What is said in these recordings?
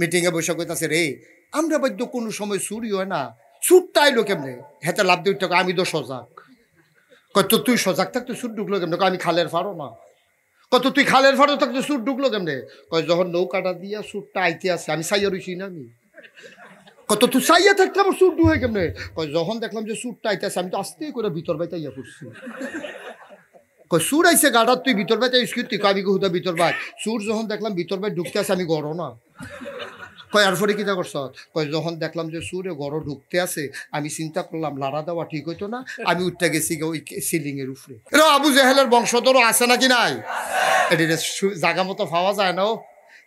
মিটিংয়ে বসে কইতাছে রে আমরা বৈদ্য কোনো সময় চুরি হয় না সুরটা আইলো কেমনে হেতে লাভ দিই টাকা আমি তো সজাগ কত তুই সজাগ থাকতো সুর ঢুকলো কেমনে আমি খালের ফারো না কত তুই খালের ফারো থাকতো সুর ঢুকলো কেমনে কয় যখন নৌকাটা দিয়া সুরটা আইতে আছে আমি সাইয়া রইছি না আমি কত তুই সাইয়া থাকতে আমার সুর ঢুকে কেমনে কয় যখন দেখলাম যে সুরটা আইতে আছে আমি তো আস্তে করে ভিতর বাইতে ইয়া করছি কয় সুর আইসে গাড়ার তুই ভিতর বাইতে ইস্কির তুই কাবি কুহুদা ভিতর বাই সুর যখন দেখলাম ভিতর বাই ঢুকতে আছে আমি গড় না কয় এরপরে কিনা করছ কয় যখন দেখলাম যে সুরে গড় ঢুকতে আছে আমি চিন্তা করলাম লাড়া দেওয়া ঠিক হইতো না আমি উঠতে গেছি ওই সিলিং এর উপরে এরা আবু জেহেলের বংশধরও আছে নাকি নাই এটি জাগা মতো পাওয়া যায় না ও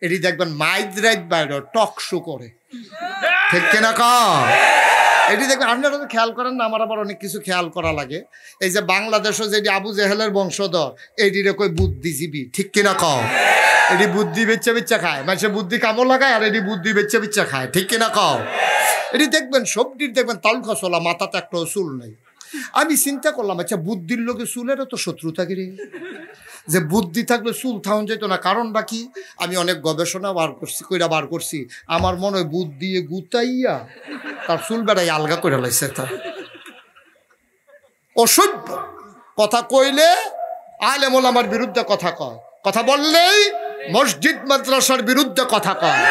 এটি দেখবেন মাইদ রাইট বাইর টক শো করে ঠিক কেনা ক এটি দেখবেন আপনারা তো খেয়াল করেন না আমার আবার অনেক কিছু খেয়াল করা লাগে এই যে বাংলাদেশও যেটি আবু জেহেলের বংশধর এটিরে কই বুদ্ধিজীবী ঠিক কিনা কম এটি বুদ্ধি বেচা বেচা খায় মানুষে বুদ্ধি কামড় লাগায় আর এটি বুদ্ধি বেচা বেচা খায় ঠিক কিনা কও এটি দেখবেন সবটির দেখবেন তালকা চলা মাথাতে একটা চুল নেই আমি চিন্তা করলাম আচ্ছা বুদ্ধির লোকে চুলেরও তো শত্রুতা রে যে বুদ্ধি থাকলে চুল থাউন যেত না কারণটা কি আমি অনেক গবেষণা বার করছি কইরা বার করছি আমার মনে হয় বুদ্ধি গুতাইয়া তার চুল বেড়াই আলগা করে লাইছে তা অসভ্য কথা কইলে আলেমল আমার বিরুদ্ধে কথা কয় কথা বললেই মসজিদ মাদ্রাসার বিরুদ্ধে কথা কয়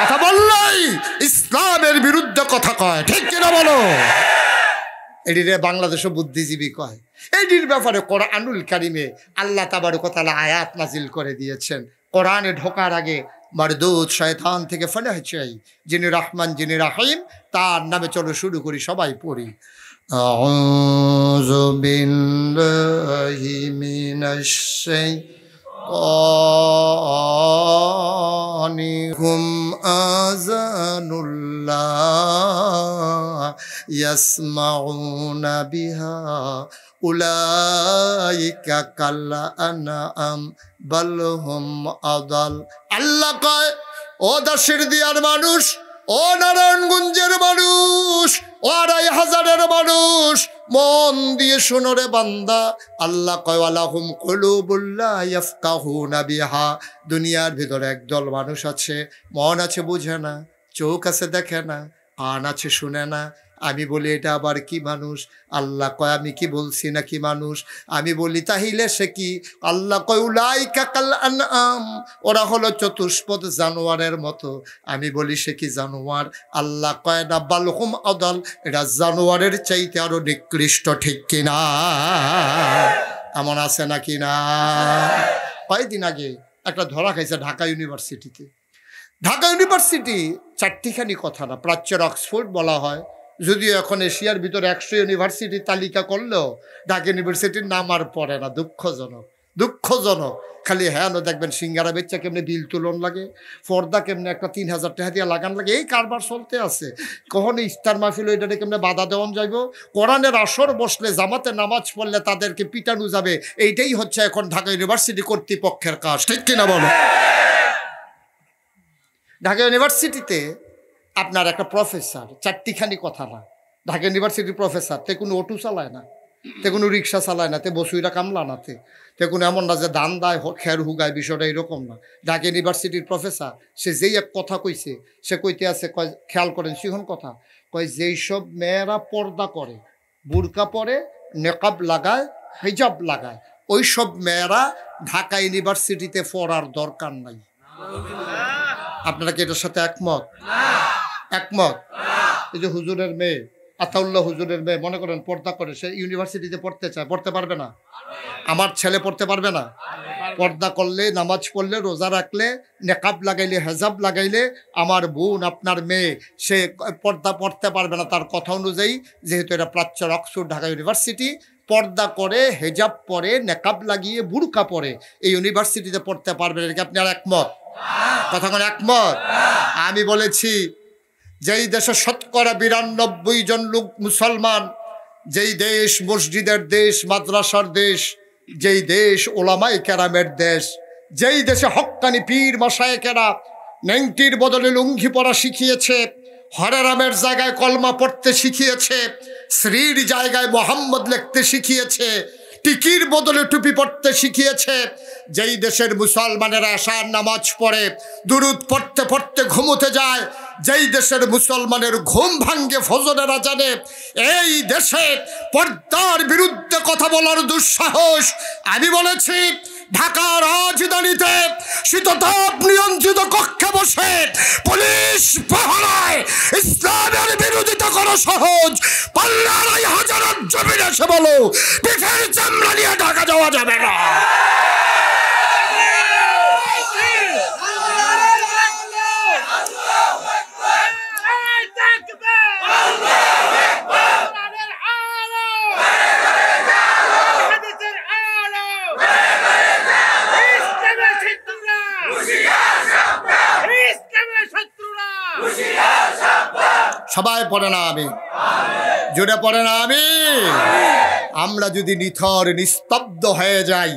কথা বললেই ইসলামের বিরুদ্ধে কথা কয় ঠিক কিনা বলো এটিরে বাংলাদেশে বুদ্ধিজীবী কয় এটির ব্যাপারে কোরআনুল কারিমে আল্লাহ তাবার কথা আয়াত নাজিল করে দিয়েছেন কোরআনে ঢোকার আগে মারদুদ শয়তান থেকে ফলে হয়েছে যিনি রহমান যিনি রাহিম তার নামে চলো শুরু করি সবাই পড়ি أعوذ بالله من قانهم آذان الله يسمعون بها أولئك كالأنعام بل هم أضل আল্লাহ কয় ও দাসের দিয়ার মানুষ ও নারায়ণগঞ্জের মানুষ ও আড়াই হাজারের মানুষ মন দিয়ে শোনো রে বান্দা আল্লাহ কয়ালাহুম কলুবুল্লাহ নাবিহা দুনিয়ার ভিতরে একদল মানুষ আছে মন আছে বুঝে না চোখ আছে দেখে না কান আছে শুনে না আমি বলি এটা আবার কি মানুষ আল্লাহ কয় আমি কি বলছি না কি মানুষ আমি বলি তাহিলে সে কি আল্লাহ কয় উলাই কাকাল আম ওরা হলো চতুষ্পদ জানোয়ারের মতো আমি বলি সে কি জানোয়ার আল্লাহ কয় না বালহুম আদল এটা জানোয়ারের চাইতে আরো নিকৃষ্ট ঠিক কিনা এমন আছে না কি না কয়েকদিন আগে একটা ধরা খাইছে ঢাকা ইউনিভার্সিটিতে ঢাকা ইউনিভার্সিটি চারটিখানি কথা না প্রাচ্যের অক্সফোর্ড বলা হয় যদিও এখন এশিয়ার ভিতরে একশো ইউনিভার্সিটি তালিকা করলেও ঢাকা ইউনিভার্সিটির নাম আর পড়ে না দুঃখজনক দুঃখজনক খালি হ্যাঁ দেখবেন সিঙ্গারা বেচ্চা কেমনি বিল তুলন লাগে ফর্দা কেমনে একটা তিন হাজার টাকা দিয়ে লাগান লাগে এই কারবার চলতে আছে কখন ইস্তার মাহফিল এটাতে কেমনে বাধা দেওয়ান যাইব কোরআনের আসর বসলে জামাতে নামাজ পড়লে তাদেরকে পিটানো যাবে এইটাই হচ্ছে এখন ঢাকা ইউনিভার্সিটি কর্তৃপক্ষের কাজ ঠিক কিনা বলো ঢাকা ইউনিভার্সিটিতে আপনার একটা প্রফেসর চারটিখানি কথা না ঢাকা ইউনিভার্সিটির প্রফেসর তে কোনো অটো চালায় না তে কোনো রিক্সা চালায় না তে বসুইরা কামলা না তে তে কোনো এমন না যে দান দায় খের হুগায় বিষয়টা এরকম না ঢাকা ইউনিভার্সিটির প্রফেসর সে যেই এক কথা কইছে সে কইতে আছে কয় খেয়াল করেন সিহন কথা কয় যেই সব মেয়েরা পর্দা করে বুরকা পরে নেকাব লাগায় হিজাব লাগায় ওই সব মেয়েরা ঢাকা ইউনিভার্সিটিতে পড়ার দরকার নাই আপনারা কি এটার সাথে একমত না একমত এই যে হুজুরের মেয়ে আতাউল্লাহ হুজুরের মেয়ে মনে করেন পর্দা করে সে ইউনিভার্সিটিতে পড়তে চায় পড়তে পারবে না আমার ছেলে পড়তে পারবে না পর্দা করলে নামাজ পড়লে রোজা রাখলে নেকাব লাগাইলে হেজাব লাগাইলে আমার বোন আপনার মেয়ে সে পর্দা পড়তে পারবে না তার কথা অনুযায়ী যেহেতু এটা প্রাচ্য অক্সফোর্ড ঢাকা ইউনিভার্সিটি পর্দা করে হেজাব পরে নেকাব লাগিয়ে বুড়কা পরে এই ইউনিভার্সিটিতে পড়তে পারবে না এটা কি আপনার একমত কথা একমত আমি বলেছি যেই দেশে শতকরা বিরানব্বই জন লোক মুসলমান যেই দেশ মসজিদের দেশ মাদ্রাসার দেশ যেই দেশ ওলামাই ক্যারামের দেশ যেই দেশে হকানি পীর মশায় কেরা ন্যাংটির বদলে লুঙ্গি পরা শিখিয়েছে হরেরামের জায়গায় কলমা পড়তে শিখিয়েছে শ্রীর জায়গায় মোহাম্মদ লিখতে শিখিয়েছে টিকির বদলে টুপি পড়তে শিখিয়েছে যেই দেশের মুসলমানেরা আশার নামাজ পড়ে দুরুদ পড়তে পড়তে ঘুমোতে যায় যেই দেশের মুসলমানের ঘুম ভাঙ্গে ফজরেরা জানে এই দেশে পর্দার বিরুদ্ধে কথা বলার দুঃসাহস আমি বলেছি ঢাকা রাজধানীতে শীততাপ নিয়ন্ত্রিত কক্ষে বসে পুলিশ পাহারায় ইসলামের বিরোধিতা করা সহজ পাল্লারাই হাজার জমিন এসে বলো পিঠের চামড়া নিয়ে ঢাকা যাওয়া যাবে না সবাই পড়ে না আমি জোরে পড়ে না আমি আমরা যদি নিথর নিস্তব্ধ হয়ে যাই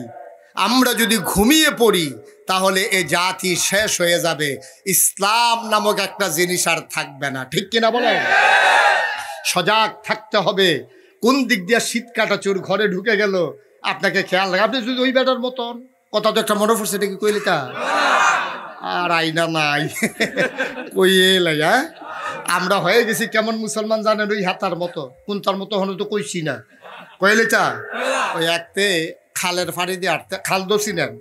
আমরা যদি ঘুমিয়ে পড়ি তাহলে এ জাতি শেষ হয়ে যাবে ইসলাম নামক একটা জিনিস আর থাকবে না ঠিক কিনা বলেন সজাগ থাকতে হবে কোন দিক দিয়ে শীত কাটা চোর ঘরে ঢুকে গেল আপনাকে খেয়াল রাখা আপনি যদি ওই বেটার মতন কথা তো একটা মনে পড়ছে নাকি কি কইলে তা আর আইনা নাই কইয়ে লাগা হ্যাঁ? আমরা হয়ে গেছি কেমন মুসলমান জানেন ওই হাতার মতো কোন তার মতো হলো তো কইছি না কইলে তা ওই একতে খালের ফাড়ি দিয়ে আটতে খাল দোষি নেন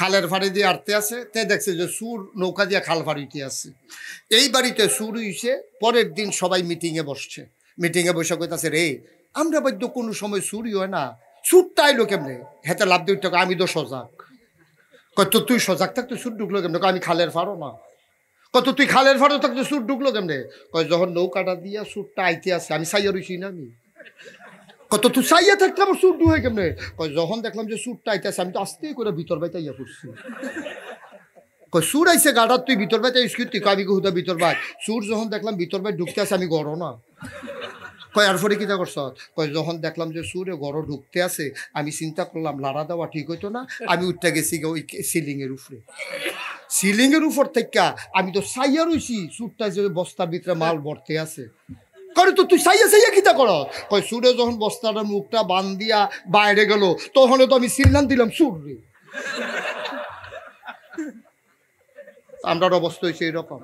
খালের ফাড়ি দিয়ে আটতে আসে তে দেখছে যে সুর নৌকা দিয়ে খাল ফাড়িটি আসে এই বাড়িতে সুর হইছে পরের দিন সবাই মিটিংয়ে বসছে মিটিংয়ে বসে কইতাছে রে আমরা বৈদ্য কোনো সময় সুরই হয় না সুরটা আইলো কেমনে হেতে লাভ দিয়ে আমি তো সজাগ কত তুই সজাগ থাকতো সুর ঢুকলো কেমনে আমি খালের ফাড়ো না কত তুই খালের ফাড়ো থাকতো সুর ঢুকলো কেমনে কয় যখন নৌকাটা দিয়ে সুরটা আইতে আসে আমি সাইয়া রইছি না আমি কত তুই চাইয়া থাকতে ডুহে কেমনে কয় যখন দেখলাম যে আমি তো আস্তে করে ভিতর বাইতে ইয়া করছি কয় সুর আইসে গাড়ার তুই ভিতর বাইতে ইস্কুল তুই কাবি হুদা ভিতর বাই সুর যখন দেখলাম ভিতর বাই ঢুকতে আছে আমি গড় না কয় আর কিতা করছ কয় যখন দেখলাম যে সুরে গড় ঢুকতে আছে আমি চিন্তা করলাম লাড়া দেওয়া ঠিক হইতো না আমি উঠতে গেছি ওই এর উপরে এর উপর থেকে আমি তো সাইয়া রইছি সুরটা যে বস্তার ভিতরে মাল ভরতে আছে করে তো তুই সাইয়া সাইয়া খিতা কর কয় সুরে যখন বস্তাটা মুখটা বান দিয়া বাইরে গেল তখন তো আমি সিল্লান দিলাম সুর রে আমরার অবস্থা হয়েছে এইরকম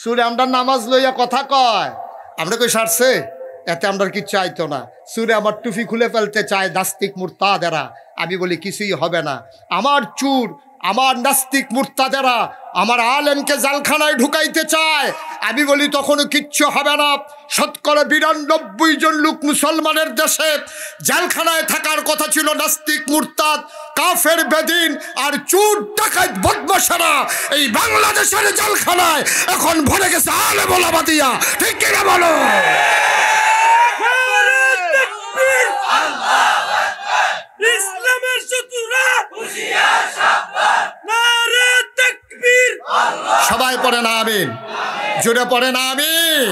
সুরে আমরা নামাজ লইয়া কথা কয় আমরা কই সারছে এতে আমরা কি চাইতো না সুরে আমার টুফি খুলে ফেলতে চায় নাস্তিক মূর্তা দেরা আমি বলি কিছুই হবে না আমার চুর আমার নাস্তিক মূর্তা দেরা আমার আলেমকে জালখানায় ঢুকাইতে চায় আমি বলি তখনও কিচ্ছু হবে না শতকরা বিরানব্বই জন লোক মুসলমানের দেশে জেলখানায় থাকার কথা ছিল নাস্তিক মুরতাদ কাফের বেদিন আর চুর টাকায় বদমাসারা এই বাংলাদেশের জেলখানায় এখন ভরে গেছে আলে বলা বাতিয়া ঠিক কিনা বলো ইসলামের শত্রুরা নারে সবাই পড়ে না আমিন জুড়ে পড়ে না আমিন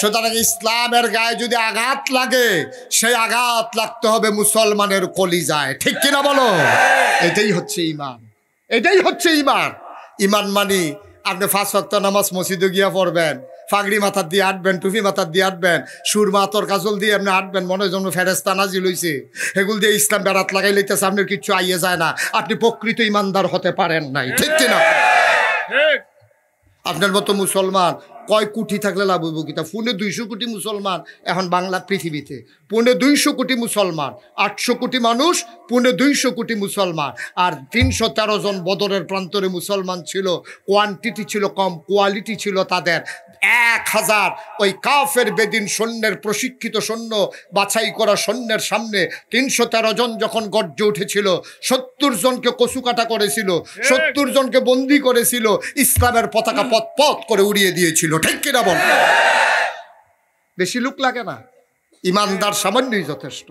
সুতরাং ইসলামের গায়ে যদি আঘাত লাগে সেই আঘাত লাগতে হবে মুসলমানের কলি যায় ঠিক কিনা বলো এটাই হচ্ছে ইমান এটাই হচ্ছে ইমান ইমান মানি আপনি ফাঁস নামাজ মসজিদে গিয়া পড়বেন ফাগড়ি মাথার দিয়ে আঁটবেন টুপি মাথার দিয়ে আঁটবেন সুর মাতর কাজল দিয়ে আপনি আঁটবেন মনে জন্য ফেরেস্তা নাজি লইছে এগুলো দিয়ে ইসলাম বেড়াত লাগাই লইতেছে আপনার কিচ্ছু আইয়ে যায় না আপনি প্রকৃত ইমানদার হতে পারেন নাই ঠিক কিনা আপনার মতো মুসলমান কয় কোটি থাকলে লাভ হইব কিতা ফোনে দুইশো কোটি মুসলমান এখন বাংলা পৃথিবীতে পুনে দুইশো কোটি মুসলমান আটশো কোটি মানুষ পুনে দুইশো কোটি মুসলমান আর তিনশো তেরো জন বদরের প্রান্তরে মুসলমান ছিল কোয়ান্টিটি ছিল কম কোয়ালিটি ছিল তাদের এক হাজার ওই কাফের বেদিন সৈন্যের প্রশিক্ষিত সৈন্য বাছাই করা সৈন্যের সামনে তিনশো তেরো জন যখন গর্জে উঠেছিল সত্তর জনকে কচুকাটা করেছিল সত্তর জনকে বন্দি করেছিল ইসলামের পতাকা পথ পথ করে উড়িয়ে দিয়েছিল ঠিক কিনা বল বেশি লুক লাগে না ইমানদার সামান্যই যথেষ্ট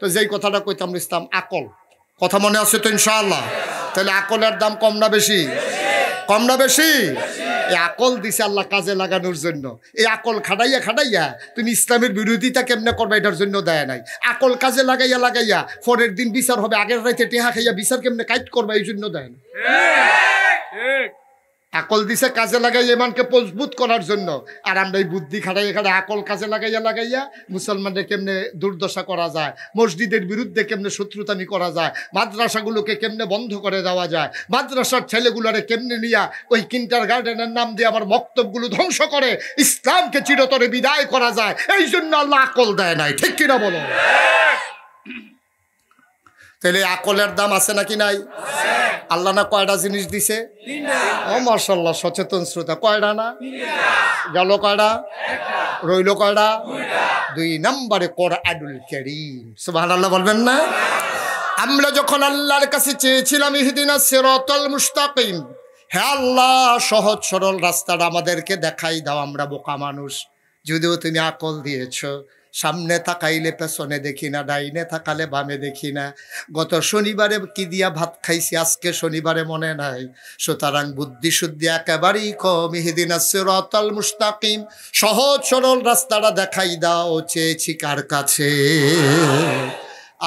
তো যেই কথাটা কইতাম ইসলাম আকল কথা মনে আছে তো ইনশাআল্লাহ তাহলে আকলের দাম কম না বেশি কম না বেশি এই আকল দিছে আল্লাহ কাজে লাগানোর জন্য এই আকল খাটাইয়া খাটাইয়া তুমি ইসলামের বিরোধিতা কেমনে করবে এটার জন্য দেয় নাই আকল কাজে লাগাইয়া লাগাইয়া পরের দিন বিচার হবে আগের রাইতে টেহা খাইয়া বিচার কেমনে কাইট করবে এই জন্য দেয় না আকল দিছে কাজে লাগাই ইমানকে মজবুত করার জন্য আর আমরা এই বুদ্ধি খাটাই এখানে আকল কাজে লাগাইয়া লাগাইয়া মুসলমানদের কেমনে দুর্দশা করা যায় মসজিদের বিরুদ্ধে কেমনে শত্রুতামি করা যায় মাদ্রাসাগুলোকে কেমনে বন্ধ করে দেওয়া যায় মাদ্রাসার ছেলেগুলোরে কেমনে নিয়া ওই কিন্টার গার্ডেনের নাম দিয়ে আমার বক্তব্যগুলো ধ্বংস করে ইসলামকে চিরতরে বিদায় করা যায় এই জন্য আল্লাহ আকল দেয় নাই ঠিক কিনা বলো তাহলে আকলের দাম আছে নাকি নাই আল্লাহ না কয়টা জিনিস দিছে ও মার্শাল্লাহ সচেতন শ্রোতা কয়টা না গেল কয়টা রইল কয়টা দুই নম্বরে কর আডুল কেরিম সুবাহ আল্লাহ বলবেন না আমরা যখন আল্লাহর কাছে চেয়েছিলাম ইহদিনা সেরতল মুস্তাকিম হ্যাঁ আল্লাহ সহজ সরল রাস্তাটা আমাদেরকে দেখাই দাও আমরা বোকা মানুষ যদিও তুমি আকল দিয়েছো সামনে থাকাইলে পেছনে দেখি না ডাইনে থাকালে বামে দেখি না গত শনিবারে কি দিয়া ভাত খাইছি আজকে শনিবারে মনে নাই সুতরাং বুদ্ধি শুদ্ধি একেবারেই কম ইহিদিন সিরতল মুস্তাকিম সহজ সরল রাস্তাটা দেখাই দাও চেয়েছি কার কাছে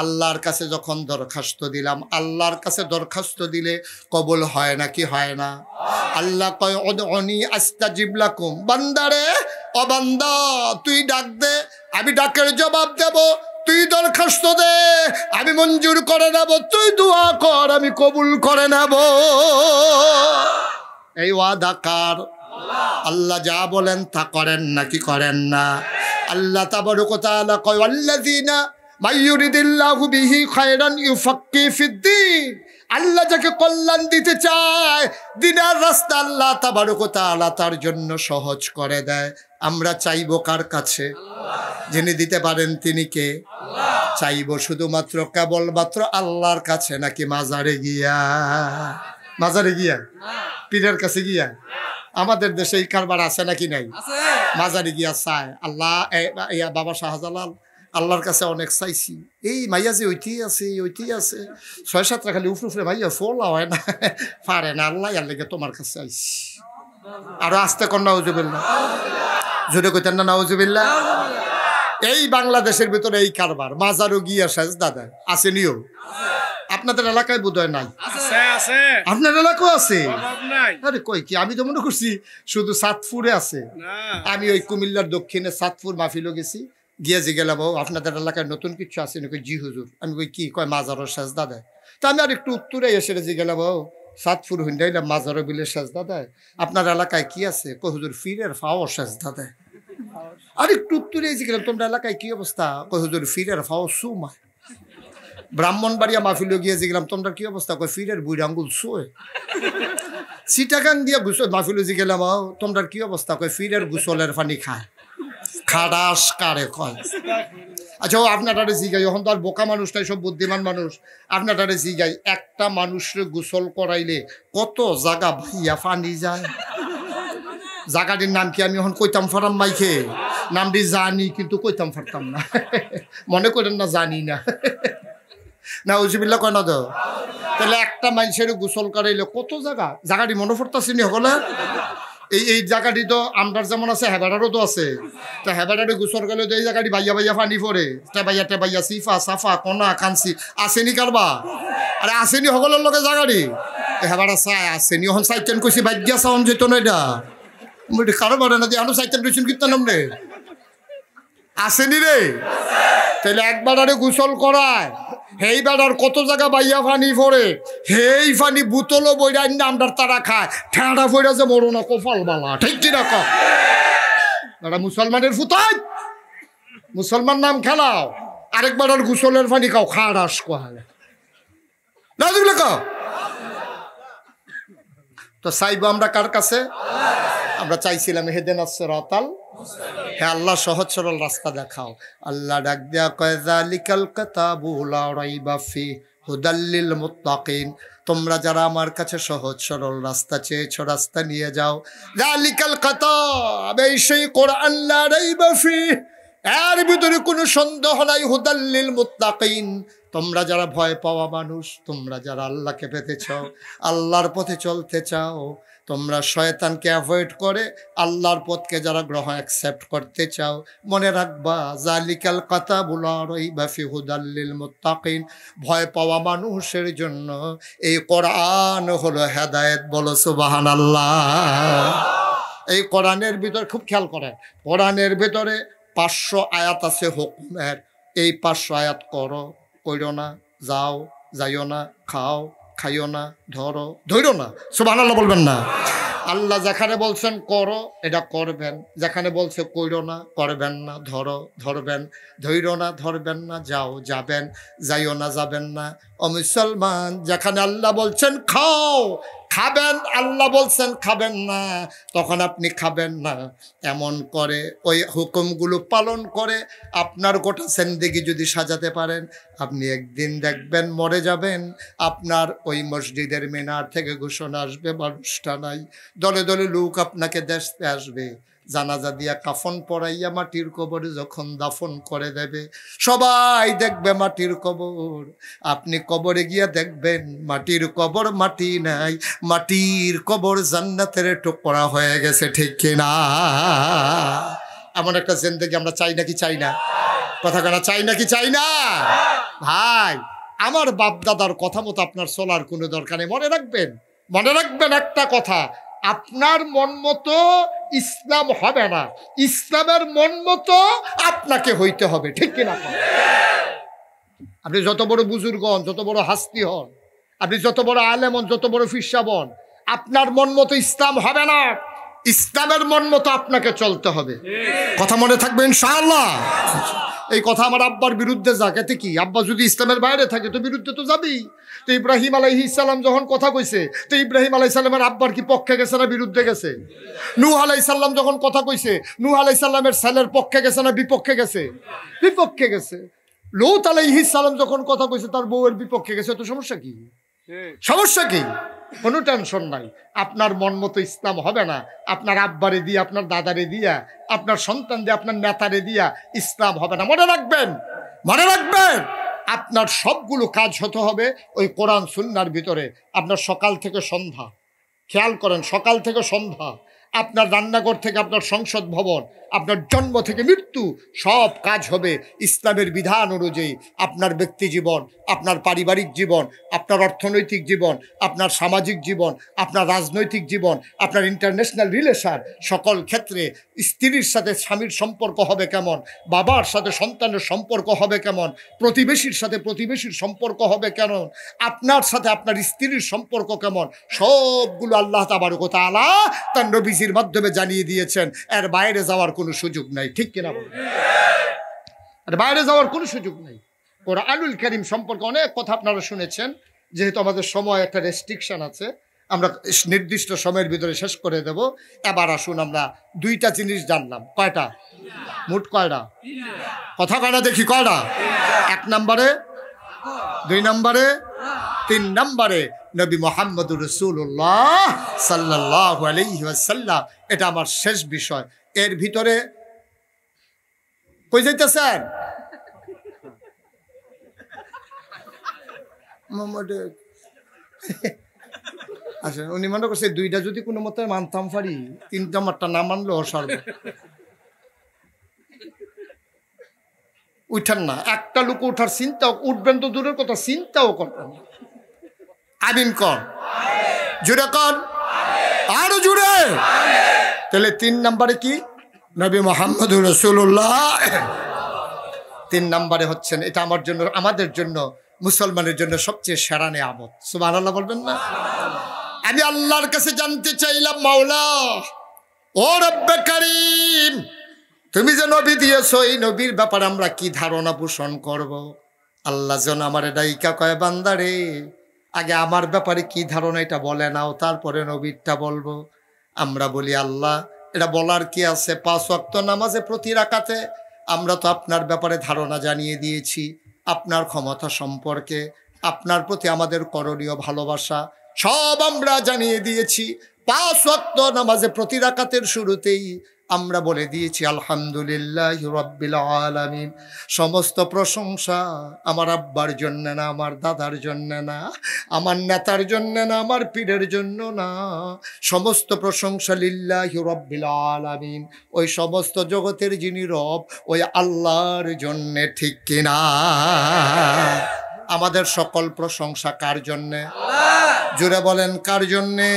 আল্লাহর কাছে যখন দরখাস্ত দিলাম আল্লাহর কাছে দরখাস্ত দিলে কবল হয় না কি হয় না আল্লাহ কয় অনি আস্তা জিবলাকুম বান্দারে অবান্দা তুই ডাক দে আমি ডাকের জবাব দেব তুই দরখাস্ত দে আমি মঞ্জুর করে নেব তুই দোয়া কর আমি কবুল করে নেব এই ওয়াদা কার আল্লাহ যা বলেন তা করেন না কি করেন না আল্লাহ তা তাবরকতালা কয় আল্লাহ দিনা আল্লাহ যাকে কল্যাণ দিতে চায় দিনার রাস্তা আল্লাহ তা তাবারুক আল্লাহ তার জন্য সহজ করে দেয় আমরা চাইব কার কাছে যিনি দিতে পারেন তিনি কে চাইব শুধুমাত্র কেবলমাত্র আল্লাহর কাছে নাকি মাজারে গিয়া মাজারে গিয়া পীরের কাছে গিয়া আমাদের দেশে এই কারবার আছে নাকি নাই মাজারে গিয়া চায় আল্লাহ বাবা শাহজালাল আল্লাহর কাছে অনেক চাইছি এই মাইয়া যে ওইটি আছে ওইটি আছে ছয় সাতটা খালি উফরে উফরে মাইয়া ফোলা হয় না পারে না আল্লাহ আর লেগে তোমার কাছে আইসি আরো আস্তে কন্যা উজবেন না জোরে কইতেন না নাউজুবিল্লা এই বাংলাদেশের ভিতরে এই কারবার মাজারও গিয়া শেষ দাদা আসেনিও আপনাদের এলাকায় বোধ হয় নাই আপনার এলাকাও আছে আরে কই কি আমি তো মনে করছি শুধু সাতপুরে আছে আমি ওই কুমিল্লার দক্ষিণে সাতপুর মাফিলও গেছি গিয়া যে গেলাম ও আপনাদের এলাকায় নতুন কিছু আছে নাকি জি হুজুর আমি কই কি কয় মাজারও শেষ দাদা তা আমি আর একটু উত্তরে এসে যে গেলাম ও সাতপুর হুন্ডাইলে মাজারে বিলে সাজদা দেয় আপনার এলাকায় কি আছে কহুজুর ফিরের ফাও সাজদা দেয় আর একটু উত্তরে গেলাম তোমরা এলাকায় কি অবস্থা কহুজুর ফিরের ফাও সুমা ব্রাহ্মণবাড়িয়া মাফিল গিয়ে গেলাম তোমরা কি অবস্থা কয় ফিরের বুড়ি আঙ্গুল শুয়ে সিটাকান দিয়ে গুছ মাহফিল গেলাম তোমরা কি অবস্থা কয় ফিরের গুসলের পানি খায় খাডাস কারে কয় আচ্ছা আপনাটারে জিগাই এখন তো আর বোকা মানুষ নাই সব বুদ্ধিমান মানুষ আপনাটারে জিগাই একটা মানুষরে গোসল করাইলে কত জাগা ভাইয়া পানি যায় জাগাটির নাম কি আমি এখন কইতাম ফারাম মাইকে নামটি জানি কিন্তু কইতাম ফারতাম না মনে করেন না জানি না না উজিবিল্লা কয় না তো তাহলে একটা মানুষের গোসল করাইলে কত জায়গা জায়গাটি মনে পড়তাছি নি হলে এই এই জায়গাটি তো আমটার যেমন আছে হেবাটারও তো আছে তা হেবাটারে গুছর গেলে তো এই জায়গাটি বাইয়া বাইয়া ফানি পড়ে টেবাইয়া টেবাইয়া সিফা সাফা কনা কানসি আসেনি কারবা আরে আসেনি সকলের লগে জায়গাটি হেবাটা চাই আসেনি হন সাইকেন কইছি বাইজ্ঞা চাউন যেত না এটা কারো বারে না দিয়ে আনো সাইকেন কইছেন কীর্তন নাম রে আসেনি রে তাহলে একবার আরে গোসল করায় হেই বেড়ার কত জায়গা বাইয়া ফানি ফরে হেই ফানি বুতলো বইরা আমরার তারা খায় ঠেঁড়া ফইরা যে মরো না কপাল বালা ঠিক না কারা মুসলমানের ফুতাই মুসলমান নাম খেলাও আরেকবার আর গোসলের ফানি খাও খাড়াস কোহালে না দেখলে কাও তো সাইব আমরা কার কাছে আমরা চাইছিলাম হেদেন আসছে রতাল হ্যাঁ আল্লাহ সহজ সরল রাস্তা দেখাও আল্লাহ ডাক দেয়া কয়জালিকাল রাই বাফি হুদাল্লিল মুতাকিন তোমরা যারা আমার কাছে সহজ সরল রাস্তা চেয়েছ রাস্তা নিয়ে যাও লিকাল কাতাব এই সেই কোরআন রাই বাফি এর ভিতরে কোনো সন্দেহ নাই হুদাল্লিল মুতাকিন তোমরা যারা ভয় পাওয়া মানুষ তোমরা যারা আল্লাহকে পেতে চাও আল্লাহর পথে চলতে চাও তোমরা শয়তানকে অ্যাভয়েড করে আল্লাহর পথকে যারা গ্রহ অ্যাকসেপ্ট করতে চাও মনে রাখবা জালিকাল কথা বুলারই বাফি হুদাল্লিল মুতাকিন ভয় পাওয়া মানুষের জন্য এই কোরআন হলো হেদায়েত বলো সুবাহান আল্লাহ এই কোরআনের ভিতর খুব খেয়াল করেন কোরআনের ভিতরে পাঁচশো আয়াত আছে হুকুমের এই পাঁচশো আয়াত করো কইরো না যাও যাইও না খাও খাইও না ধরো ধরো না আল্লাহ বলবেন না আল্লাহ যেখানে বলছেন করো এটা করবেন যেখানে বলছে কইরো না করবেন না ধরো ধরবেন ধৈর না ধরবেন না যাও যাবেন যাইও না যাবেন না ও মুসলমান যেখানে আল্লাহ বলছেন খাও খাবেন আল্লাহ বলছেন খাবেন না তখন আপনি খাবেন না এমন করে ওই হুকুমগুলো পালন করে আপনার গোটা সেন্দিগি যদি সাজাতে পারেন আপনি একদিন দেখবেন মরে যাবেন আপনার ওই মসজিদের মিনার থেকে ঘোষণা আসবে মানুষটা নাই দলে দলে লোক আপনাকে দেখতে আসবে জানাজা দিয়া কাফন পরাইয়া মাটির কবরে যখন দাফন করে দেবে সবাই দেখবে মাটির কবর আপনি কবরে গিয়া দেখবেন মাটির কবর মাটি নাই মাটির কবর জান্নাতের টোকরা হয়ে গেছে ঠিক কিনা এমন একটা জেন্দেগি আমরা চাই নাকি চাই না কথা কেনা চাই নাকি চাই না ভাই আমার বাপদাদার কথা মতো আপনার চলার কোনো দরকার নেই মনে রাখবেন মনে রাখবেন একটা কথা আপনার মন মতো ইসলাম হবে না ইসলামের মন মতো আপনাকে হইতে হবে ঠিক কিনা আপনি যত বড় বুজুর্গ হন যত বড় হাস্তি হন আপনি যত বড় আলেম হন যত বড় ফিরসাব হন আপনার মন মতো ইসলাম হবে না ইসলামের মন মতো আপনাকে চলতে হবে কথা মনে থাকবে ইনশাআল্লাহ এই কথা আমার আব্বার বিরুদ্ধে যাক এতে কি আব্বা যদি ইসলামের বাইরে থাকে তো বিরুদ্ধে তো যাবেই তো ইব্রাহিম আলাইহি ইসলাম যখন কথা কইছে তো ইব্রাহিম আলাই সাল্লামের আব্বার কি পক্ষে গেছে না বিরুদ্ধে গেছে নূহ আলাই সাল্লাম যখন কথা কইছে নূহ আলাই সাল্লামের ছেলের পক্ষে গেছে না বিপক্ষে গেছে বিপক্ষে গেছে লৌত আলাইহি সাল্লাম যখন কথা কইছে তার বউয়ের বিপক্ষে গেছে তো সমস্যা কি সমস্যা কি কোনো টেনশন নাই আপনার মন মতো ইসলাম হবে না আপনার আব্বারে দিয়ে আপনার দাদারে দিয়া আপনার সন্তান দিয়ে আপনার নেতারে দিয়া ইসলাম হবে না মনে রাখবেন মনে রাখবেন আপনার সবগুলো কাজ হতে হবে ওই কোরআন সুন্নার ভিতরে আপনার সকাল থেকে সন্ধ্যা খেয়াল করেন সকাল থেকে সন্ধ্যা আপনার রান্নাঘর থেকে আপনার সংসদ ভবন আপনার জন্ম থেকে মৃত্যু সব কাজ হবে ইসলামের বিধান অনুযায়ী আপনার ব্যক্তি জীবন আপনার পারিবারিক জীবন আপনার অর্থনৈতিক জীবন আপনার সামাজিক জীবন আপনার রাজনৈতিক জীবন আপনার ইন্টারন্যাশনাল রিলেশন সকল ক্ষেত্রে স্ত্রীর সাথে স্বামীর সম্পর্ক হবে কেমন বাবার সাথে সন্তানের সম্পর্ক হবে কেমন প্রতিবেশীর সাথে প্রতিবেশীর সম্পর্ক হবে কেমন আপনার সাথে আপনার স্ত্রীর সম্পর্ক কেমন সবগুলো আল্লাহ তাবারকতা আলা তার নবীজি চিঠির মাধ্যমে জানিয়ে দিয়েছেন এর বাইরে যাওয়ার কোনো সুযোগ নাই ঠিক কিনা বলুন আর বাইরে যাওয়ার কোনো সুযোগ নেই ওরা আলুল করিম সম্পর্কে অনেক কথা আপনারা শুনেছেন যেহেতু আমাদের সময় একটা রেস্ট্রিকশান আছে আমরা নির্দিষ্ট সময়ের ভিতরে শেষ করে দেব এবার আসুন আমরা দুইটা জিনিস জানলাম কয়টা মোট কয়টা কথা কয়টা দেখি কয়টা এক নম্বরে দুই নম্বরে তিন নম্বরে নবী মোহাম্মদুর রসুল্লাহ সাল্লাহ আলহিহাসাল্লাম এটা আমার শেষ বিষয় এর ভিতরে কই যাইতে স্যার আচ্ছা উনি মনে করছে দুইটা যদি কোনো মতে মানতাম পারি তিনটা মারটা না মানলো সর্ব উঠান না একটা লোক উঠার চিন্তা উঠবেন তো দূরের কথা চিন্তাও করবেন না আমিন কর জুড়ে কর আরো জুড়ে তাহলে তিন নম্বরে কি নবী মোহাম্মদ রসুল্লাহ তিন নম্বরে হচ্ছেন এটা আমার জন্য আমাদের জন্য মুসলমানের জন্য সবচেয়ে সেরা নেয়ামত সুবাহ আল্লাহ বলবেন না আমি আল্লাহর কাছে জানতে চাইলাম মাওলা ও রব্বে করিম তুমি যে নবী দিয়েছ এই নবীর ব্যাপারে আমরা কি ধারণা পোষণ করব আল্লাহ যেন আমার ডাইকা কয় বান্দারে আগে আমার ব্যাপারে কি ধারণা এটা বলে নাও তারপরে নবীরটা বলবো আমরা বলি আল্লাহ এটা বলার কি আছে পাঁচ অক্ত নামাজে প্রতি রাখাতে আমরা তো আপনার ব্যাপারে ধারণা জানিয়ে দিয়েছি আপনার ক্ষমতা সম্পর্কে আপনার প্রতি আমাদের করণীয় ভালোবাসা সব আমরা জানিয়ে দিয়েছি পাঁচ অক্ত নামাজে প্রতি রাখাতের শুরুতেই আমরা বলে দিয়েছি আলহামদুলিল্লাহ রব্বিল আলমিন সমস্ত প্রশংসা আমার আব্বার জন্য না আমার দাদার জন্য না আমার নেতার জন্য না আমার পীরের জন্য না সমস্ত প্রশংসা লিল্লাহ রব্বিল আলমিন ওই সমস্ত জগতের যিনি রব ওই আল্লাহর জন্যে ঠিক কিনা আমাদের সকল প্রশংসা কার জন্যে জুড়ে বলেন কার জন্যে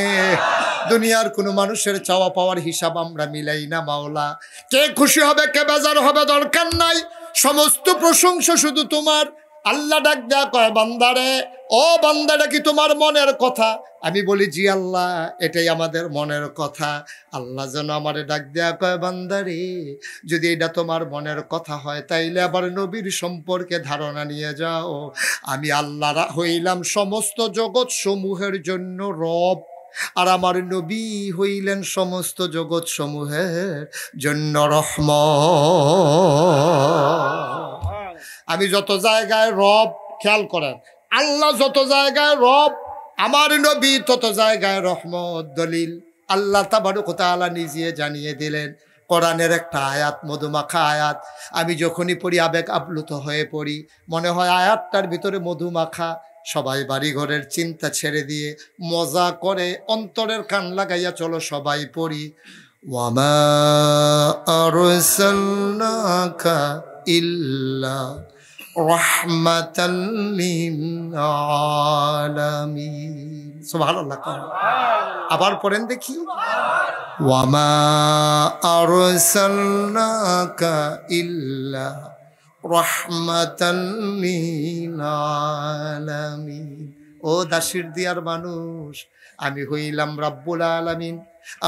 দুনিয়ার কোনো মানুষের চাওয়া পাওয়ার হিসাব আমরা মিলাই না মাওলা কে খুশি হবে কে বেজার হবে দরকার নাই সমস্ত প্রশংসা শুধু তোমার আল্লাহ ডাক দেয়া কয় বান্দারে ও বান্দারা কি তোমার মনের কথা আমি বলি জি আল্লাহ এটাই আমাদের মনের কথা আল্লাহ যেন আমারে ডাক দেয়া কয় বান্দারে যদি এটা তোমার মনের কথা হয় তাইলে আবার নবীর সম্পর্কে ধারণা নিয়ে যাও আমি আল্লাহ হইলাম সমস্ত জগৎ সমূহের জন্য রব আর আমার নবী হইলেন সমস্ত জগৎ সমূহের জন্য রহম আমি যত জায়গায় রব খেয়াল করেন আল্লাহ যত জায়গায় রব আমার নবী তত জায়গায় রহমত দলিল আল্লাহ তাবারুক আল্লাহ নিজে জানিয়ে দিলেন কোরআনের একটা আয়াত মধুমাখা আয়াত আমি যখনই পড়ি আবেগ আপ্লুত হয়ে পড়ি মনে হয় আয়াতটার ভিতরে মধুমাখা সবাই বাড়ি ঘরের চিন্তা ছেড়ে দিয়ে মজা করে অন্তরের কান লাগাইয়া চলো সবাই পড়ি ওয়ামা ইল্লা আবার পড়েন দেখি ওয়ামা আর ইল্লা রহমাতালামিন ও দাসির দিয়ার মানুষ আমি হইলাম রাব্বুল আলামিন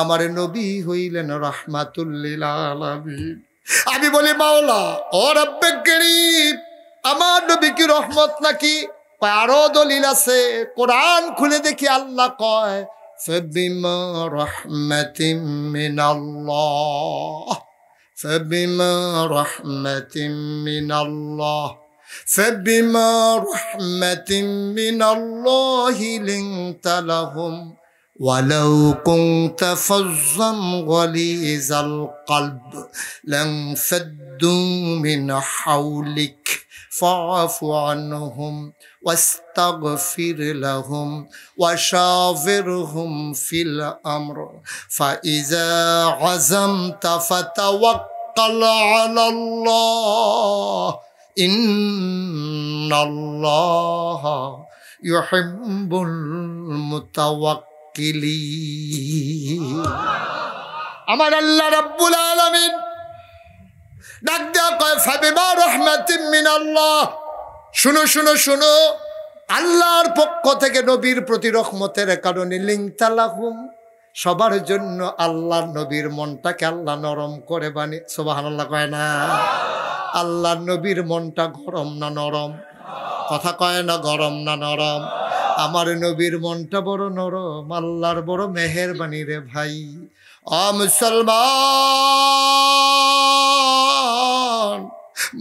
আমার নবী হইলেন রহমাতুল্লিল আলামিন আমি বলি মাওলা ও রব্বে গরিব আমার নবী কি রহমত নাকি আরো দলিল আছে কোরআন খুলে দেখি আল্লাহ কয় فبما رحمة من الله فبما رحمة من الله فبما رحمة من الله لنت لهم ولو كنت فظا غليظ القلب لانفدوا من حولك فاعف عنهم واستغفر لهم وشاورهم في الامر فاذا عزمت فتوكل توكل على الله إن الله يحب المتوكلين আমার আল্লাহ রাব্বুল আলামিন ডাক দেওয়া কয় ফাবিমা রহমাতিন মিন আল্লাহ শুনো শুনো শুনো আল্লাহর পক্ষ থেকে নবীর প্রতি রহমতের কারণে হুম সবার জন্য আল্লাহ নবীর মনটাকে আল্লাহ নরম করে বানি সোবাহান আল্লাহ কয় না আল্লাহ নবীর মনটা গরম না নরম কথা কয় না গরম না নরম আমার নবীর মনটা বড় নরম আল্লাহর বড় মেহেরবানি রে ভাই অ মুসলমান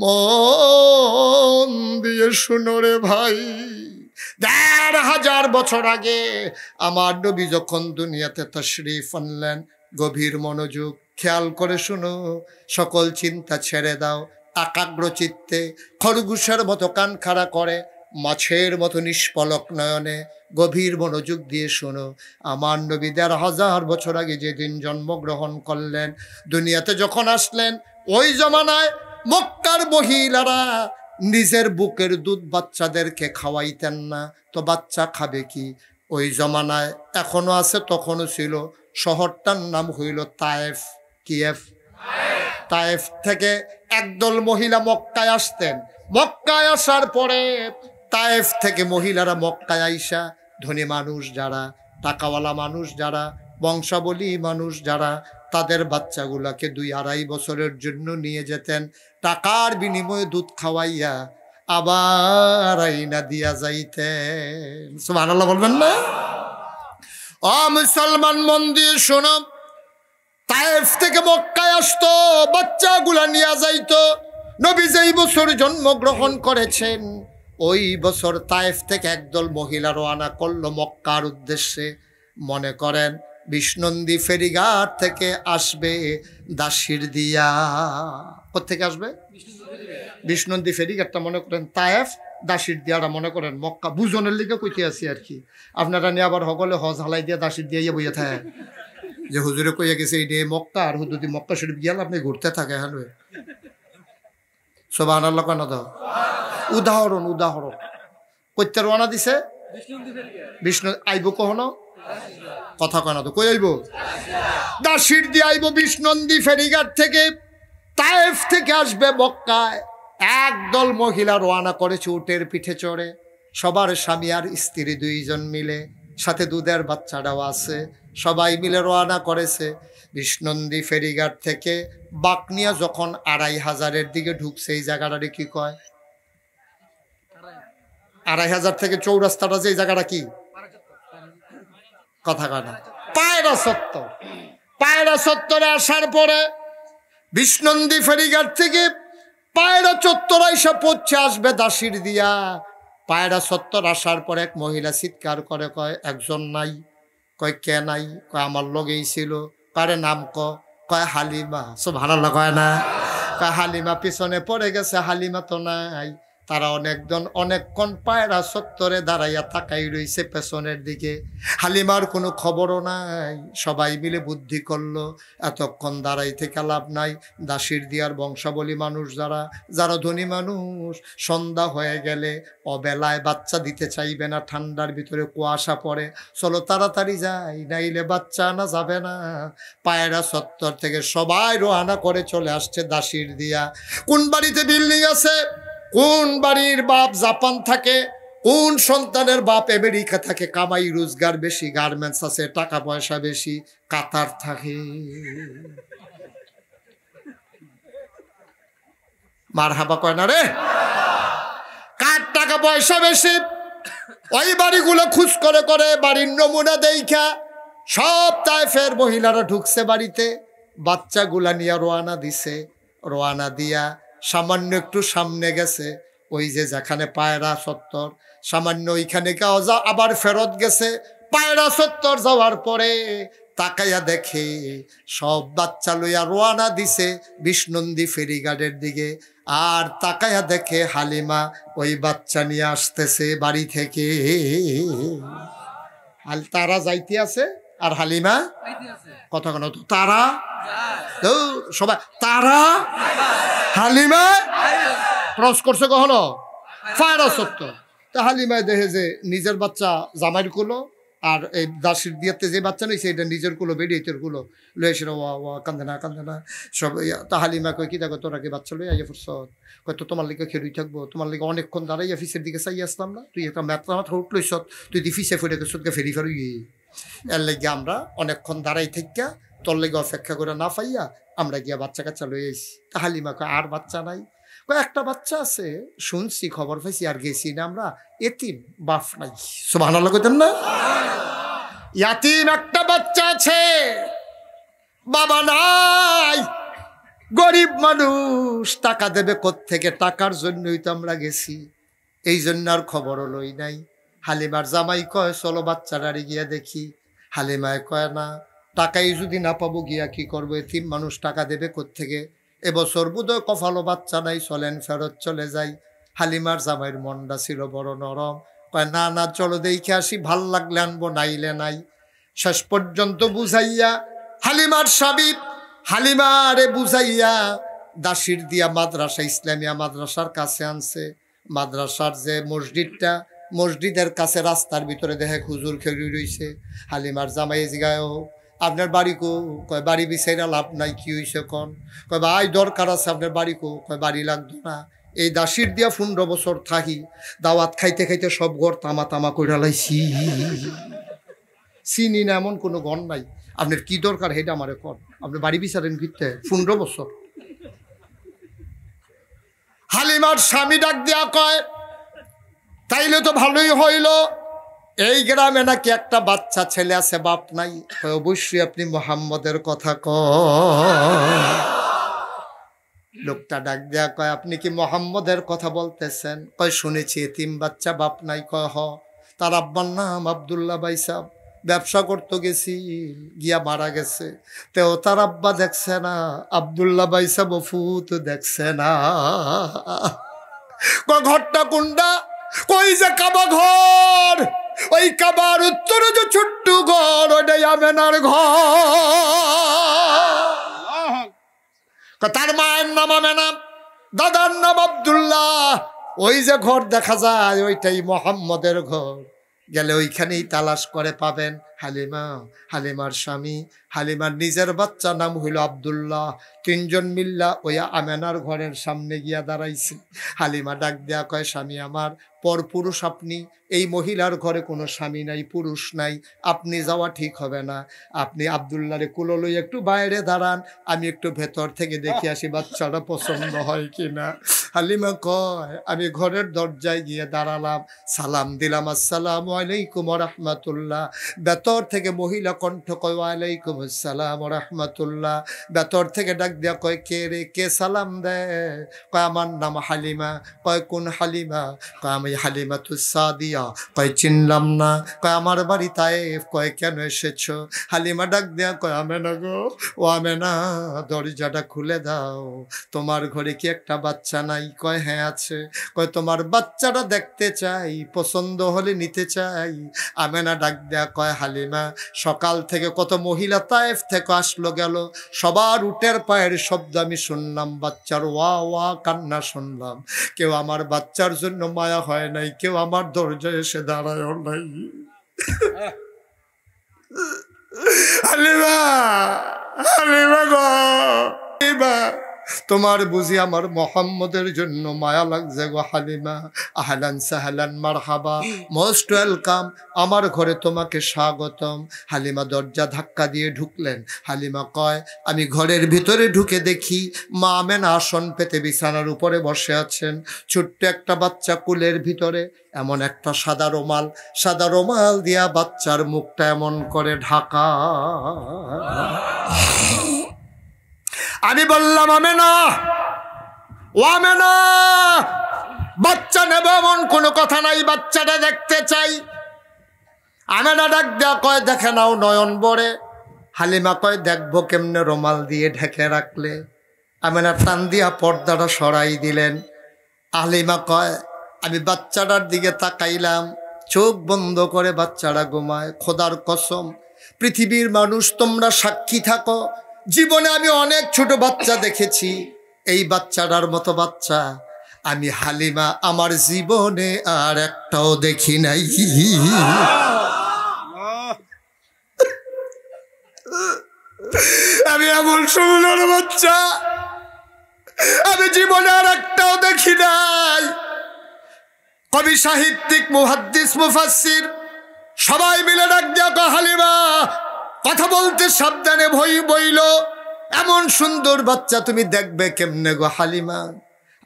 মন দিয়ে শুনো রে ভাই দেড় হাজার বছর আগে আমার নবী যখন দুনিয়াতে তশরিফ আনলেন গভীর মনোযোগ খেয়াল করে শুনো সকল চিন্তা ছেড়ে দাও একাগ্র চিত্তে খরগোশের মতো কান খাড়া করে মাছের মতো নিষ্পলক নয়নে গভীর মনোযোগ দিয়ে শোনো আমার নবী দেড় হাজার বছর আগে যেদিন জন্মগ্রহণ করলেন দুনিয়াতে যখন আসলেন ওই জমানায় মক্কার মহিলারা নিজের বুকের দুধ বাচ্চাদেরকে খাওয়াইতেন না তো বাচ্চা খাবে কি ওই জমানায় এখনও আছে তখনও ছিল শহরটার নাম হইল তায়েফ কিয়েফ তায়েফ থেকে একদল মহিলা মক্কায় আসতেন মক্কায় আসার পরে তায়েফ থেকে মহিলারা মক্কায় আইসা ধনী মানুষ যারা টাকাওয়ালা মানুষ যারা বংশাবলী মানুষ যারা তাদের বাচ্চাগুলাকে দুই আড়াই বছরের জন্য নিয়ে যেতেন টাকার বিনিময়ে দুধ খাওয়াইয়া আবার আইনা দিয়া যাইতেন সুমান বলবেন না অ মুসলমান মন্দির শোনম তায়েফ থেকে মক্কায় আসতো বাচ্চাগুলা নিয়ে যাইতো নবী যেই বছর জন্মগ্রহণ করেছেন ওই বছর তায়েফ থেকে একদল মহিলা রোয়ানা করলো মক্কার উদ্দেশ্যে মনে করেন বিষ্ণন্দী ফেরিঘাট থেকে আসবে দাসির দিয়া কোথেকে আসবে বিষ্ণন্দী ফেরিঘাটটা মনে করেন তায়েফ দাসির দিয়াটা মনে করেন মক্কা বুজনের লিগে কইতে আছি আর কি আপনারা নিয়ে আবার সকলে হজ হালাই দিয়ে দাসির দিয়ে ইয়ে বইয়া থাকে যে হুজুরে কইয়া গেছে এই দিয়ে মক্কা আর হুজুর মক্কা শরীফ গিয়াল আপনি ঘুরতে থাকে হ্যাঁ সব আনাল্লা কেন উদাহরণ উদাহরণ কইতে রওনা দিছে বিষ্ণু আইব কখনো কথা কয় না তো কই আইব দাসির দিয়ে আইব বিষ্ণন্দী ফেরিঘাট থেকে তায়েফ থেকে আসবে মক্কায় একদল মহিলা রোয়ানা করেছে উটের পিঠে চড়ে সবার স্বামী আর স্ত্রী দুইজন মিলে সাথে দুধের বাচ্চাটাও আছে সবাই মিলে রোয়ানা করেছে বিষ্ণন্দী ফেরিঘাট থেকে বাকনিয়া যখন আড়াই হাজারের দিকে ঢুকছে এই জায়গাটারে কি কয় আড়াই হাজার থেকে চৌরাস্তাটা যে এই জায়গাটা কি কথা কয় না পায়রা সত্য পায়রা সত্তরে আসার পরে বিষ্ণন্দী ফেরিঘাট থেকে পায়রা চত্বরা এসে পড়ছে আসবে দাসির দিয়া পায়রা সত্তর আসার পরে এক মহিলা চিৎকার করে কয় একজন নাই কয় কে নাই কয় আমার লগেই ছিল কারে নাম ক কয় হালিমা সব ভালো লাগায় না কয় হালিমা পিছনে পড়ে গেছে হালিমা তো নাই তারা অনেকজন অনেকক্ষণ পায়রা সত্তরে দাঁড়াইয়া তাকাই রইছে পেছনের দিকে হালিমার কোনো খবরও নাই সবাই মিলে বুদ্ধি করলো এতক্ষণ দাঁড়াই থেকে লাভ নাই দাসির দিয়ার বংশাবলী মানুষ যারা যারা ধনী মানুষ সন্ধ্যা হয়ে গেলে অবেলায় বাচ্চা দিতে চাইবে না ঠান্ডার ভিতরে কুয়াশা পড়ে চলো তাড়াতাড়ি যাই নাইলে বাচ্চা আনা যাবে না পায়রা সত্তর থেকে সবাই রোহানা করে চলে আসছে দাসির দিয়া কোন বাড়িতে বিল্ডিং আছে কোন বাড়ির বাপ জাপান থাকে কোন সন্তানের বাপ আমেরিকা থাকে কামাই রোজগার বেশি গার্মেন্টস আছে টাকা পয়সা বেশি কাতার থাকে মার হাবা কয় না রে কার টাকা পয়সা বেশি ওই বাড়িগুলো খুশ করে করে বাড়ির নমুনা দেখা সব ফের মহিলারা ঢুকছে বাড়িতে বাচ্চাগুলা নিয়ে রোয়ানা দিছে রোয়ানা দিয়া সামান্য একটু সামনে গেছে ওই যে যেখানে পায়রা সত্তর সামান্য ওইখানে যা আবার ফেরত গেছে পায়রা সত্তর যাওয়ার পরে তাকাইয়া দেখে সব বাচ্চা লইয়া রোয়ানা দিছে বিষ্ণন্দী গার্ডের দিকে আর তাকাইয়া দেখে হালিমা ওই বাচ্চা নিয়ে আসতেছে বাড়ি থেকে তারা যাইতে আছে আর হালিমা কথা কেন তারা সবাই তারা হালিমা ক্রস করছে কখনো ফায়রা সত্য তা হালিমায় দেখে যে নিজের বাচ্চা জামাইর করলো আর এই দাসির দিয়াতে যে বাচ্চা নেই সেটা নিজের কুলো বেরিয়েতের কুলো লয়ে সেটা ওয়া ওয়া কান্দে না কান্দে না সব তাহালিমা কয় কি দেখো তোরা কি বাচ্চা লই আইয়া ফুরসত তো তোমার লিগে খেলুই থাকবো তোমার লিগে অনেকক্ষণ দাঁড়াইয়া ফিসের দিকে চাই আসলাম না তুই একটা ম্যাথ মাথা উঠলই সত তুই দি ফিসে ফুটে গেছত ফেরি ফেরুই এর লেগে আমরা অনেকক্ষণ দাঁড়াই থেকে তোর লেগে অপেক্ষা করে না পাইয়া আমরা গিয়া বাচ্চা কাচ্চা লয়ে এসি তা হালিমা কয় আর বাচ্চা নাই একটা বাচ্চা আছে শুনছি খবর পাইছি আর গেছি না আমরা এতিম বাফ নাই সুবাহ কইতেন না ইয়াতিম একটা বাচ্চা আছে বাবা নাই গরিব মানুষ টাকা দেবে থেকে টাকার জন্যই তো আমরা গেছি এই জন্য আর খবরও লই নাই হালিমার জামাই কয় চলো বাচ্চারারে গিয়া দেখি হালিমায় কয় না টাকাই যদি না পাবো গিয়া কি করবো এতিম মানুষ টাকা দেবে কোত্থেকে এবছর বোধহয় কফালো বাচ্চা নাই চলেন ফেরত চলে যাই হালিমার জামাইয়ের মনটা ছিল বড় নরম কয় না না চলো দেখে আসি ভাল লাগলে আনবো নাইলে নাই শেষ পর্যন্ত বুঝাইয়া হালিমার সাবিব হালিমারে বুঝাইয়া দাসির দিয়া মাদ্রাসা ইসলামিয়া মাদ্রাসার কাছে আনছে মাদ্রাসার যে মসজিদটা মসজিদের কাছে রাস্তার ভিতরে দেখে খুজুর খেলি রয়েছে হালিমার জামাই জিগায় আপনার বাড়ি কো কয় বাড়ি বিচাইরা লাভ নাই কি হয়েছে কন কয় ভাই দরকার আছে আপনার বাড়ি কো কয় বাড়ি লাগতো না এই দাসির দিয়া পনেরো বছর থাকি দাওয়াত খাইতে খাইতে সব ঘর তামা তামা কইরালাইছি চিনি না এমন কোনো গণ নাই আপনার কি দরকার সেটা আমারে কন আপনি বাড়ি বিচারেন ঘিরতে পনেরো বছর হালিমার স্বামী ডাক দিয়া কয় তাইলে তো ভালোই হইল এই গ্রামে নাকি একটা বাচ্চা ছেলে আছে বাপ নাই অবশ্যই আপনি মোহাম্মদের কথা ক লোকটা ডাক দেয়া কয় আপনি কি মোহাম্মদের কথা বলতেছেন কয় শুনেছি এতিম বাচ্চা বাপ নাই ক হ তার আব্বার নাম ভাই সাহ ব্যবসা করতে গেছি গিয়া মারা গেছে তেও তার আব্বা দেখছে না ভাই সাহ অফুত দেখছে না ঘরটা কোনটা ওই যে কাবা ঘর ওই কাবার উত্তর যে ছোট্ট ঘর ওটাই আমেনার ঘর তার মায়ের নাম আমেনা দাদার নাম আবদুল্লাহ ওই যে ঘর দেখা যায় ওইটাই মোহাম্মদের ঘর গেলে ওইখানেই তালাশ করে পাবেন হালিমা হালিমার স্বামী হালিমার নিজের বাচ্চা নাম হইল আবদুল্লাহ তিনজন মিল্লা ওই আমেনার ঘরের সামনে গিয়া দাঁড়াইছে হালিমা ডাক দেয়া কয় স্বামী আমার পর পুরুষ আপনি এই মহিলার ঘরে কোনো স্বামী নাই পুরুষ নাই আপনি যাওয়া ঠিক হবে না আপনি আবদুল্লারে কুলো লই একটু বাইরে দাঁড়ান আমি একটু ভেতর থেকে দেখি আসি বাচ্চাটা পছন্দ হয় কি না হালিমা কয় আমি ঘরের দরজায় গিয়ে দাঁড়ালাম সালাম দিলাম আসসালাম আলাইকুম রহমতুল্লাহ বেতন ভেতর থেকে মহিলা কণ্ঠ কয় ওয়ালাইকুম আসসালাম রহমতুল্লাহ ভেতর থেকে ডাক দেয়া কয় কে রে কে সালাম দেয় কয় আমার নাম হালিমা কয় কোন হালিমা কয় আমি হালিমা সাদিয়া কয় চিনলাম না কয় আমার বাড়ি তায়েফ কয় কেন এসেছো হালিমা ডাক দেয়া কয় আমে না গো ও আমে না দরজাটা খুলে দাও তোমার ঘরে কি একটা বাচ্চা নাই কয় হ্যাঁ আছে কয় তোমার বাচ্চাটা দেখতে চাই পছন্দ হলে নিতে চাই আমেনা ডাক দেয়া কয় হালিমা হালিমা সকাল থেকে কত মহিলা তায়েফ থেকে আসলো গেল সবার উটের পায়ের শব্দ আমি শুনলাম বাচ্চার ওয়া ওয়া কান্না শুনলাম কেউ আমার বাচ্চার জন্য মায়া হয় নাই কেউ আমার দরজায় এসে দাঁড়ায় নাই হালিমা হালিমা গো তোমার বুঝি আমার মোহাম্মদের জন্য মায়া লাগছে গো হালিমা আহলান সাহালান মার হাবা মোস্ট ওয়েলকাম আমার ঘরে তোমাকে স্বাগতম হালিমা দরজা ধাক্কা দিয়ে ঢুকলেন হালিমা কয় আমি ঘরের ভিতরে ঢুকে দেখি মা আমেন আসন পেতে বিছানার উপরে বসে আছেন ছোট্ট একটা বাচ্চা কুলের ভিতরে এমন একটা সাদা রোমাল সাদা রোমাল দিয়া বাচ্চার মুখটা এমন করে ঢাকা আমি বললাম আমে না ও আমেনা না বাচ্চা নেব এমন কোনো কথা নাই বাচ্চাটা দেখতে চাই আমেনা ডাক দেয়া কয় দেখে নাও নয়ন বরে হালিমা কয় দেখবো কেমনে রোমাল দিয়ে ঢেকে রাখলে আমেনা টান দিয়া পর্দাটা সরাই দিলেন হালিমা কয় আমি বাচ্চাটার দিকে তাকাইলাম চোখ বন্ধ করে বাচ্চারা ঘুমায় খোদার কসম পৃথিবীর মানুষ তোমরা সাক্ষী থাকো জীবনে আমি অনেক ছোট বাচ্চা দেখেছি এই বাচ্চাটার মতো বাচ্চা আমি হালিমা আমার জীবনে আর একটাও দেখি নাই আমি এমন সুন্দর বাচ্চা আমি জীবনে আর একটাও দেখি নাই কবি সাহিত্যিক মুহাদ্দিস মুফাসির সবাই মিলে ডাক দিয়া হালিমা কথা বলতে সাবধানে ভই বইল এমন সুন্দর বাচ্চা তুমি দেখবে কেমনে গো হালিমা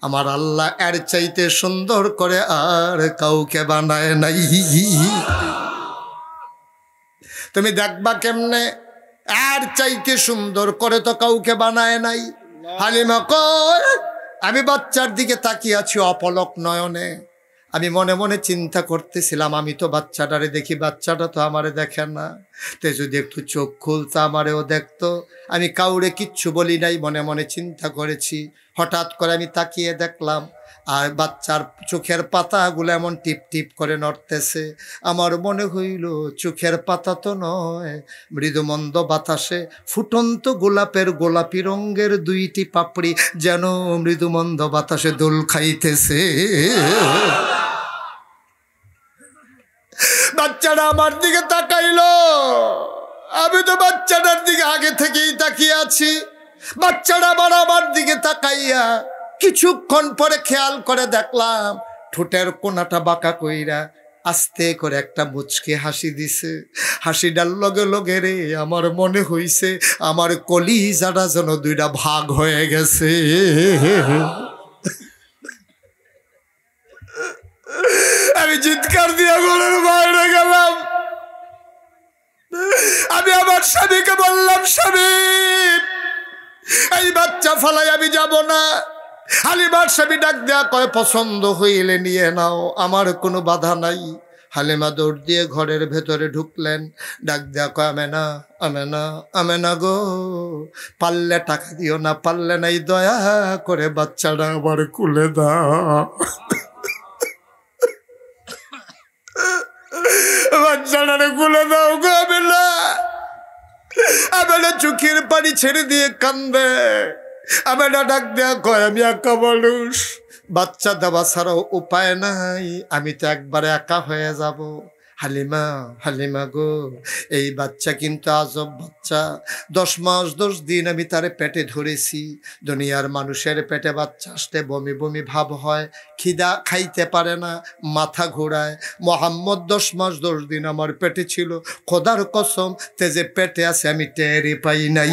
আমার আল্লাহ এর চাইতে সুন্দর করে আর কাউকে বানায় নাই তুমি দেখবা কেমনে আর চাইতে সুন্দর করে তো কাউকে বানায় নাই হালিমা কয় আমি বাচ্চার দিকে তাকিয়ে আছি অপলক নয়নে আমি মনে মনে চিন্তা করতেছিলাম আমি তো বাচ্চাটারে দেখি বাচ্চাটা তো আমারে দেখে না তে যদি একটু চোখ খুলতো আমারেও দেখতো আমি কাউরে কিচ্ছু বলি নাই মনে মনে চিন্তা করেছি হঠাৎ করে আমি তাকিয়ে দেখলাম আর বাচ্চার চোখের পাতাগুলো এমন টিপ টিপ করে নড়তেছে আমার মনে হইল চোখের পাতা তো নয় মৃদুমন্দ বাতাসে ফুটন্ত গোলাপের গোলাপি রঙের দুইটি পাপড়ি যেন মৃদুমন্দ বাতাসে দোল খাইতেছে বাচ্চাটা আমার দিকে তাকাইল আমি তো বাচ্চাটার দিকে আগে থেকেই তাকিয়ে আছি বাচ্চাটা আবার আমার দিকে তাকাইয়া কিছুক্ষণ পরে খেয়াল করে দেখলাম ঠোঁটের কোনাটা বাঁকা কইরা আস্তে করে একটা মুচকে হাসি দিছে হাসিটার লগে লগে রে আমার মনে হইছে আমার যারা যেন দুইটা ভাগ হয়ে গেছে আমি চিৎকার দিয়ে ঘরের বাইরে গেলাম আমি আমার স্বামীকে বললাম স্বামী এই বাচ্চা ফালাই আমি যাব না হালিমার স্বামী ডাক দেয়া কয় পছন্দ হইলে নিয়ে নাও আমার কোনো বাধা নাই হালিমা দৌড় দিয়ে ঘরের ভেতরে ঢুকলেন ডাক দেয়া কয় আমে আমে না না আমে না গো পাললে টাকা দিও না পারলে নাই দয়া করে বাচ্চাটা আবার কুলে দাও বাচ্চাটারে খুলে দাও গো আবেলা আবেলা চোখের পানি ছেড়ে দিয়ে কান্দে আবেলা ডাক দেয়া কয় আমি একা মানুষ বাচ্চা দেওয়া ছাড়াও উপায় নাই আমি তো একবারে একা হয়ে যাবো হালিমা হালিমা গো এই বাচ্চা কিন্তু আজব বাচ্চা দশ মাস দশ দিন আমি তারে পেটে ধরেছি দুনিয়ার মানুষের পেটে বাচ্চা আসতে বমি বমি ভাব হয় খিদা খাইতে পারে না মাথা ঘোরায় মোহাম্মদ দশ মাস দশ দিন আমার পেটে ছিল খোদার কসম তে যে পেটে আছে আমি টেরে পাই নাই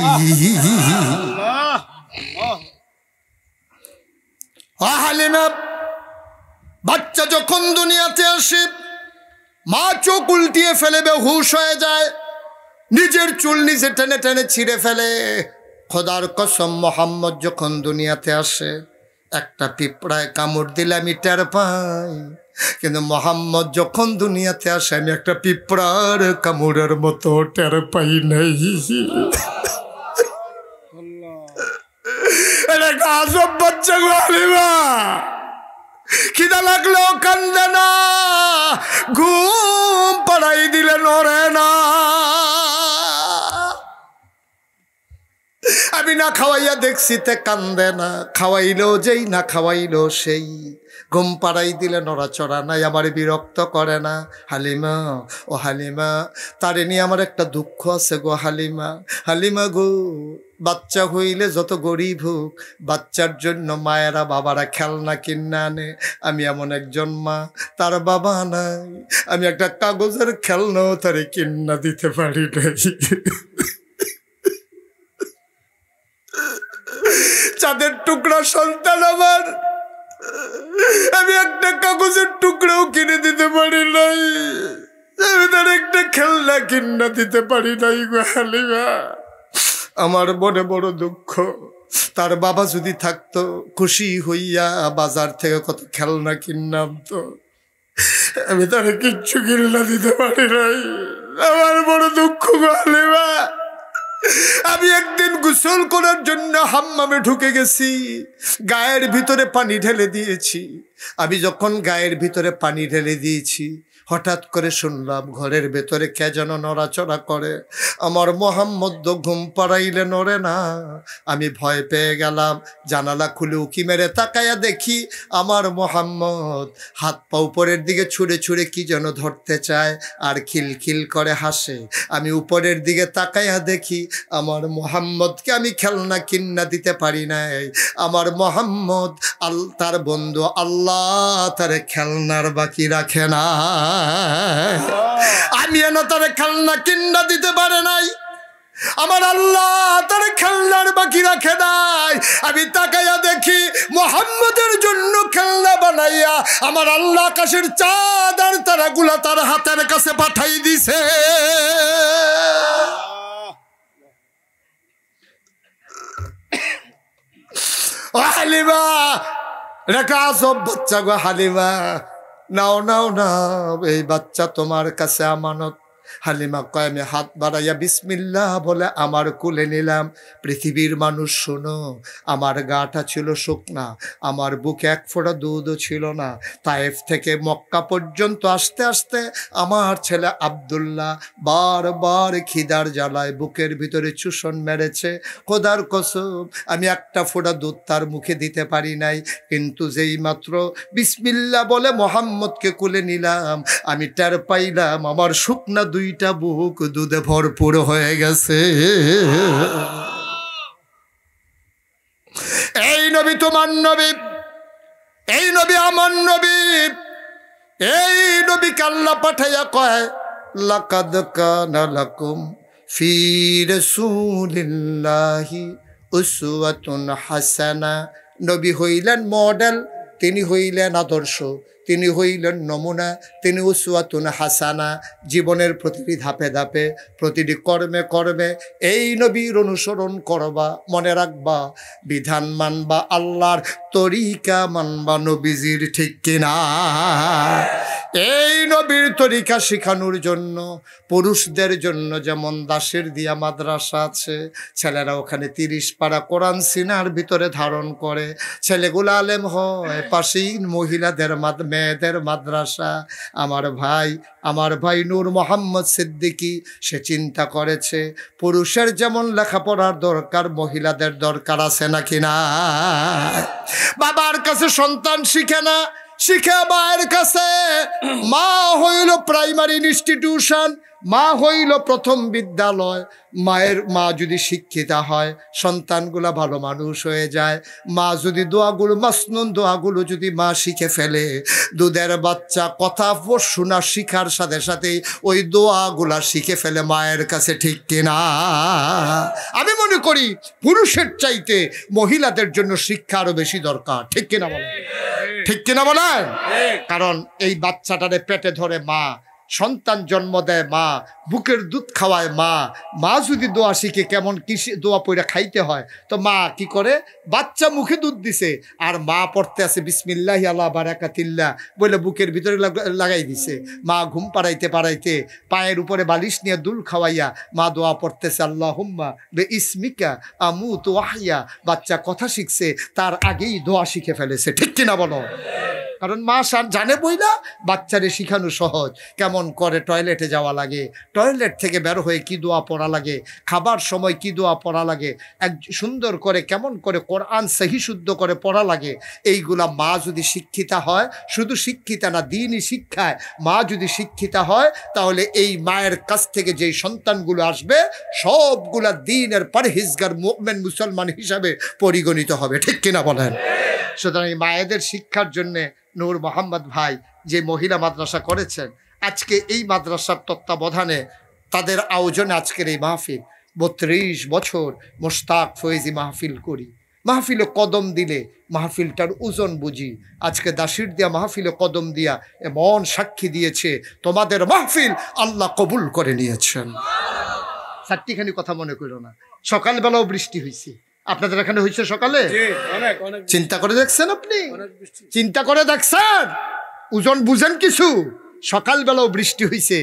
হালিমা বাচ্চা যখন দুনিয়াতে আসে মা চোখ উল্টিয়ে ফেলে বেহুশ হয়ে যায় নিজের চুল নিজে টেনে টেনে ছিঁড়ে ফেলে খোদার কসম মোহাম্মদ যখন দুনিয়াতে আসে একটা পিঁপড়ায় কামড় দিলে আমি টের পাই কিন্তু মোহাম্মদ যখন দুনিয়াতে আসে আমি একটা পিঁপড়ার কামড়ের মতো টের পাই নাই এটা আজব বাচ্চা গো আলিমা খিদা লাগলো কান্দে না ঘুম পাড়াই দিলে নড়ে না আমি না খাওয়াইয়া দেখছি তে কান্দে না খাওয়াইলো যেই না খাওয়াইলো সেই ঘুম পাড়াই দিলে নড়াচড়া নাই আমার বিরক্ত করে না হালিমা ও হালিমা তারে নিয়ে আমার একটা দুঃখ আছে গো হালিমা হালিমা গো বাচ্চা হইলে যত গরিব হোক বাচ্চার জন্য মায়েরা বাবারা খেলনা কিনা আনে আমি এমন একজন মা তার বাবা নাই আমি একটা কাগজের খেলনাও তারে কিনা দিতে পারি নাই চাঁদের টুকরা সন্তান আমার আমি একটা কাগজের টুকরাও কিনে দিতে পারি নাই আমি তার একটা খেলনা কিনা দিতে পারি নাই হালিমা আমার মনে বড় দুঃখ তার বাবা যদি থাকতো খুশি হইয়া বাজার থেকে কত খেলনা কিনলাম তো আমি তার কিচ্ছু কিনলা দিতে পারি নাই আমার বড় দুঃখ হালিমা আমি একদিন গোসল করার জন্য হাম্মামে ঢুকে গেছি গায়ের ভিতরে পানি ঢেলে দিয়েছি আমি যখন গায়ের ভিতরে পানি ঢেলে দিয়েছি হঠাৎ করে শুনলাম ঘরের ভেতরে কে যেন নড়াচড়া করে আমার মোহাম্মদ তো ঘুম পাড়াইলে নড়ে না আমি ভয় পেয়ে গেলাম জানালা খুলে উকি মেরে তাকায়া দেখি আমার মোহাম্মদ হাত পা উপরের দিকে ছুঁড়ে ছুঁড়ে কি যেন ধরতে চায় আর খিলখিল করে হাসে আমি উপরের দিকে তাকায়া দেখি আমার মোহাম্মদকে আমি খেলনা কিন্না দিতে পারি নাই আমার মোহাম্মদ তার বন্ধু আল্লাহ তার খেলনার বাকি রাখে না আমি এন তার খেলনা কিন্না দিতে পারে নাই আমার আল্লাহ তার খেলনার বাকি রাখে নাই আমি তাকাইয়া দেখি মোহাম্মদের জন্য খেলনা বানাইয়া আমার আল্লাহ আকাশের চাঁদ আর তারা গুলা তার হাতের কাছে পাঠাই দিছে হালিমা রেখা সব বাচ্চা গো হালিমা নাও নাও নাও এই বাচ্চা তোমার কাছে আমানত হালিমা কয়েমে হাত বাড়াইয়া বিসমিল্লাহ বলে আমার কুলে নিলাম পৃথিবীর মানুষ শোনো আমার গাটা ছিল শুকনা আমার বুকে এক ফোঁটা দুধও ছিল না তাইফ থেকে মক্কা পর্যন্ত আসতে আসতে আমার ছেলে আবদুল্লাহ বারবার খিদার জ্বালায় বুকের ভিতরে চুষণ মেরেছে খোদার কসব আমি একটা ফোঁটা দুধ তার মুখে দিতে পারি নাই কিন্তু যেই মাত্র বিসমিল্লা বলে মোহাম্মদকে কুলে নিলাম আমি টের পাইলাম আমার শুকনা দুই দুইটা বুক দুধে ভরপুর হয়ে গেছে এই নবী তোমার নবী এই নবী আমার নবী এই নবী কাল্লা পাঠাইয়া কয় লাকাদ কানা লাকুম ফি রাসূলিল্লাহি উসওয়াতুন হাসানা নবী হইলেন মডেল তিনি হইলেন আদর্শ তিনি হইলেন নমুনা তিনি উসুয়াতুন হাসানা জীবনের প্রতিটি ধাপে ধাপে প্রতিটি কর্মে কর্মে এই নবীর অনুসরণ করবা মনে রাখবা বিধান মানবা আল্লাহর তরিকা মানবা নবীজির ঠিক কিনা এই নবীর তরিকা শেখানোর জন্য পুরুষদের জন্য যেমন দাসের দিয়া মাদ্রাসা আছে ছেলেরা ওখানে তিরিশ পাড়া কোরআন সিনার ভিতরে ধারণ করে ছেলেগুলো আলেম হয় পাশেই মহিলাদের মাধ্যমে মেয়েদের মাদ্রাসা আমার ভাই আমার ভাই নূর মোহাম্মদ সিদ্দিকী সে চিন্তা করেছে পুরুষের যেমন লেখাপড়ার দরকার মহিলাদের দরকার আছে নাকি না বাবার কাছে সন্তান শিখে না শিখে মায়ের কাছে মা হইল প্রাইমারি ইনস্টিটিউশন মা হইল প্রথম বিদ্যালয় মায়ের মা যদি শিক্ষিতা হয় সন্তানগুলা ভালো মানুষ হয়ে যায় মা যদি দোয়াগুলো মাসনুন দোয়াগুলো যদি মা শিখে ফেলে দুধের বাচ্চা কথা শোনা শিখার সাথে সাথেই ওই দোয়াগুলা শিখে ফেলে মায়ের কাছে ঠিক কিনা আমি মনে করি পুরুষের চাইতে মহিলাদের জন্য শিক্ষা আরও বেশি দরকার ঠিক কিনা বলেন ঠিক কিনা বলেন কারণ এই বাচ্চাটারে পেটে ধরে মা সন্তান জন্ম দেয় মা বুকের দুধ খাওয়ায় মা মা যদি দোয়া শিখে কেমন কৃষি দোয়া পইরা খাইতে হয় তো মা কি করে বাচ্চা মুখে দুধ দিছে আর মা পড়তে আছে বিসমিল্লাহি আল্লাহ বারাকাতিল্লা বলে বুকের ভিতরে লাগাই দিছে মা ঘুম পাড়াইতে পাড়াইতে পায়ের উপরে বালিশ নিয়ে দুল খাওয়াইয়া মা দোয়া পড়তেছে আল্লাহ হুম্মা বে ইসমিকা আমু তো বাচ্চা কথা শিখছে তার আগেই দোয়া শিখে ফেলেছে ঠিক কিনা বলো কারণ মা সার জানে বই না বাচ্চারে শিখানো সহজ কেমন করে টয়লেটে যাওয়া লাগে টয়লেট থেকে বের হয়ে কি দোয়া পড়া লাগে খাবার সময় কি দোয়া পড়া লাগে এক সুন্দর করে কেমন করে কোরআন সেহি শুদ্ধ করে পড়া লাগে এইগুলা মা যদি শিক্ষিতা হয় শুধু শিক্ষিতা না দিনই শিক্ষায় মা যদি শিক্ষিতা হয় তাহলে এই মায়ের কাছ থেকে যেই সন্তানগুলো আসবে সবগুলা দিনের পারহিজগার মুভমেন মুসলমান হিসাবে পরিগণিত হবে ঠিক কিনা বলেন সুতরাং এই মায়েদের শিক্ষার জন্যে নূর মোহাম্মদ ভাই যে মহিলা মাদ্রাসা করেছেন আজকে এই মাদ্রাসার তত্ত্বাবধানে তাদের আয়োজনে আজকের এই মাহফিল বত্রিশ বছর মোস্তাক ফয়েজি মাহফিল করি মাহফিলে কদম দিলে মাহফিলটার ওজন বুঝি আজকে দাসির দিয়া মাহফিলে কদম দিয়া এমন সাক্ষী দিয়েছে তোমাদের মাহফিল আল্লাহ কবুল করে নিয়েছেন সাতটিখানি কথা মনে করো না সকালবেলাও বৃষ্টি হয়েছে আপনাদের এখানে হয়েছে সকালে চিন্তা করে দেখছেন আপনি চিন্তা করে দেখছেন ওজন বুঝেন কিছু সকালবেলাও বৃষ্টি হয়েছে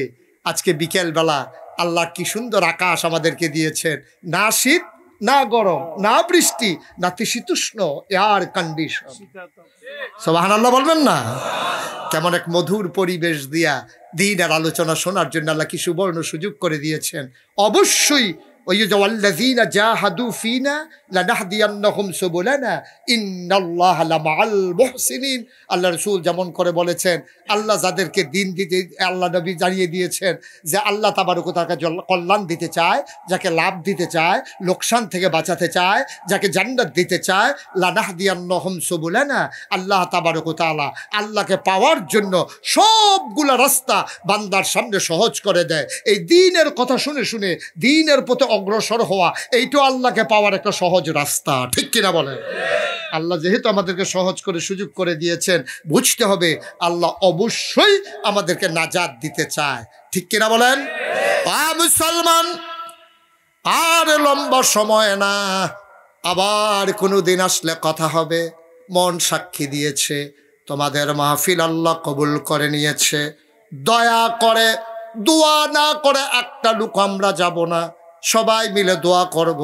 আজকে বিকেলবেলা আল্লাহ কি সুন্দর আকাশ আমাদেরকে দিয়েছেন না শীত না গরম না বৃষ্টি নাতিশীতুষ্ণ এয়ার কন্ডিশন সবাহান আল্লাহ বলবেন না কেমন এক মধুর পরিবেশ দিয়া দিন আর আলোচনা শোনার জন্য আল্লাহ কি সুবর্ণ সুযোগ করে দিয়েছেন অবশ্যই আল্লাহ রসুল যেমন করে বলেছেন আল্লাহ যাদেরকে দিন দিতে আল্লাহ নবী জানিয়ে দিয়েছেন যে আল্লাহ তাবারুকু তাকে কল্যাণ দিতে চায় যাকে লাভ দিতে চায় লোকসান থেকে বাঁচাতে চায় যাকে জান্নাত দিতে চায় লানাহ দিয়ান্নহম সবুলানা আল্লাহ তাবারুকু তালা আল্লাহকে পাওয়ার জন্য সবগুলা রাস্তা বান্দার সামনে সহজ করে দেয় এই দিনের কথা শুনে শুনে দিনের পথে অগ্রসর হওয়া এইটা আল্লাহকে পাওয়ার একটা সহজ রাস্তা ঠিক কিনা বলেন আল্লাহ যেহেতু আমাদেরকে সহজ করে সুযোগ করে দিয়েছেন বুঝতে হবে আল্লাহ অবশ্যই আমাদেরকে নাজাদ দিতে চায় ঠিক কিনা বলেন মুসলমান আর লম্বা সময় না আবার কোনো দিন আসলে কথা হবে মন সাক্ষী দিয়েছে তোমাদের মাহফিল আল্লাহ কবুল করে নিয়েছে দয়া করে দোয়া না করে একটা লোক আমরা যাব না সবাই মিলে দোয়া করব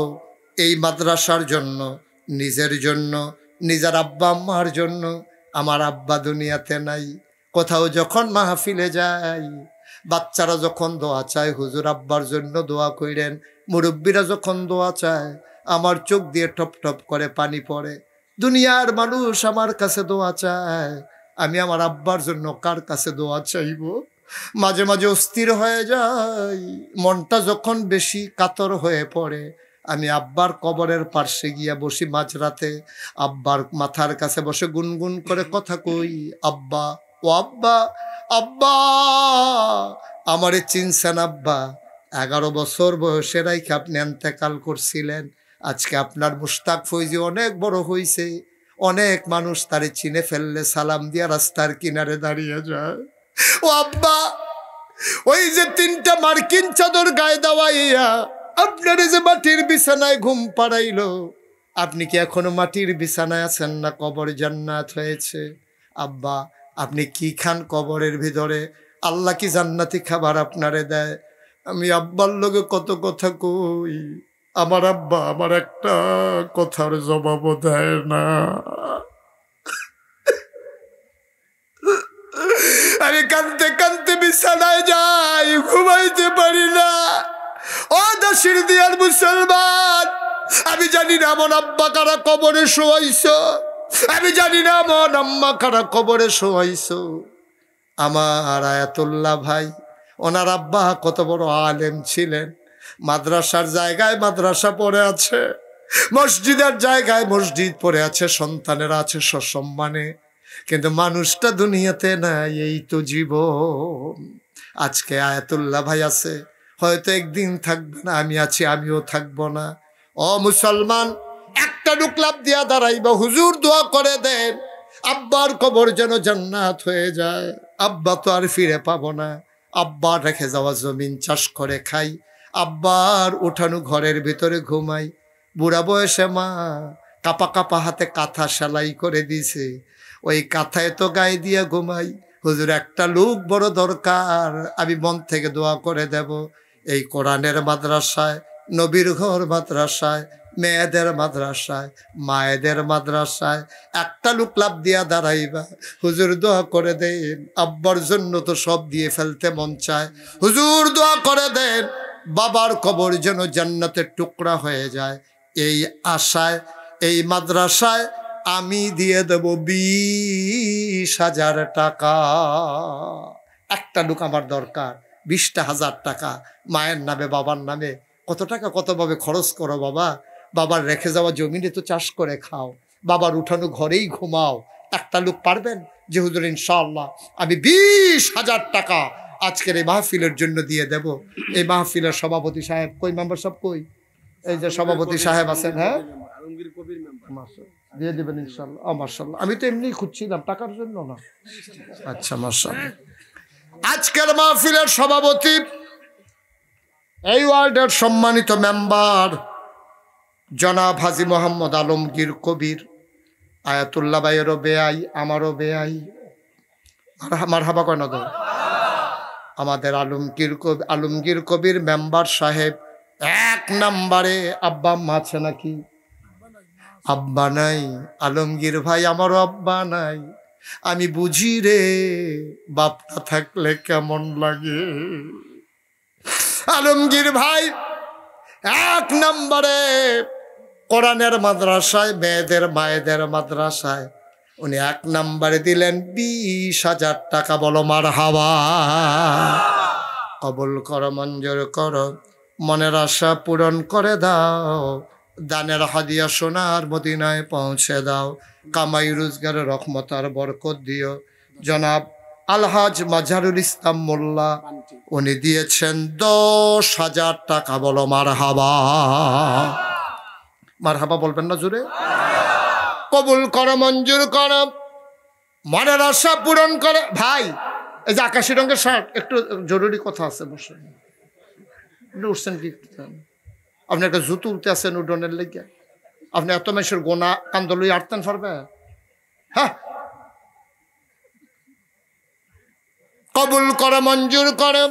এই মাদ্রাসার জন্য নিজের জন্য নিজের আব্বা আম্মার জন্য আমার আব্বা দুনিয়াতে নাই কোথাও যখন মাহফিলে যাই বাচ্চারা যখন দোয়া চায় হুজুর আব্বার জন্য দোয়া কইরেন মুরব্বীরা যখন দোয়া চায় আমার চোখ দিয়ে টপ টপ করে পানি পড়ে দুনিয়ার মানুষ আমার কাছে দোয়া চায় আমি আমার আব্বার জন্য কার কাছে দোয়া চাইব মাঝে মাঝে অস্থির হয়ে যায় মনটা যখন বেশি কাতর হয়ে পড়ে আমি আব্বার কবরের পার্শ্বে গিয়া বসি মাঝরাতে আব্বার মাথার কাছে বসে গুনগুন করে কথা কই আব্বা ও আব্বা আব্বা আমারে চিনছেন আব্বা এগারো বছর বয়সে রাইকে আপনি এন্তেকাল করছিলেন আজকে আপনার মুস্তাক ফৈজি অনেক বড় হয়েছে অনেক মানুষ তারে চিনে ফেললে সালাম দিয়া রাস্তার কিনারে দাঁড়িয়ে যায় ও আব্বা ওই যে তিনটা মার্কিন চাদর গায়ে দেওয়াইয়া আপনার যে মাটির বিছানায় ঘুম পাড়াইল আপনি কি এখনো মাটির বিছানায় আছেন না কবর জান্নাত হয়েছে আব্বা আপনি কি খান কবরের ভিতরে আল্লাহ কি জান্নাতি খাবার আপনারে দেয় আমি আব্বার লোকে কত কথা কই আমার আব্বা আমার একটা কথার জবাবও দেয় না কাঁদতে কাঁদতে বিছানায় যাই ঘুমাইতে পারি না ও দশির দিয়ার মুসলমান আমি জানি না আমার আব্বা কারা কবরে শোয়াইছ আমি জানি না আমার আম্মা কারা কবরে শোয়াইছ আমার আয়াতুল্লাহ ভাই ওনার আব্বা কত বড় আলেম ছিলেন মাদ্রাসার জায়গায় মাদ্রাসা পড়ে আছে মসজিদের জায়গায় মসজিদ পড়ে আছে সন্তানেরা আছে সসম্মানে কিন্তু মানুষটা দুনিয়াতে নাই এই তো জীব আজকে আয়াতুল্লাহ ভাই আছে হয়তো একদিন থাকবে না আমি আছি আমিও থাকব না অ মুসলমান একটা ডুকলাপ দিয়া দাঁড়াইবা হুজুর দোয়া করে দেন আব্বার কবর যেন জান্নাত হয়ে যায় আব্বা তো আর ফিরে পাবো না আব্বা রেখে যাওয়া জমিন চাষ করে খাই আব্বার উঠানো ঘরের ভিতরে ঘুমাই বুড়া বয়সে মা কাপা কাপা হাতে কাঁথা সেলাই করে দিছে ওই কাথায় তো গায়ে দিয়ে ঘুমাই হুজুর একটা লোক বড় দরকার আমি মন থেকে দোয়া করে দেব এই কোরআনের মাদ্রাসায় নবীর ঘর মাদ্রাসায় মেয়েদের মাদ্রাসায় মায়েদের মাদ্রাসায় একটা লোক লাভ দিয়া দাঁড়াইবা হুজুর দোয়া করে দেন আব্বার জন্য তো সব দিয়ে ফেলতে মন চায় হুজুর দোয়া করে দেন বাবার কবর যেন জান্নাতের টুকরা হয়ে যায় এই আশায় এই মাদ্রাসায় আমি দিয়ে দেব বিশ হাজার টাকা একটা লোক আমার দরকার বিশটা হাজার টাকা মায়ের নামে বাবার নামে কত টাকা কতভাবে খরচ করো বাবা বাবার রেখে যাওয়া জমিনে তো চাষ করে খাও বাবার উঠানো ঘরেই ঘুমাও একটা লোক পারবেন যে ইনশাল্লাহ আমি বিশ হাজার টাকা আজকের এই মাহফিলের জন্য দিয়ে দেব এই মাহফিলের সভাপতি সাহেব কই মেম্বার সব কই এই যে সভাপতি সাহেব আছেন হ্যাঁ দিয়ে দেবেন ইনশাল্লাহ ও মার্শাল্লাহ আমি তো এমনি খুঁজছিলাম টাকার জন্য না আচ্ছা মার্শাল্লাহ আজকের মাহফিলের সভাপতি এই ওয়ার্ল্ডের সম্মানিত মেম্বার জনাব হাজি মোহাম্মদ আলমগীর কবির আয়াতুল্লা ভাইয়েরও বেআই আমারও বেআই আমার হাবা কেন দেয় আমাদের আলমগীর কবি আলমগীর কবির মেম্বার সাহেব এক নাম্বারে আব্বা আম্মা আছে নাকি আব্বা নাই আলমগীর ভাই আমারও আব্বা নাই আমি বুঝি রে বাপটা থাকলে কেমন লাগে আলমগীর ভাই এক নম্বরে কোরআনের মাদ্রাসায় মেয়েদের মায়েদের মাদ্রাসায় উনি এক নম্বরে দিলেন বিশ হাজার টাকা বলো মার হাওয়া কবল কর মঞ্জুর কর মনের আশা পূরণ করে দাও দানের হাদিয়া সোনার মদিনায় পৌঁছে দাও কামাই রোজগার রকমতার বরকত দিও জনাব আলহাজ মাজারুল ইসলাম মোল্লা উনি দিয়েছেন দশ হাজার টাকা বলো মার হাবা মার হাবা বলবেন না জুড়ে কবুল কর মঞ্জুর কর মনের আশা পূরণ করে ভাই এই যে আকাশী রঙের শার্ট একটু জরুরি কথা আছে বসে উঠছেন কি আপনি একটা জুতো উঠতে আছেন উডনের লেগে আপনি এত মানুষের গোনা কান্দলুই আটতেন পারবে হ্যাঁ কবুল করে মঞ্জুর করে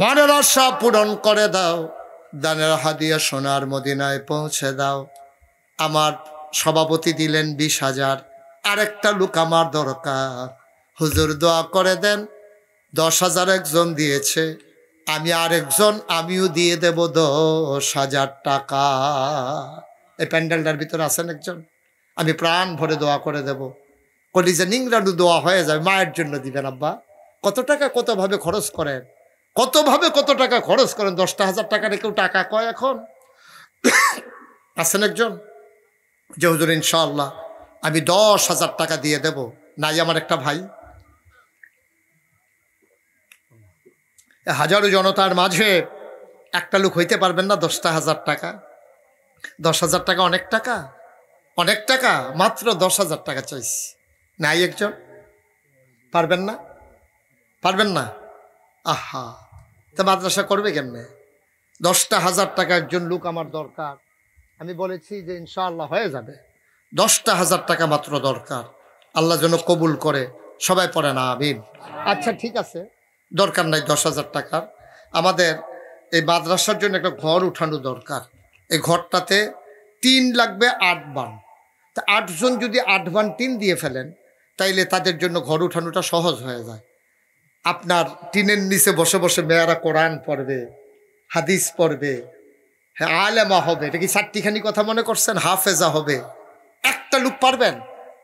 মনের আশা পূরণ করে দাও দানের হাদিয়া সোনার মদিনায় পৌঁছে দাও আমার সভাপতি দিলেন বিশ হাজার আরেকটা লোক আমার দরকার হুজুর দোয়া করে দেন দশ হাজার একজন দিয়েছে আমি আরেকজন আমিও দিয়ে দেব দশ হাজার টাকা এই প্যান্ডেলটার ভিতরে আছেন একজন আমি প্রাণ ভরে দোয়া করে দেব যে নিংরাডু দোয়া হয়ে যাবে মায়ের জন্য দিবেন আব্বা কত টাকা কতভাবে খরচ করেন কতভাবে কত টাকা খরচ করেন দশটা হাজার টাকা কেউ টাকা কয় এখন আছেন একজন যে হুজুর ইনশাল্লাহ আমি দশ হাজার টাকা দিয়ে দেব নাই আমার একটা ভাই হাজারো জনতার মাঝে একটা লোক হইতে পারবেন না দশটা হাজার টাকা দশ হাজার টাকা অনেক টাকা অনেক টাকা মাত্র দশ হাজার টাকা চাইছি নাই একজন পারবেন না পারবেন না আহা তা মাদ্রাসা করবে কেমনে দশটা হাজার টাকা একজন লোক আমার দরকার আমি বলেছি যে ইনশাআল্লাহ হয়ে যাবে দশটা হাজার টাকা মাত্র দরকার আল্লাহ যেন কবুল করে সবাই পড়ে না আমিন আচ্ছা ঠিক আছে দরকার নাই দশ হাজার টাকার আমাদের এই মাদ্রাসার জন্য একটা ঘর উঠানো দরকার এই ঘরটাতে টিন লাগবে আট বান তা আটজন যদি আট বান টিন দিয়ে ফেলেন তাইলে তাদের জন্য ঘর উঠানোটা সহজ হয়ে যায় আপনার টিনের নিচে বসে বসে মেয়েরা কোরআন পড়বে হাদিস পড়বে হ্যাঁ আলেমা হবে এটা কি চারটিখানি কথা মনে করছেন হাফেজা হবে একটা লুক পারবেন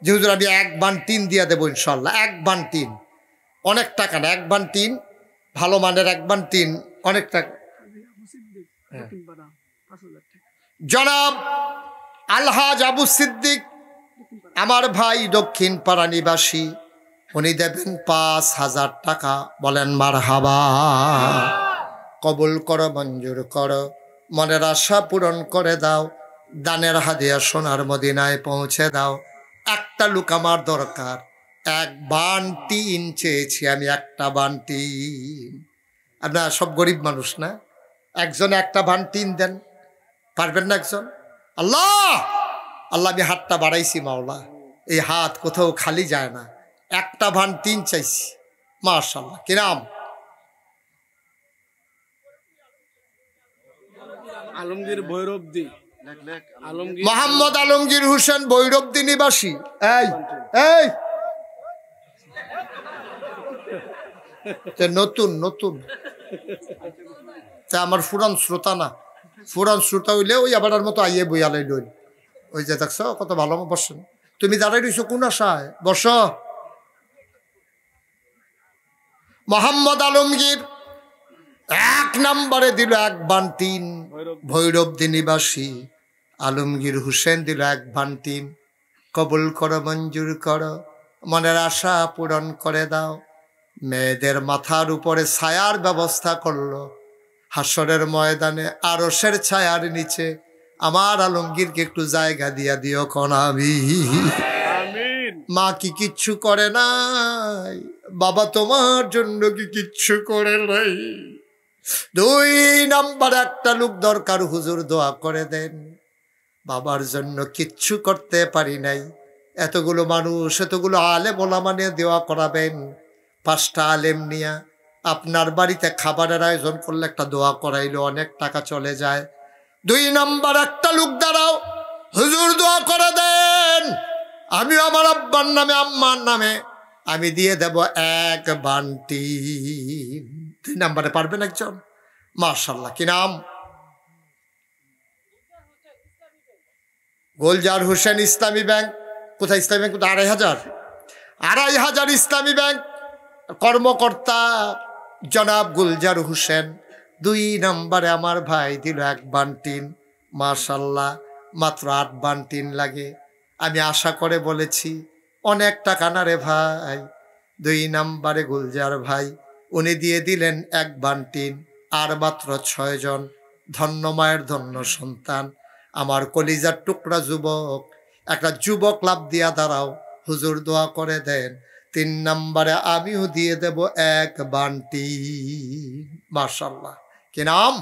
যেহেতু আমি এক বান টিন দিয়ে দেবো ইনশাল্লাহ এক বান টিন অনেক টাকা না এক বান তিন ভালো মানের এক বান তিন অনেক টাকা হ্যাঁ। জনাব আলহাজ আবু সিদ্দিক আমার ভাই দক্ষিণ পাড়া নিবাসী উনি দেবেন পাঁচ হাজার টাকা বলেন মার হাবা কবুল করো মঞ্জুর করো মনের আশা পূরণ করে দাও দানের হাদিয়া সোনার মদিনায় পৌঁছে দাও একটা লুক আমার দরকার এক বানটি ইন চেয়েছি আমি একটা বানটি না সব গরিব মানুষ না একজন একটা বানটি ইন দেন পারবেন না একজন আল্লাহ আল্লাহ আমি হাতটা বাড়াইছি মাওলা এই হাত কোথাও খালি যায় না একটা ভান তিন চাইছি মার্শাল্লাহ কিরাম আলমগীর ভৈরবদি মোহাম্মদ আলমগীর হুসেন ভৈরবদি নিবাসী এই এই নতুন নতুন আমার ফুরান শ্রোতা না ফুরান শ্রোতা হইলে ওই আবার মতো আইয়ে বইয়ালাই লইল ওই যে দেখছো কত ভালো বসেন তুমি দাঁড়াই রইছো কোন আশায় বস মোহাম্মদ আলমগীর এক নাম্বারে দিল এক বান্তিন ভৈরব দিনীবাসী আলমগীর হুসেন দিল এক বান্তিন কবুল কর মঞ্জুর কর মনের আশা পূরণ করে দাও মেয়েদের মাথার উপরে ছায়ার ব্যবস্থা করল হাসরের ময়দানে আরসের ছায়ার নিচে আমার আলমগীরকে একটু জায়গা দিয়া দিও কনাবি মা কি কিচ্ছু করে নাই বাবা তোমার জন্য কি কিচ্ছু করে নাই দুই নাম্বার একটা লোক দরকার হুজুর দোয়া করে দেন বাবার জন্য কিচ্ছু করতে পারি নাই এতগুলো মানুষ এতগুলো আলে বোলা মানে দেওয়া করাবেন পাঁচটা আলেম নিয়া আপনার বাড়িতে খাবারের আয়োজন করলে একটা দোয়া করাইলো অনেক টাকা চলে যায় দুই নাম্বার একটা লোক দাঁড়াও হুজুর দোয়া করে দেন আমি আমার আব্বার নামে আম্মার নামে আমি দিয়ে দেব এক বান্টি দুই নাম্বারে পারবেন একজন মার্শাল্লাহ কি নাম গোলজার হোসেন ইসলামী ব্যাংক কোথায় ইসলামী ব্যাংক আড়াই হাজার আড়াই হাজার ইসলামী ব্যাংক কর্মকর্তা জনাব গুলজার হোসেন দুই নম্বরে আমার ভাই দিল এক বান্টিন মার্শাল্লাহ মাত্র আট বান্টিন লাগে আমি আশা করে বলেছি অনেক টাকা না রে ভাই দুই নাম্বারে গুলজার ভাই উনি দিয়ে দিলেন এক বান্টিন আর মাত্র ছয়জন ধন্য মায়ের ধন্য সন্তান আমার কলিজার টুকরা যুবক একটা যুবক লাভ দিয়া দাঁড়াও হুজুর দোয়া করে দেন তিন নম্বরে আমিও দিয়ে দেব এক বান্টি মার্শাল্লাহ কি নাম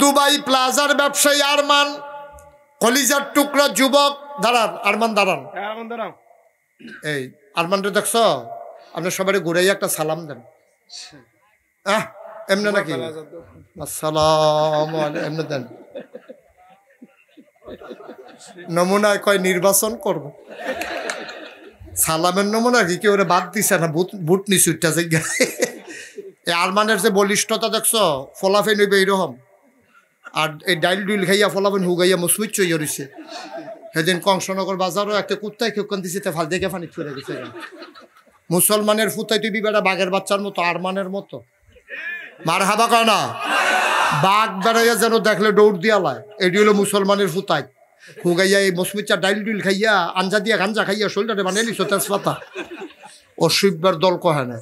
দুবাই প্লাজার ব্যবসায়ী আরমান কলিজার টুকরা যুবক দাঁড়ান আরমান দাঁড়ান হ্যাঁ, এই আরমানটা দেখছো আপনার সবারই ঘুরাই একটা সালাম দেন আহ এমনি নাকি আসসালাম এমনি দেন নমুনায় কয় নির্বাচন করব সালামের নমুনা কি কেউ বাদ দিছে না বুট বুট নিচুটটা যে আরমানের যে বলিষ্ঠতা দেখছ ফলাফেন হইবে এইরকম আর এই ডাইল ডুইল খাইয়া ফলাফেন হুগাইয়া মুসুইচ চইরিছে সেদিন কংসনগর বাজারও একটা কুত্তায় কেউ কান দিছে ফাল দেখে ফানি ফুলে গেছে মুসলমানের ফুতাই তুই বেড়া বাঘের বাচ্চার মতো আরমানের মতো মার হাবা কয় না বাঘ বেড়াইয়া যেন দেখলে দৌড় দিয়ালায় এটি হলো মুসলমানের ফুতাই গাইয়া এই মসমিচা ডাইল ডুল খাইয়া আঞ্জা দিয়া গাঞ্জা খাইয়া শরীরটা বানিয়ে নিছ তেজপাতা ও শিব্যার দল কহে না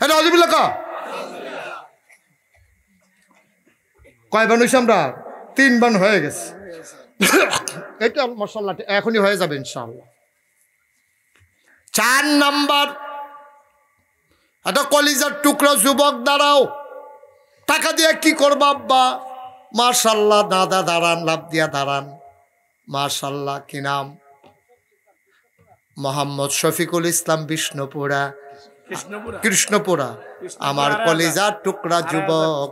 হ্যাঁ অজিবুল্লা ক কয় বান আমরা তিন বান হয়ে গেছে এটা মশাল্লা এখনই হয়ে যাবে ইনশাল্লাহ চার নাম্বার একটা কলিজার টুকরো যুবক দাঁড়াও টাকা দিয়ে কি করবা আব্বা মার্শাল্লাহ দাদা দাঁড়ান লাভ দিয়া দাঁড়ান মার্শাল্লাহ কি নাম মোহাম্মদ শফিকুল ইসলাম বিষ্ণুপুরা কৃষ্ণপুরা আমার কলেজার টুকরা যুবক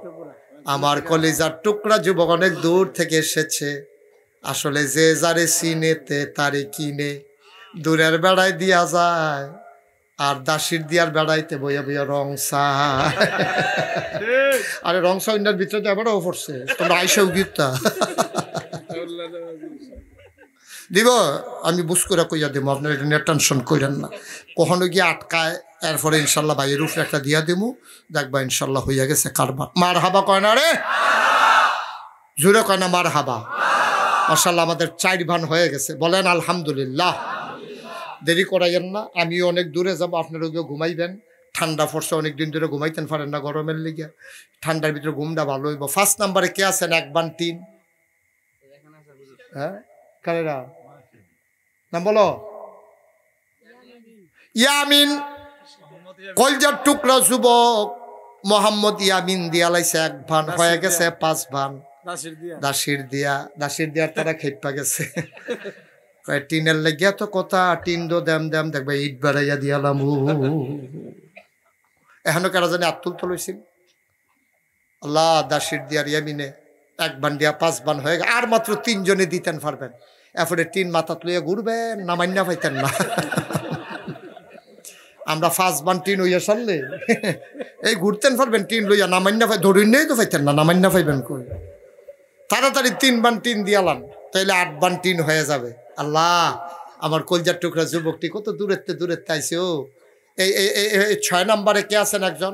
আমার কলেজার টুকরা যুবক অনেক দূর থেকে এসেছে আসলে যে যারে সিনেতে তারে কিনে দূরের বেড়ায় দিয়া যায় আর দাসির দিয়ার বেড়াইতে বইয়া বইয়া রংসা আরে রংসা ইন্ডার ভিতরে তো আবারও পড়ছে তোমরা আইসাও গিফতা দিব আমি বুস করে কইয়া দেবো আপনার এটা নিয়ে টেনশন করেন না কখনো গিয়ে আটকায় এরপরে ইনশাল্লাহ ভাইয়ের উপরে একটা দিয়া দেবো দেখবা ইনশাল্লাহ হইয়া গেছে কারবার মার হাবা কয় না রে জুড়ে কয় না মার হাবা মার্শাল্লাহ আমাদের চার ভান হয়ে গেছে বলেন আলহামদুলিল্লাহ দেরি করাইয়েন না আমিও অনেক দূরে যাবো আপনারা ওকে ঘুমাইবেন ঠান্ডা ফর্সা অনেক দিন ধরে ঘুমাইতেন পারেন না গরমের লেগে ঠান্ডার ভিতরে ঘুমটা ভালো হইব ফার্স্ট নাম্বারে কে আছেন এক বান তিন হ্যাঁ কারেরা নাম বলো ইয়ামিন কলজার টুকরা যুবক মোহাম্মদ ইয়ামিন দিয়া লাইছে এক ভান হয়ে গেছে পাঁচ ভান দাসির দিয়া দাসির দিয়ার তারা খেপা গেছে টিনের লেগিয়া তো কথা টিন দো দেম দেম দেখবে ইট বেড়াইয়া দিয়ালাম এখনো কারা জানে আত্মুল তো লইছিল আল্লাহ দাসির দিয়ার ইয়ামিনে এক বান দিয়া পাঁচ বান হয়ে আর মাত্র তিনজনে দিতেন পারবেন এরপরে তিন মাথা তুলে ঘুরবেন না পাইতেন না আমরা ফার্স্ট বান টিন হইয়া সারলে এই ঘুরতেন পারবেন টিন লইয়া নামান্য পাই ধরুন তো পাইতেন না নামান্না পাইবেন কই তাড়াতাড়ি তিন বান টিন দিয়ালাম তাইলে আট বান টিন হয়ে যাবে আল্লাহ আমার কলজার টুকরা যুবকটি কত দূরেতে দূরেতে আইসে ও এই এই ছয় নম্বরে কে আছেন একজন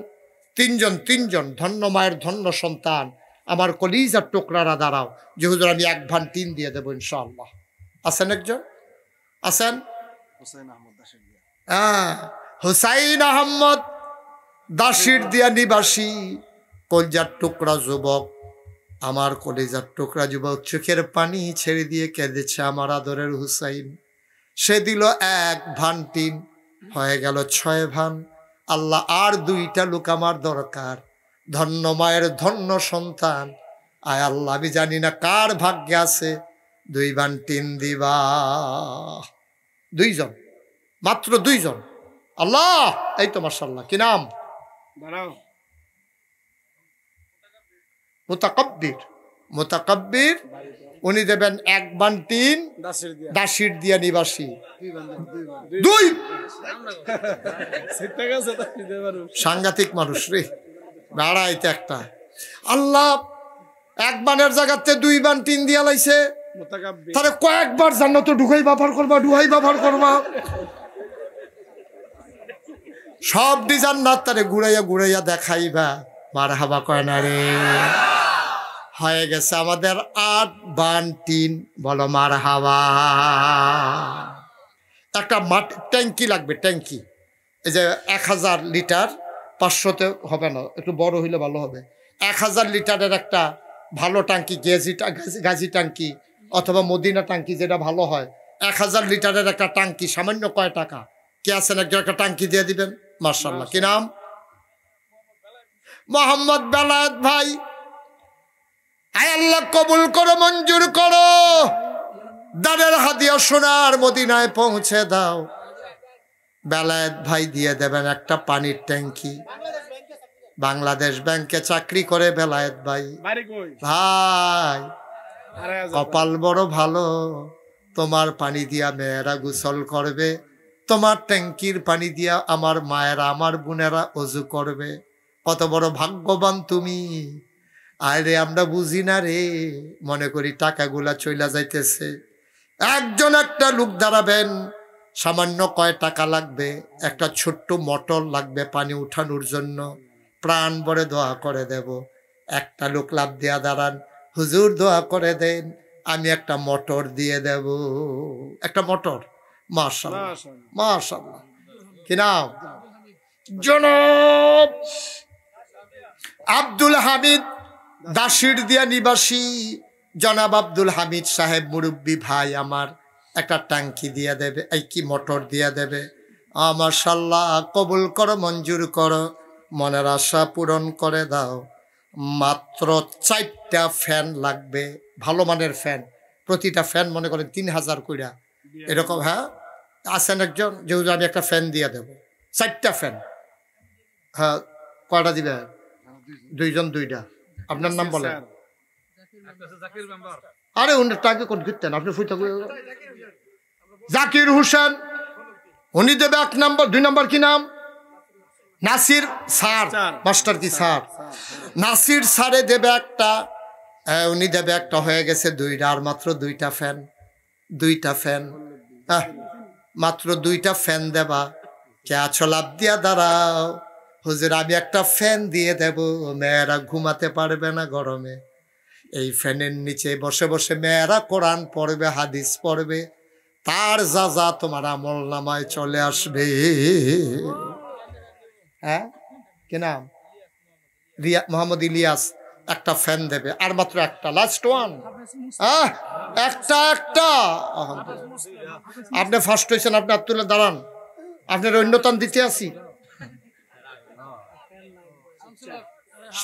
তিনজন তিনজন ধন্য মায়ের ধন্য সন্তান আমার কলিজার টুকরারা দাঁড়াও যেহেতু আমি এক ভান টিন দিয়ে দেবো ইনশাআল্লাহ আছেন একজন আছেন হ্যাঁ হুসাইন আহমদ দাসির দিয়া নিবাসী কলজার টুকরা যুবক আমার কলেজার টুকরা যুবক চোখের পানি ছেড়ে দিয়ে কেঁদেছে আমার আদরের হুসাইন সে দিল এক ভান টিন হয়ে গেল ছয় ভান আল্লাহ আর দুইটা লোক আমার দরকার ধন্য মায়ের ধন্য সন্তান আয় আল্লাহ আমি জানি না কার ভাগ্যে আছে দুই বান তিন দিবা দুইজন মাত্র দুইজন আল্লাহ এই তো মার্শাল্লাহ কি নাম মোতাকব্বির মোতাকব্বির উনি দেবেন এক বান তিন দাসির দিয়া নিবাসী দুই সাংঘাতিক মানুষ রে বেড়াইতে একটা আল্লাহ এক বানের জায়গাতে দুই বান তিন দিয়া লাইছে তাহলে কয়েকবার তো ঢুকাই ব্যবহার করবা ডুহাই ব্যবহার করবা সব না তারে ঘুরাইয়া ঘুরাইয়া দেখাইবা মার হাবা কয় না রে হয়ে গেছে আমাদের আট বান তিন বলো মার হাওয়া একটা মাঠ ট্যাঙ্কি লাগবে ট্যাঙ্কি এই যে এক হাজার লিটার পাঁচশোতে হবে না একটু বড় হইলে ভালো হবে এক হাজার লিটারের একটা ভালো ট্যাঙ্কি গেজি গাজি ট্যাঙ্কি অথবা মদিনা ট্যাঙ্কি যেটা ভালো হয় এক হাজার লিটারের একটা ট্যাঙ্কি সামান্য কয় টাকা কে আছেন একজন একটা ট্যাঙ্কি দিয়ে দিবেন মার্শাল্লাহ কি নাম মোহাম্মদ বেলায়ত ভাই আল্লাহ কবুল করো মঞ্জুর করো দানের হাতিয়া সোনার মদিনায় পৌঁছে দাও বেলায়ত ভাই দিয়ে দেবেন একটা পানির ট্যাঙ্কি বাংলাদেশ ব্যাংকে চাকরি করে বেলায়ত ভাই ভাই আচ্ছা। কপাল বড় ভালো তোমার পানি দিয়া মেয়েরা গোসল করবে তোমার ট্যাঙ্কির পানি দিয়া আমার মায়েরা আমার বোনেরা অজু করবে কত বড় ভাগ্যবান তুমি আরে আমরা বুঝি না রে মনে করি টাকাগুলা চইলা যাইতেছে একজন একটা লোক দাঁড়াবেন সামান্য কয় টাকা লাগবে একটা ছোট্ট মটর লাগবে পানি উঠানোর জন্য প্রাণ ভরে দোয়া করে দেব একটা লোক লাভ দেয়া দাঁড়ান হুজুর দোয়া করে দেন আমি একটা মোটর দিয়ে দেব একটা মোটর মাশাল্লাহ মাশাল্লাহ কি নাম জনব আব্দুল হামিদ দাসির দিয়া নিবাসী জনাব আব্দুল হামিদ সাহেব মুরব্বী ভাই আমার একটা ট্যাঙ্কি দিয়ে দেবে এই কি মোটর দিয়ে দেবে আমার সাল্লাহ কবুল করো মঞ্জুর করো মনের আশা পূরণ করে দাও মাত্র চারটা ফ্যান লাগবে ভালো মানের ফ্যান প্রতিটা ফ্যান মনে করেন তিন হাজার কইরা এরকম হ্যাঁ আছেন একজন যে আমি একটা ফ্যান দিয়ে দেব চারটা ফ্যান হ্যাঁ কয়টা দিবে দুইজন দুইটা আপনার নাম বলেন আরে উনি আগে কোন ঘুরতেন আপনি ফুইতে জাকির হুসেন উনি দেবে এক নাম্বার দুই নাম্বার কি নাম নাসির স্যার মাস্টার কি স্যার নাসির স্যারে দেবে একটা উনি দেবে একটা হয়ে গেছে দুইটা আর মাত্র দুইটা ফ্যান দুইটা ফ্যান মাত্র দুইটা ফ্যান দেবা কে আছো লাভ দিয়া দাঁড়াও হুজুর আমি একটা ফ্যান দিয়ে দেব মেয়েরা ঘুমাতে পারবে না গরমে এই ফ্যানের নিচে বসে বসে মেয়েরা কোরআন পড়বে হাদিস পড়বে তার যা যা তোমার আমল নামায় চলে আসবে হ্যাঁ কি নাম রিয়া মোহাম্মদ ইলিয়াস একটা ফ্যান দেবে আর মাত্র একটা লাস্ট ওয়ান একটা একটা আপনি ফার্স্ট হয়েছেন আপনি আর তুলে দাঁড়ান আপনার অন্যতম দিতে আসি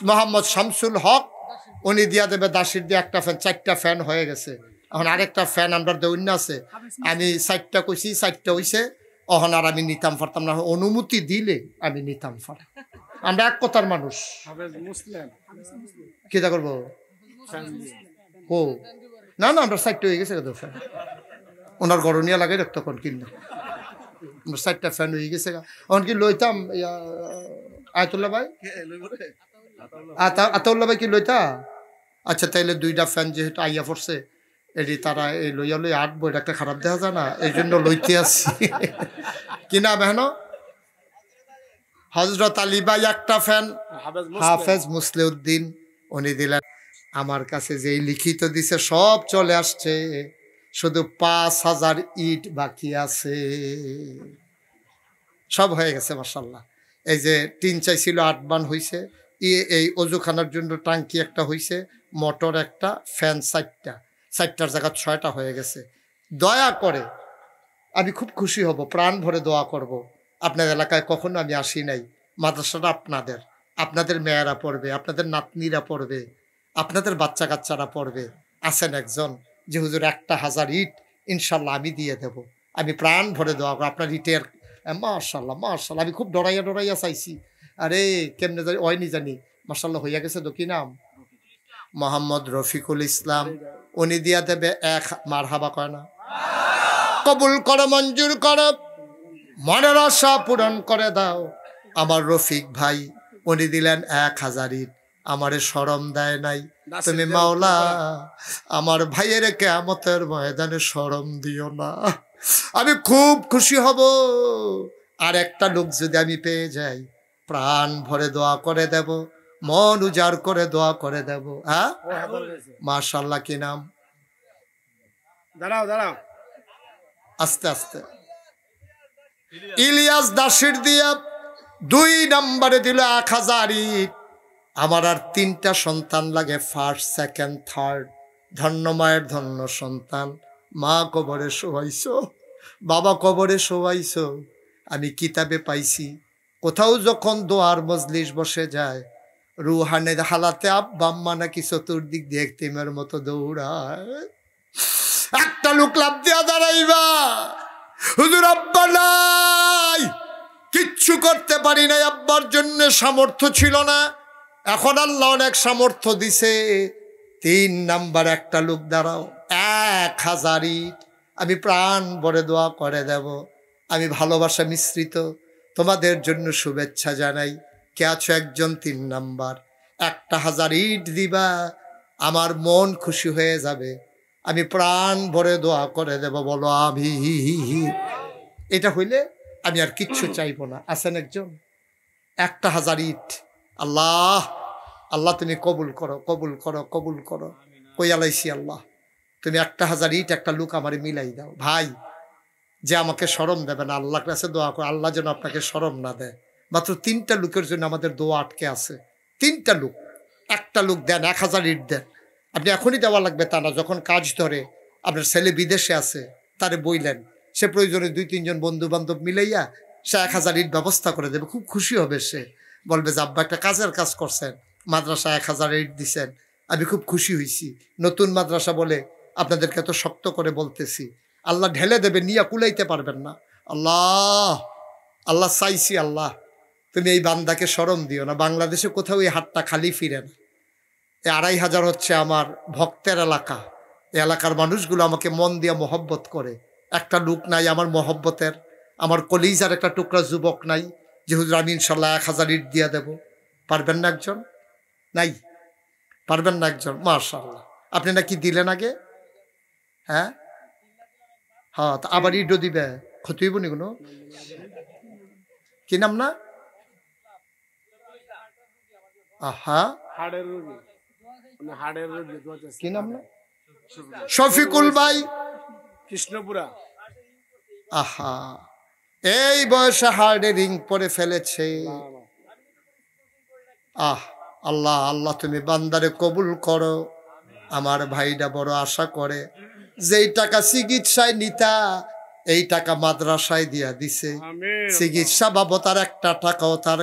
মোহাম্মদ শামসুল হক উনি দিয়া দেবে দাসির দিয়ে একটা ফ্যান চারটা ফ্যান হয়ে গেছে এখন আরেকটা ফ্যান আমরা দৈন্য আছে আমি চারটা কইছি চারটা হইছে অহন আর আমি নিতাম পারতাম না অনুমতি দিলে আমি নিতাম পারা আমরা এক কথার মানুষ কেটা করবো ও না না আমরা সাইডটা হয়ে গেছে ফ্যান ওনার গরমিয়া লাগে রক্তক্ষণ কিনলে আমরা সাইডটা ফ্যান হয়ে গেছে কি লইতাম আয়তুল্লা ভাই আতাউল্লা ভাই কি লইতা আচ্ছা তাইলে দুইটা ফ্যান যেহেতু আইয়া পড়ছে এটি তারা এই লইয়া লই আট বই একটা খারাপ দেখা যায় না এই জন্য লইতে আসি কি না বেহন হজরত আলিবাই একটা ফ্যান হাফেজ মুসলিউদ্দিন উনি দিলেন আমার কাছে যেই লিখিত দিছে সব চলে আসছে শুধু পাঁচ হাজার ইট বাকি আছে সব হয়ে গেছে মার্শাল্লাহ এই যে টিন চাইছিল আট বান হয়েছে এই অজুখানার জন্য টাঙ্কি একটা হয়েছে মোটর একটা ফ্যান সাইটটা চারটার জায়গা ছয়টা হয়ে গেছে দয়া করে আমি খুব খুশি হব প্রাণ ভরে দোয়া করব। আপনার এলাকায় কখনো আমি আসি নাই মাদ্রাসাটা আপনাদের আপনাদের মেয়েরা পড়বে আপনাদের নাতনিরা পড়বে আপনাদের বাচ্চা কাচ্চারা পড়বে আছেন একজন যে হুজুর একটা হাজার ইট ইনশাল্লাহ আমি দিয়ে দেব আমি প্রাণ ভরে দোয়া করবো আপনার ইটের মার্শাল্লাহ মার্শাল্লাহ আমি খুব ডরাইয়া ডরাইয়া চাইছি আরে কেমনে জানি ওয়নি জানি মার্শাল্লাহ হইয়া গেছে তো কি নাম মোহাম্মদ রফিকুল ইসলাম উনি দিয়া দেবে এক মার হাবা করে না কবুল করো মঞ্জুর কর মনের আশা পূরণ করে দাও আমার রফিক ভাই উনি দিলেন এক হাজারির আমারে সরম দেয় নাই তুমি মাওলা আমার ভাইয়ের কেয়ামতের ময়দানে সরম দিও না আমি খুব খুশি হব আর একটা লোক যদি আমি পেয়ে যাই প্রাণ ভরে দোয়া করে দেব মন উজাড় করে দোয়া করে দেব হ্যাঁ মার্শাল্লাহ কি নাম দাঁড়াও দাঁড়াও আস্তে আস্তে ইলিয়াস দাসির দিয়া দুই নম্বরে দিল এক হাজার আমার আর তিনটা সন্তান লাগে ফার্স্ট সেকেন্ড থার্ড ধন্য মায়ের ধন্য সন্তান মা কবরে শোয়াইছ বাবা কবরে শোয়াইছ আমি কিতাবে পাইছি কোথাও যখন দোয়ার মজলিস বসে যায় রুহানের হালাতে আব্বাম্মা নাকি চতুর্দিক দেখতে তিমের মতো দৌড়ায় একটা লোক লাভ দেওয়া দাঁড়াইবা হুজুর আব্বা নাই কিচ্ছু করতে পারি নাই আব্বার জন্য সামর্থ্য ছিল না এখন আল্লাহ অনেক সামর্থ্য দিছে তিন নাম্বার একটা লোক দাঁড়াও এক হাজারি আমি প্রাণ বড়ে দোয়া করে দেব আমি ভালোবাসা মিশ্রিত তোমাদের জন্য শুভেচ্ছা জানাই কে আছো একজন তিন নাম্বার একটা হাজার ইট দিবা আমার মন খুশি হয়ে যাবে আমি প্রাণ ভরে দোয়া করে দেব বলো আভি হি হি হি এটা হইলে আমি আর কিচ্ছু চাইব না আছেন একজন একটা হাজার ইট আল্লাহ আল্লাহ তুমি কবুল করো কবুল করো কবুল করো কইয়ালাইছি আল্লাহ তুমি একটা হাজার ইট একটা লোক আমার মিলাই দাও ভাই যে আমাকে সরম দেবে না আল্লাহর কাছে দোয়া করো আল্লাহ যেন আপনাকে সরম না দেয় মাত্র তিনটা লোকের জন্য আমাদের দোয়া আটকে আছে তিনটা লোক একটা লোক দেন এক হাজার ইট দেন আপনি এখনই দেওয়া লাগবে তা না যখন কাজ ধরে আপনার ছেলে বিদেশে আছে তারে বইলেন সে প্রয়োজনে দুই তিনজন বন্ধু বান্ধব মিলাইয়া সে এক হাজার ইট ব্যবস্থা করে দেবে খুব খুশি হবে সে বলবে যে আব্বা একটা কাজের কাজ করছেন মাদ্রাসা এক হাজার ইট দিছেন আমি খুব খুশি হয়েছি নতুন মাদ্রাসা বলে আপনাদেরকে এত শক্ত করে বলতেছি আল্লাহ ঢেলে দেবে নিয়ে কুলাইতে পারবেন না আল্লাহ আল্লাহ চাইছি আল্লাহ তুমি এই বান্দাকে স্মরণ দিও না বাংলাদেশে কোথাও এই হাতটা খালি ফিরে না এই আড়াই হাজার হচ্ছে আমার ভক্তের এলাকা এলাকার মানুষগুলো আমাকে মন দিয়ে মহব্বত করে একটা লোক নাই আমার মহব্বতের আমার কলিজার একটা টুকরা যুবক নাই যে হুজুর আমি ইনশাল্লাহ এক হাজার ইট দিয়ে দেবো পারবেন না একজন নাই পারবেন না একজন মার্শাল্লাহ আপনি নাকি দিলেন আগে হ্যাঁ হ্যাঁ আবার ইটও দিবে ক্ষতি হইব নি কোনো কি নাম না মানে শফিকুল ভাই কৃষ্ণপুরা আহা এই বয়সে হার্ডে রিং পরে ফেলেছে আহ আল্লাহ আল্লাহ তুমি বান্দারে কবুল করো আমার ভাইটা বড় আশা করে যেই টাকা চিকিৎসায় নিতা এই টাকা মাদ্রাসায় দিয়া দিছে চিকিৎসা বাবতার একটা টাকাও তার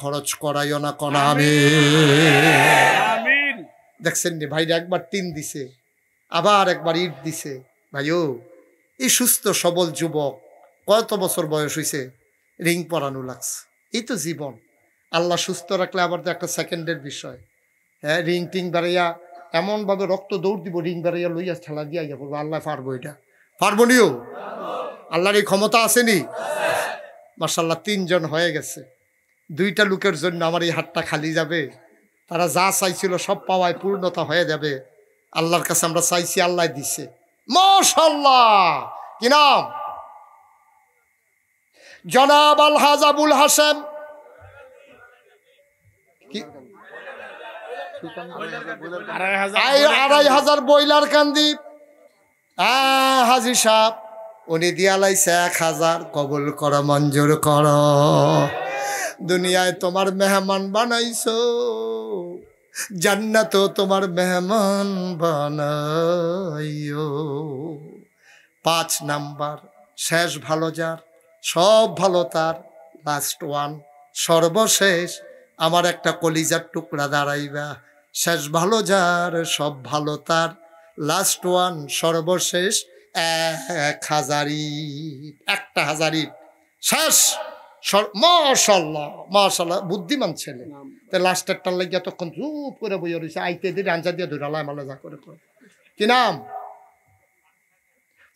খরচ করাইও না কনা আমি দেখছেন নি ভাইরা একবার টিন দিছে আবার একবার ইট দিছে ভাইও এই সুস্থ সবল যুবক কত বছর বয়স হয়েছে রিং পরানো লাগছে এই তো জীবন আল্লাহ সুস্থ রাখলে আবার তো একটা সেকেন্ডের বিষয় হ্যাঁ রিং টিং বেড়াইয়া এমনভাবে রক্ত দৌড় দিব রিং বেড়াইয়া লইয়া ঠেলা দিয়া ইয়া করবো আল্লাহ পারবো এটা পারবো নিও আল্লাহর এই ক্ষমতা আসেনি মার্শাল্লাহ তিনজন হয়ে গেছে দুইটা লোকের জন্য আমার এই হাতটা খালি যাবে তারা যা চাইছিল সব পাওয়ায় পূর্ণতা হয়ে যাবে আল্লাহর কাছে আমরা চাইছি আল্লাহ দিছে মশাল্লাহ কি নাম জনাব আল আবুল হাসান আড়াই হাজার বইলার কান্দি হ্যাঁ হাজির সাহ উনি দিয়া লাইছে এক হাজার কবুল কর মঞ্জুর কর দুনিয়ায় তোমার মেহমান বানাইছ জান্নাত তোমার মেহমান বানাইও পাঁচ নাম্বার শেষ ভালো যার সব ভালো তার লাস্ট ওয়ান সর্বশেষ আমার একটা কলিজার টুকরা দাঁড়াইবা শেষ ভালো যার সব ভালো তার লাস্ট ওয়ান সর্বশেষ এক হাজারি একটা হাজারি ইট শেষ মাশাল্লাহ মাশাল্লাহ বুদ্ধিমান ছেলে তো লাস্টেরটার লাগিয়ে তখন চুপ করে বইয়া রয়েছে আইতে দিয়ে আঞ্জা দিয়ে ধরালা মালা যা করে কি নাম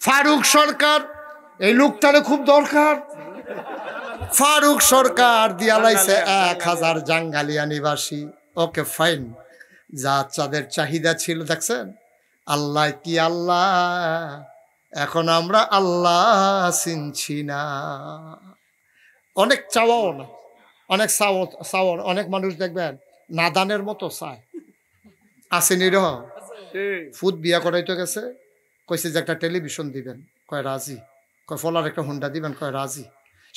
ফারুক সরকার এই লোকটারে খুব দরকার ফারুক সরকার দিয়া লাইছে এক হাজার জাঙ্গালিয়া নিবাসী ওকে ফাইন যা চাঁদের চাহিদা ছিল দেখছেন আল্লাহ কি আল্লাহ এখন আমরা আল্লাহ চিনছি না অনেক চাওয়াও না অনেক চাওয়া অনেক মানুষ দেখবেন নাদানের মতো চায় আসেনি রহ ফুদ বিয়া করাইতে গেছে কইছে যে একটা টেলিভিশন দিবেন কয় রাজি কয় ফলার একটা হুন্ডা দিবেন কয় রাজি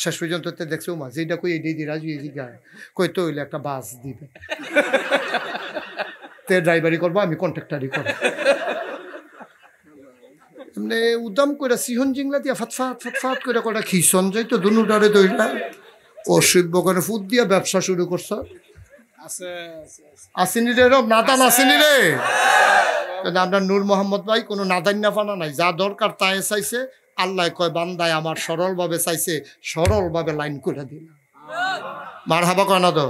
শেষ পর্যন্ত দেখছো মা যেটা কই এই দিদি রাজি এই গায়ে কই তো হইলে একটা বাস দিবে তে ড্রাইভারি করবো আমি কন্ট্রাক্টারই করবো এমনি উদ্দাম করে সিহন জিংলা দিয়া ফাতফাত ফাতফাত করে কটা খিসন যাই তো ডারে দইলা ও শিব্য করে ফুট দিয়া ব্যবসা শুরু করছ আসিনি রে রব নাদান আসিনি রে আমরা নূর মোহাম্মদ ভাই কোনো নাদান্যা ফানা নাই যা দরকার তাই চাইছে আল্লাহ কয় বান্দায় আমার সরলভাবে চাইছে সরলভাবে লাইন করে দিলাম মার হাবা কনা তো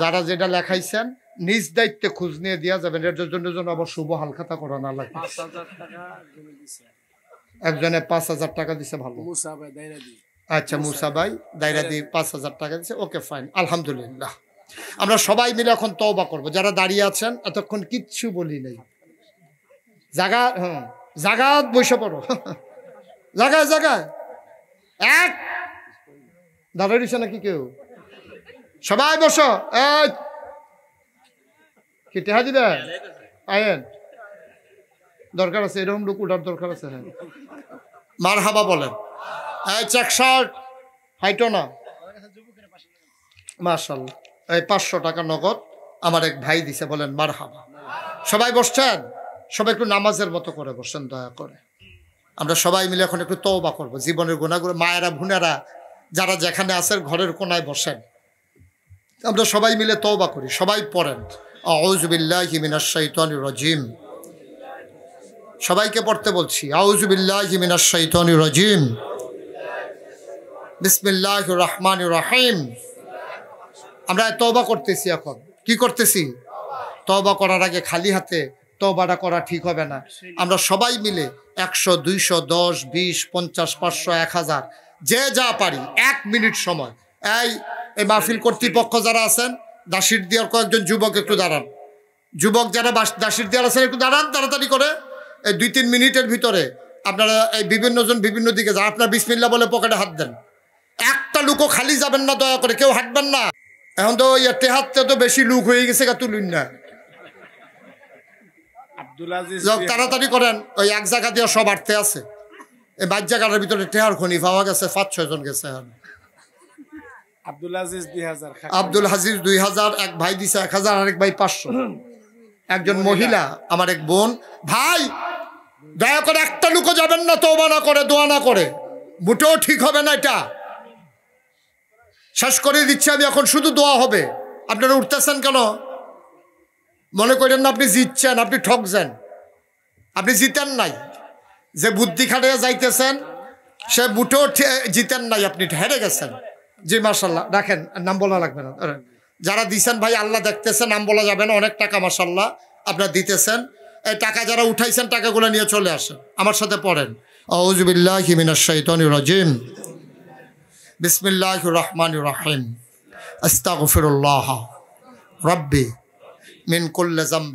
যারা যেটা লেখাইছেন নিজ দায়িত্বে খোঁজ নিয়ে দেওয়া যাবেন এর জন্য জন্য আবার শুভ হালখাতা করা না লাগে একজনে পাঁচ হাজার টাকা দিছে ভালো আচ্ছা মুসা ভাই দায়রা দিয়ে আচ্ছা, পাঁচ হাজার টাকা দিছে ওকে ফাইন আলহামদুলিল্লাহ আমরা সবাই মিলে এখন তওবা করব যারা দাঁড়িয়ে আছেন এতক্ষণ কিচ্ছু বলি নাই জাগা হ্যাঁ জাগাত বসে পড়ো জাগায় জাগায় এক দাঁড়িয়ে নাকি কেউ সবাই বসো এক কি টেহা দিদা আয়েন দরকার আছে এরকম লোক উঠার দরকার আছে হ্যাঁ মার হাবা বলেন চেক শার্ট হাইটো না মার্শাল এই পাঁচশো টাকা নগদ আমার এক ভাই দিছে বলেন মার হাবা সবাই বসছেন সবাই একটু নামাজের মতো করে বসছেন দয়া করে আমরা সবাই মিলে এখন একটু তওবা করবো জীবনের গুণাগুলো মায়েরা ভুনেরা যারা যেখানে আছেন ঘরের কোনায় বসেন আমরা সবাই মিলে তওবা করি সবাই পড়েন আউজবিল্লাহি মিনাশাইতন রজিম সবাইকে পড়তে বলছি আউজবিল্লাহি মিনাশাইতন রজিম বিসমিল্লাহ রহমান রাহিম আমরা তবা করতেছি এখন কি করতেছি তবা করার আগে খালি হাতে তবাটা করা ঠিক হবে না আমরা সবাই মিলে একশো দুইশো দশ বিশ পঞ্চাশ পাঁচশো এক হাজার যে যা পারি এক মিনিট সময় এই এই মাহফিল কর্তৃপক্ষ যারা আছেন দাসির দিয়ার কয়েকজন যুবক একটু দাঁড়ান যুবক যারা দাসির দিয়ার আছেন একটু দাঁড়ান তাড়াতাড়ি করে এই দুই তিন মিনিটের ভিতরে আপনারা এই বিভিন্নজন বিভিন্ন দিকে যান আপনার বিসমিল্লা বলে পকেটে হাত দেন একটা লুকও খালি যাবেন না দয়া করে কেউ হাঁটবেন না এখন তো ইয়া টেহাতটা তো বেশি লুক হয়ে গেছে গা তুলুন না তাড়াতাড়ি করেন ওই এক জায়গা দিয়ে সব আটতে আছে এই বাইর জায়গাটার ভিতরে টেহার খনি পাওয়া গেছে পাঁচ ছয়জন গেছে এখন আব্দুল হাজিজ দুই হাজার এক ভাই দিছে এক হাজার আরেক ভাই পাঁচশো একজন মহিলা আমার এক বোন ভাই দয়া করে একটা লুকো যাবেন না তো না করে দোয়া না করে মোটেও ঠিক হবে না এটা শেষ করে দিচ্ছি আমি এখন শুধু দোয়া হবে আপনারা উঠতেছেন কেন মনে করেন না আপনি জিতছেন আপনি ঠকছেন আপনি জিতেন নাই যে বুদ্ধি খাটিয়ে যাইতেছেন সে মুঠেও জিতেন নাই আপনি হেরে গেছেন জি মার্শাল্লাহ রাখেন নাম বলা লাগবে না যারা দিছেন ভাই আল্লাহ দেখতেছেন নাম বলা যাবে না অনেক টাকা মার্শাল্লাহ আপনার দিতেছেন এই টাকা যারা উঠাইছেন টাকাগুলো নিয়ে চলে আসেন আমার সাথে পড়েন আউজবিল্লাহ হিমিনাশাইতন রাজিম বিসমিল্লাহ রহমান রাহিম আস্তাগফিরুল্লাহ রব্বি মিন কুল্লে জাম্ব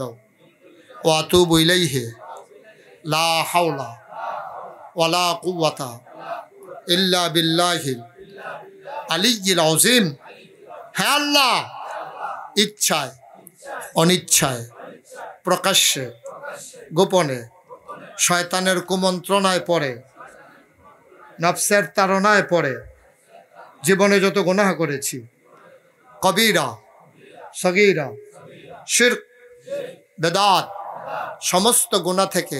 ও আতুব ইলাইহে লা হাওলা ওয়ালা কুওয়াতা ইল্লা বিল্লাহিল আলিজিল আজিম হ্যাঁ আল্লাহ ইচ্ছায় অনিচ্ছায় প্রকাশ্যে গোপনে শয়তানের কুমন্ত্রণায় পড়ে নফসের তারণায় পড়ে জীবনে যত গোনাহ করেছি কবিরা সগিরা শির বেদাত সমস্ত গুণা থেকে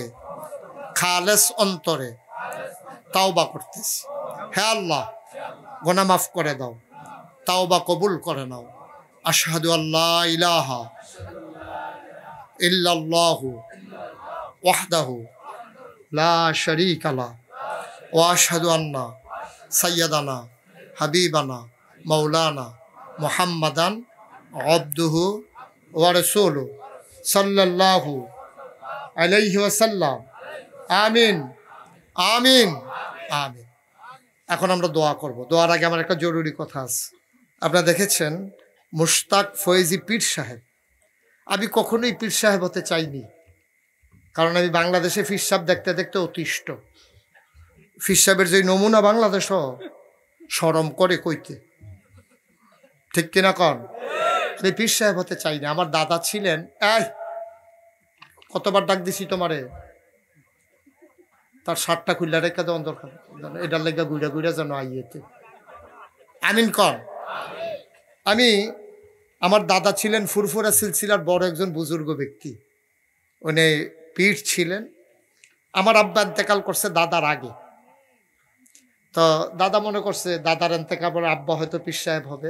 খালেস অন্তরে তাওবা করতেছি হ্যাঁ আল্লাহ মাফ করে দাও তাও বা কবুল করে নাও আশাহাদু আল্লাহ ইলাহা ইল্লাল্লাহু ওয়াহদাহু লা শরীক আলা ও আশাহাদু আন্না সৈয়দানা হাবিবানা মৌলানা মোহাম্মদান অব্দুহু ওয়ারসুল সাল্লাহু আলাইহি ওয়াসাল্লাম আমিন আমিন আমিন এখন আমরা দোয়া করব দোয়ার আগে আমার একটা জরুরি কথা আছে আপনারা দেখেছেন মুশতাক ফয়েজি পীর সাহেব আমি কখনোই পীর সাহেব হতে চাইনি কারণ আমি বাংলাদেশে ফির সাহেব দেখতে দেখতে অতিষ্ঠ ফির সাহেবের যে নমুনা বাংলাদেশও সরম করে কইতে ঠিক কিনা কন আমি পীর সাহেব হতে চাইনি আমার দাদা ছিলেন এই কতবার ডাক দিছি তোমারে তার সাতটা খুললা রেখা দেওয়ান দরকার এটার লেগা গুইরা গুইরা যেন আইয়েতে আমিন কন আমি আমার দাদা ছিলেন ফুরফুরা সিলসিলার বড় একজন বুজুর্গ ব্যক্তি উনি পীর ছিলেন আমার আব্বা এতেকাল করছে দাদার আগে তো দাদা মনে করছে দাদার এন্তেকাল আব্বা হয়তো পীর সাহেব হবে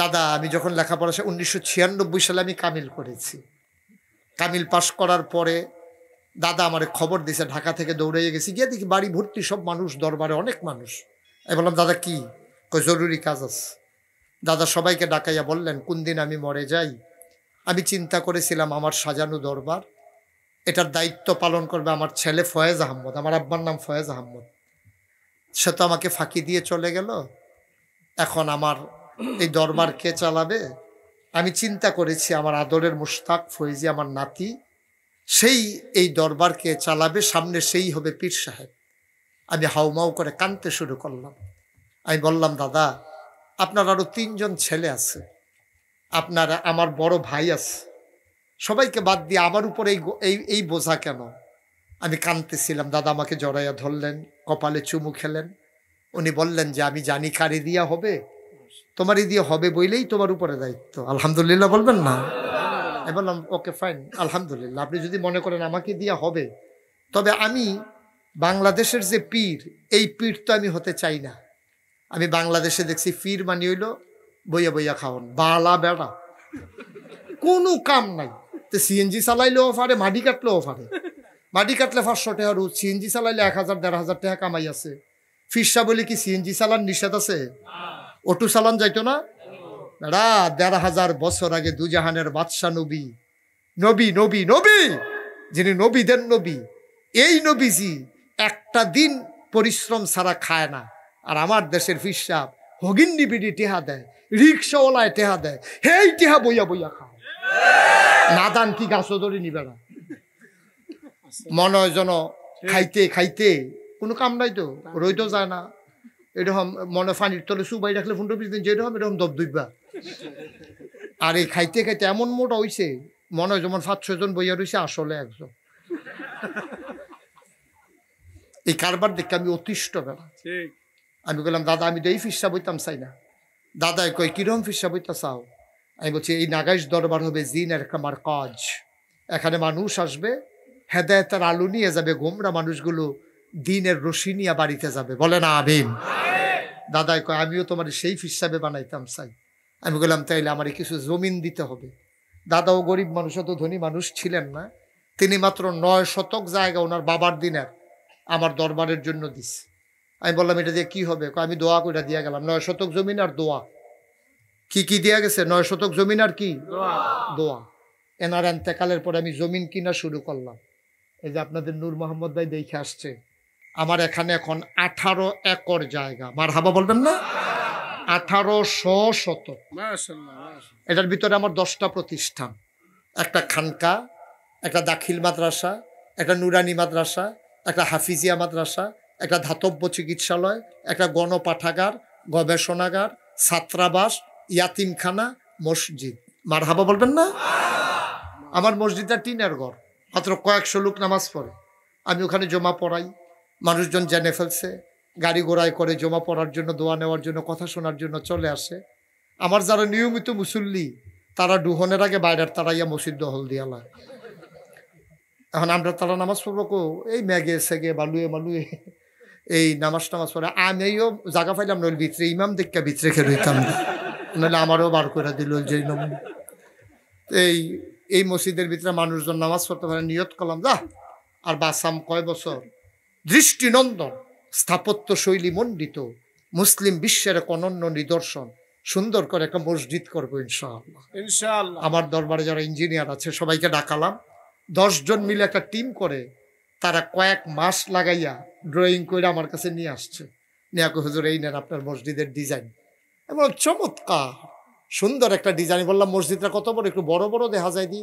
দাদা আমি যখন লেখাপড়া উনিশশো ছিয়ানব্বই সালে আমি কামিল করেছি কামিল পাশ করার পরে দাদা আমার খবর দিছে ঢাকা থেকে দৌড়াইয়ে গেছি গিয়ে দেখি বাড়ি ভর্তি সব মানুষ দরবারে অনেক মানুষ এ বললাম দাদা কি জরুরি কাজ আছে দাদা সবাইকে ডাকাইয়া বললেন কোন দিন আমি মরে যাই আমি চিন্তা করেছিলাম আমার সাজানো দরবার এটার দায়িত্ব পালন করবে আমার ছেলে ফয়েজ আহম্মদ আমার আব্বার নাম ফয়েজ আহম্মদ সে তো আমাকে ফাঁকি দিয়ে চলে গেল এখন আমার এই দরবার কে চালাবে আমি চিন্তা করেছি আমার আদরের মুশতাক ফয়েজি আমার নাতি সেই এই দরবারকে চালাবে সামনে সেই হবে পীর সাহেব আমি হাউমাউ করে কানতে শুরু করলাম আমি বললাম দাদা আপনার আরও তিনজন ছেলে আছে আপনার আমার বড় ভাই আছে সবাইকে বাদ দিয়ে আমার উপরে এই এই বোঝা কেন আমি কানতেছিলাম দাদা আমাকে জড়াইয়া ধরলেন কপালে চুমু খেলেন উনি বললেন যে আমি জানি কারি দিয়া হবে তোমারই দিয়ে হবে বইলেই তোমার উপরে দায়িত্ব আলহামদুলিল্লাহ বলবেন না আমি বললাম ওকে ফাইন আলহামদুলিল্লাহ আপনি যদি মনে করেন আমাকে দিয়া হবে তবে আমি বাংলাদেশের যে পীর এই পীর তো আমি হতে চাই না আমি বাংলাদেশে দেখছি পীর মানি হইল বইয়া বইয়া খাওয়ান বালা বেড়া কোনো কাম নাই তো সিএনজি চালাইলেও পারে মাটি কাটলেও পারে মাটি কাটলে পাঁচশো টাকা রুজ সিএনজি চালাইলে এক হাজার দেড় হাজার টাকা কামাই আছে ফিরসা বলে কি সিএনজি চালান নিষেধ আছে অটো চালান যাইতো না রা দেড় হাজার বছর আগে দুজাহানের বাদশাহ নবী নবী নবী নবী যিনি নবীদের নবী এই নবীজি একটা দিন পরিশ্রম ছাড়া খায় না আর আমার দেশের ফিসাব হগিন্নি বিড়ি টেহা দেয় রিক্সাওয়ালায় টেহা দেয় হেই টেহা বইয়া বইয়া খায় নাদান কি গাছও ধরে নিবে না মনে যেন খাইতে খাইতে কোনো কাম নাই তো রইতেও যায় না এরকম মনে ফানির তলে সুবাই রাখলে পনেরো বিশ দিন যেরকম এরকম দব দুইবা আর এই খাইতে খাইতে এমন মোটা হইছে মনে হয় যেমন সাত ছজন বইয়া রয়েছে আসলে একজন এই কারবার দেখতে আমি অতিষ্ঠ বেলা আমি বললাম দাদা আমি তো এই ফিসা বইতাম চাই না দাদা কয় কিরম ফিসা বইতা চাও আমি বলছি এই নাগাইশ দরবার হবে জিন আর কামার কাজ এখানে মানুষ আসবে হেদায়তার আলু নিয়ে যাবে গোমরা মানুষগুলো দিনের রশি নিয়ে বাড়িতে যাবে বলে না আবিন দাদাই কয় আমিও তোমার সেই ফিসাবে বানাইতাম চাই আমি বললাম তাইলে আমার কিছু জমিন দিতে হবে দাদাও গরিব মানুষ অত ধনী মানুষ ছিলেন না তিনি মাত্র নয় শতক জায়গা ওনার বাবার দিনের আমার দরবারের জন্য দিছে আমি বললাম এটা দিয়ে কি হবে আমি দোয়া করে দিয়ে গেলাম নয় শতক জমিন আর দোয়া কি কি দেয়া গেছে নয় শতক জমিন আর কি দোয়া এনার এন্তেকালের পরে আমি জমিন কিনা শুরু করলাম এই যে আপনাদের নূর মোহাম্মদ ভাই দেখে আসছে আমার এখানে এখন আঠারো একর জায়গা মার হাবা বলবেন না আঠারোশো শতক এটার ভিতরে আমার দশটা প্রতিষ্ঠান একটা খানকা একটা দাখিল মাদ্রাসা একটা নুরানি মাদ্রাসা একটা হাফিজিয়া মাদ্রাসা একটা ধাতব্য চিকিৎসালয় একটা গণপাঠাগার গবেষণাগার ছাত্রাবাস ইয়াতিমখানা মসজিদ মার হাবা বলবেন না আমার মসজিদটা টিনের ঘর মাত্র কয়েকশো লোক নামাজ পড়ে আমি ওখানে জমা পড়াই মানুষজন জেনে ফেলছে গাড়ি ঘোড়ায় করে জমা পড়ার জন্য দোয়া নেওয়ার জন্য কথা শোনার জন্য চলে আসে আমার যারা নিয়মিত মুসল্লি তারা ডুহনের আগে বাইরের তারা ইয়া মসজিদ দহল দিয়ালা এখন আমরা তারা নামাজ পড়বো কো এই ম্যাগে সেগে বালুয়ে মালুয়ে এই নামাজ টামাজ পড়ে আমিও জায়গা পাইলাম নইল ভিতরে ইমাম দেখা ভিতরে খেলে হইতাম নাহলে আমারও বার করে দিল যে এই এই মসজিদের ভিতরে মানুষজন নামাজ পড়তে পারে নিয়ত করলাম যা আর বাসাম কয় বছর দৃষ্টিনন্দন স্থাপত্য শৈলী মণ্ডিত মুসলিম বিশ্বের এক অনন্য নিদর্শন সুন্দর করে একটা মসজিদ করবো ইনশাআল্লাহ ইনশাআল্লাহ আমার দরবারে যারা ইঞ্জিনিয়ার আছে সবাইকে ডাকালাম দশজন মিলে একটা টিম করে তারা কয়েক মাস লাগাইয়া ড্রয়িং করে আমার কাছে নিয়ে আসছে নিয়াকু হুজুর এই নেন আপনার মসজিদের ডিজাইন এবং চমৎকার সুন্দর একটা ডিজাইন বললাম মসজিদটা কত বড় একটু বড় বড় দেখা যায় দি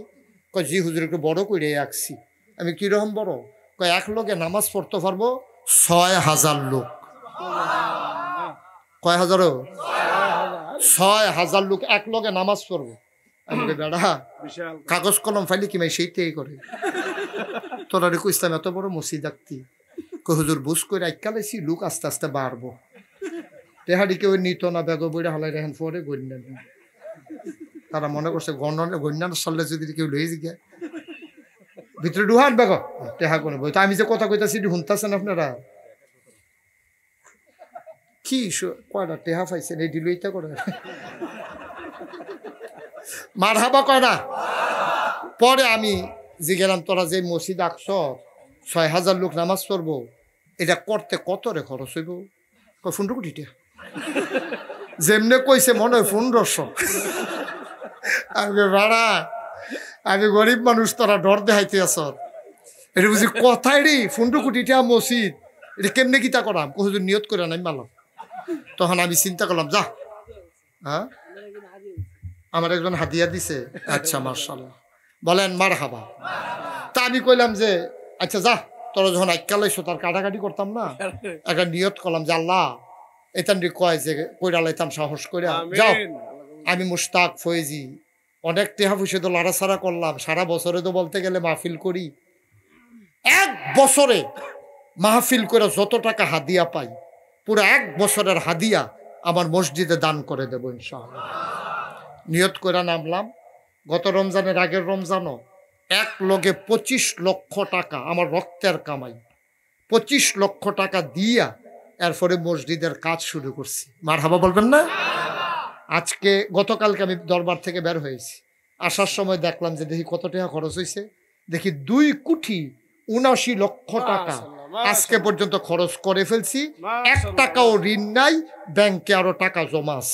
কয় জি হুজুর একটু বড় করে আঁকছি আমি কীরকম বড় কয় এক লোকে নামাজ পড়তে পারবো ছয় হাজার লোক কয় হাজারও ছয় হাজার লোক এক লগে নামাজ পড়বো বেড়া কাগজ কলম ফাইলে কি সেই তেই করে তোরা রেখো ইসলাম এত বড় মসজিদ আঁকতি হুজুর বুস করে এককালেছি লোক আস্তে আস্তে বাড়বো তেহারি কেউ নিত না বেগ বইরে হালাই রেহেন পরে গণ্যান তারা মনে করছে গণ্যান গণ্যান সাল্লে যদি কেউ লই গিয়ে ভিতরে ডুহাট বেগ টেহা কোনো বই তো আমি যে কথা কইতাছি এটি শুনতেছেন আপনারা কি কয়টা টেহা পাইছেন এই ডিলইটা করে মার হাবা কয়টা পরে আমি গেলাম তোরা যে মসজিদ আকস ছয় হাজার লোক নামাজ পড়ব এটা করতে কত রে খরচ হইব ফুন্ডু কোটিটা যেমনে কইছে মনে হয় রস আর ভাড়া আমি গরিব মানুষ তোরা ডর দেখাইতে আস এটা বুঝি কথাই রে ফোনটু কুটিটা মসজিদ এটা কেমনে কিতা করাম কহুজুর নিয়ত করে নাই মালাম তখন আমি চিন্তা করলাম যা হ্যাঁ আমার একজন হাদিয়া দিছে আচ্ছা মার্শাল্লাহ বলেন মার হাবা তা আমি কইলাম যে আচ্ছা যা তোরা যখন এককালে তার কাটাকাটি করতাম না একটা নিয়ত করলাম যে আল্লাহ এটা কয় যে কইরা লাইতাম সাহস করে যাও আমি মুস্তাক ফয়েজি অনেক টেহা ফুসে তো লড়াছাড়া করলাম সারা বছরে তো বলতে গেলে মাহফিল করি এক বছরে মাহফিল করে যত টাকা হাদিয়া পাই পুরো এক বছরের হাদিয়া আমার মসজিদে দান করে দেবো ইনশাল নিয়ত করে নামলাম গত রমজানের আগের রমজানও এক লগে পঁচিশ লক্ষ টাকা আমার রক্তের কামাই পঁচিশ লক্ষ টাকা দিয়া এরপরে মসজিদের কাজ শুরু করছি মার হাবা বলবেন না আজকে গতকালকে আমি দরবার থেকে বের হয়েছি আসার সময় দেখলাম যে দেখি কত টাকা খরচ হয়েছে দেখি দুই কোটি উনাশি লক্ষ টাকা আজকে পর্যন্ত খরচ করে ফেলছি এক টাকাও ঋণ নাই ব্যাংকে আরো টাকা জমাস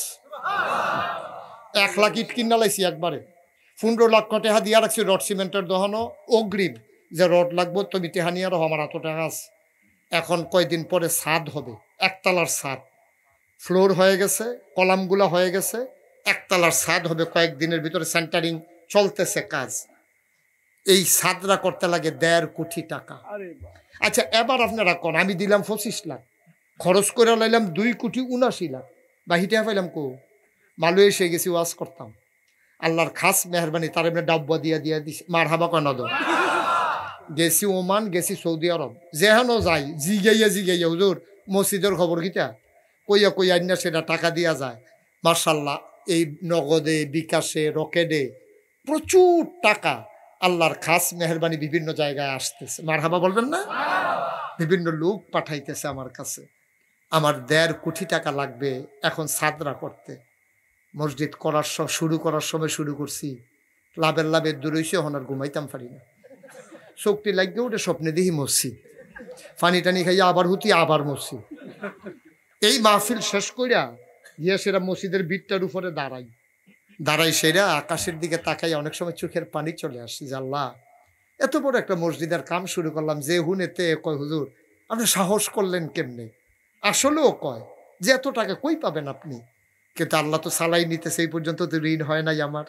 এক লাখ ইট কিনা লাইছি একবারে পনেরো লক্ষ টেহা দিয়া রাখছি রড সিমেন্টের দহানো অগ্রিম যে রড লাগবো তুমি টেহা নিয়ে আরো আমার এত টাকা আছে এখন কয়দিন পরে সাদ হবে একতলার সাদ ফ্লোর হয়ে গেছে কলামগুলা হয়ে গেছে একতলার ছাদ হবে কয়েকদিনের ভিতরে সেন্টারিং চলতেছে কাজ এই ছাদরা করতে লাগে দেড় কোটি টাকা আচ্ছা এবার আপনারা কন আমি দিলাম পঁচিশ লাখ খরচ করে লাইলাম দুই কোটি উনাশি লাখ বাহিটা পাইলাম কো মালু এসে গেছি ওয়াজ করতাম আল্লাহর খাস মেহরবানি তার এমনি ডাব্বা দিয়া দিয়া দিছে মার হাবা কনদ গেছি ওমান গেছি সৌদি আরব যেহানো যাই জিগাইয়া জিগাইয়া হুজুর মসজিদের খবর কিটা কইয়া কইয়া আন্য সেটা টাকা দিয়া যায় মার্শাল্লাহ এই নগদে বিকাশে রকেটে প্রচুর টাকা আল্লাহর খাস মেহরবানি বিভিন্ন জায়গায় আসতেছে মার হাবা বলবেন না বিভিন্ন লোক পাঠাইতেছে আমার কাছে আমার দেড় কোটি টাকা লাগবে এখন সাদরা করতে মসজিদ করার শুরু করার সময় শুরু করছি লাভের লাভের দূরেছে এখন আর ঘুমাইতাম পারি না শক্তি লাগবে ওটা স্বপ্নে দেখি মরছি পানি টানি খাইয়া আবার হুতি আবার মরছি এই মাহফিল শেষ করিয়া গিয়া সেরা মসজিদের বিটটার উপরে দাঁড়াই দাঁড়াই সেরা আকাশের দিকে তাকাই অনেক সময় চোখের পানি চলে আসি যে এত বড় একটা মসজিদের কাম শুরু করলাম যে তে কয় হুজুর আপনি সাহস করলেন কেমনে আসলেও কয় যে এত টাকা কই পাবেন আপনি কিন্তু আল্লাহ তো সালাই নিতে সেই পর্যন্ত তো ঋণ হয় নাই আমার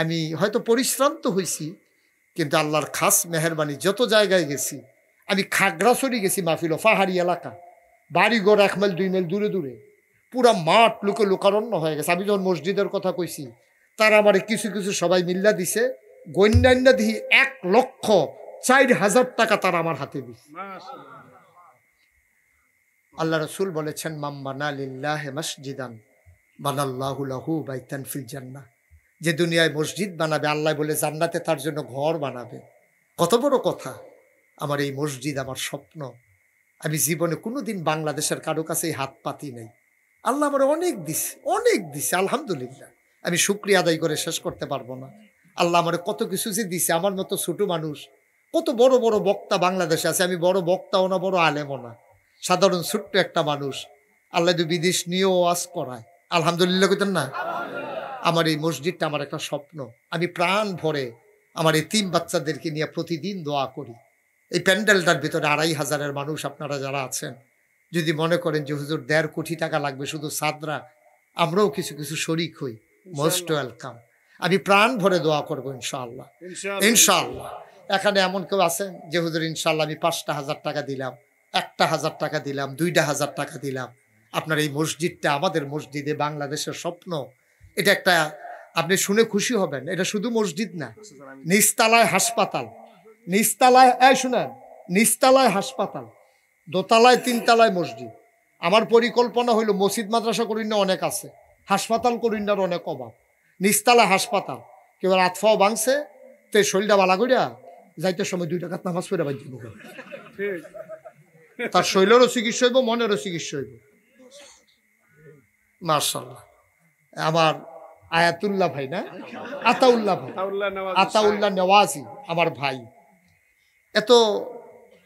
আমি হয়তো পরিশ্রান্ত হয়েছি কিন্তু আল্লাহর খাস মেহরবানি যত জায়গায় গেছি আমি খাগড়াছড়ি গেছি মাহফিল পাহাড়ি এলাকা বাড়িঘর এক মাইল দুই মাইল দূরে দূরে পুরা মাঠ লোকে লোকারণ্য হয়ে গেছে আমি যখন মসজিদের কথা কইছি তারা আমার কিছু কিছু সবাই মিল্লা দিছে গণ্যান্য দিহি এক লক্ষ চার হাজার টাকা তারা আমার হাতে দিছে আল্লাহ রসুল বলেছেন মাম না মসজিদান বানাল্লাহুলাহু বাইতান ফিল জান্না যে দুনিয়ায় মসজিদ বানাবে আল্লাহ বলে জান্নাতে তার জন্য ঘর বানাবে কত বড় কথা আমার এই মসজিদ আমার স্বপ্ন আমি জীবনে কোনো দিন বাংলাদেশের কারো কাছে হাত পাতি নাই আল্লাহ আমার অনেক দিছে অনেক দিছে আলহামদুলিল্লাহ আমি শুক্রিয়া আদায় করে শেষ করতে পারবো না আল্লাহ আমার কত কিছু যে দিছে আমার মতো ছোটো মানুষ কত বড় বড় বক্তা বাংলাদেশে আছে আমি বড় বক্তাও না বড় আলেমও না সাধারণ ছোট্ট একটা মানুষ আল্লাহ যদি বিদেশ নিয়েও আজ করায় আলহামদুলিল্লাহ কইতেন না আমার এই মসজিদটা আমার একটা স্বপ্ন আমি প্রাণ ভরে আমার এই তিন বাচ্চাদেরকে নিয়ে প্রতিদিন দোয়া করি এই প্যান্ডেলটার ভিতরে আড়াই হাজারের মানুষ আপনারা যারা আছেন যদি মনে করেন যে হুজুর দেড় কোটি টাকা লাগবে শুধু সাদরা আমরাও কিছু কিছু শরিক হই মোস্ট ওয়েলকাম আমি প্রাণ ভরে দোয়া করবো ইনশাআল্লাহ ইনশাআল্লাহ এখানে এমন কেউ আছে যে হুজুর ইনশাল্লাহ আমি পাঁচটা হাজার টাকা দিলাম একটা হাজার টাকা দিলাম দুইটা হাজার টাকা দিলাম আপনার এই মসজিদটা আমাদের মসজিদে বাংলাদেশের স্বপ্ন এটা একটা আপনি শুনে খুশি হবেন এটা শুধু মসজিদ না আচ্ছা, নিস্তালায় হাসপাতাল নিস্তালায় এ শুনেন নিস্তালায় হাসপাতাল দোতলায় তিনতলায় মসজিদ আমার পরিকল্পনা হইল মসজিদ মাদ্রাসা করিনা অনেক আছে হাসপাতাল করিনার অনেক অভাব নিস্তালায় হাসপাতাল কেউ আতফাও ভাঙছে তে শরীরটা বালা করিয়া যাইতে সময় দুই টাকা নামাজ পড়ে বাদ দিব তার শৈলেরও চিকিৎসা হইব মনেরও চিকিৎসা হইব মার্শাল্লাহ আমার আয়াতুল্লাহ ভাই না আতাউল্লাহ ভাই আতাউল্লাহ নেওয়াজি আমার ভাই এত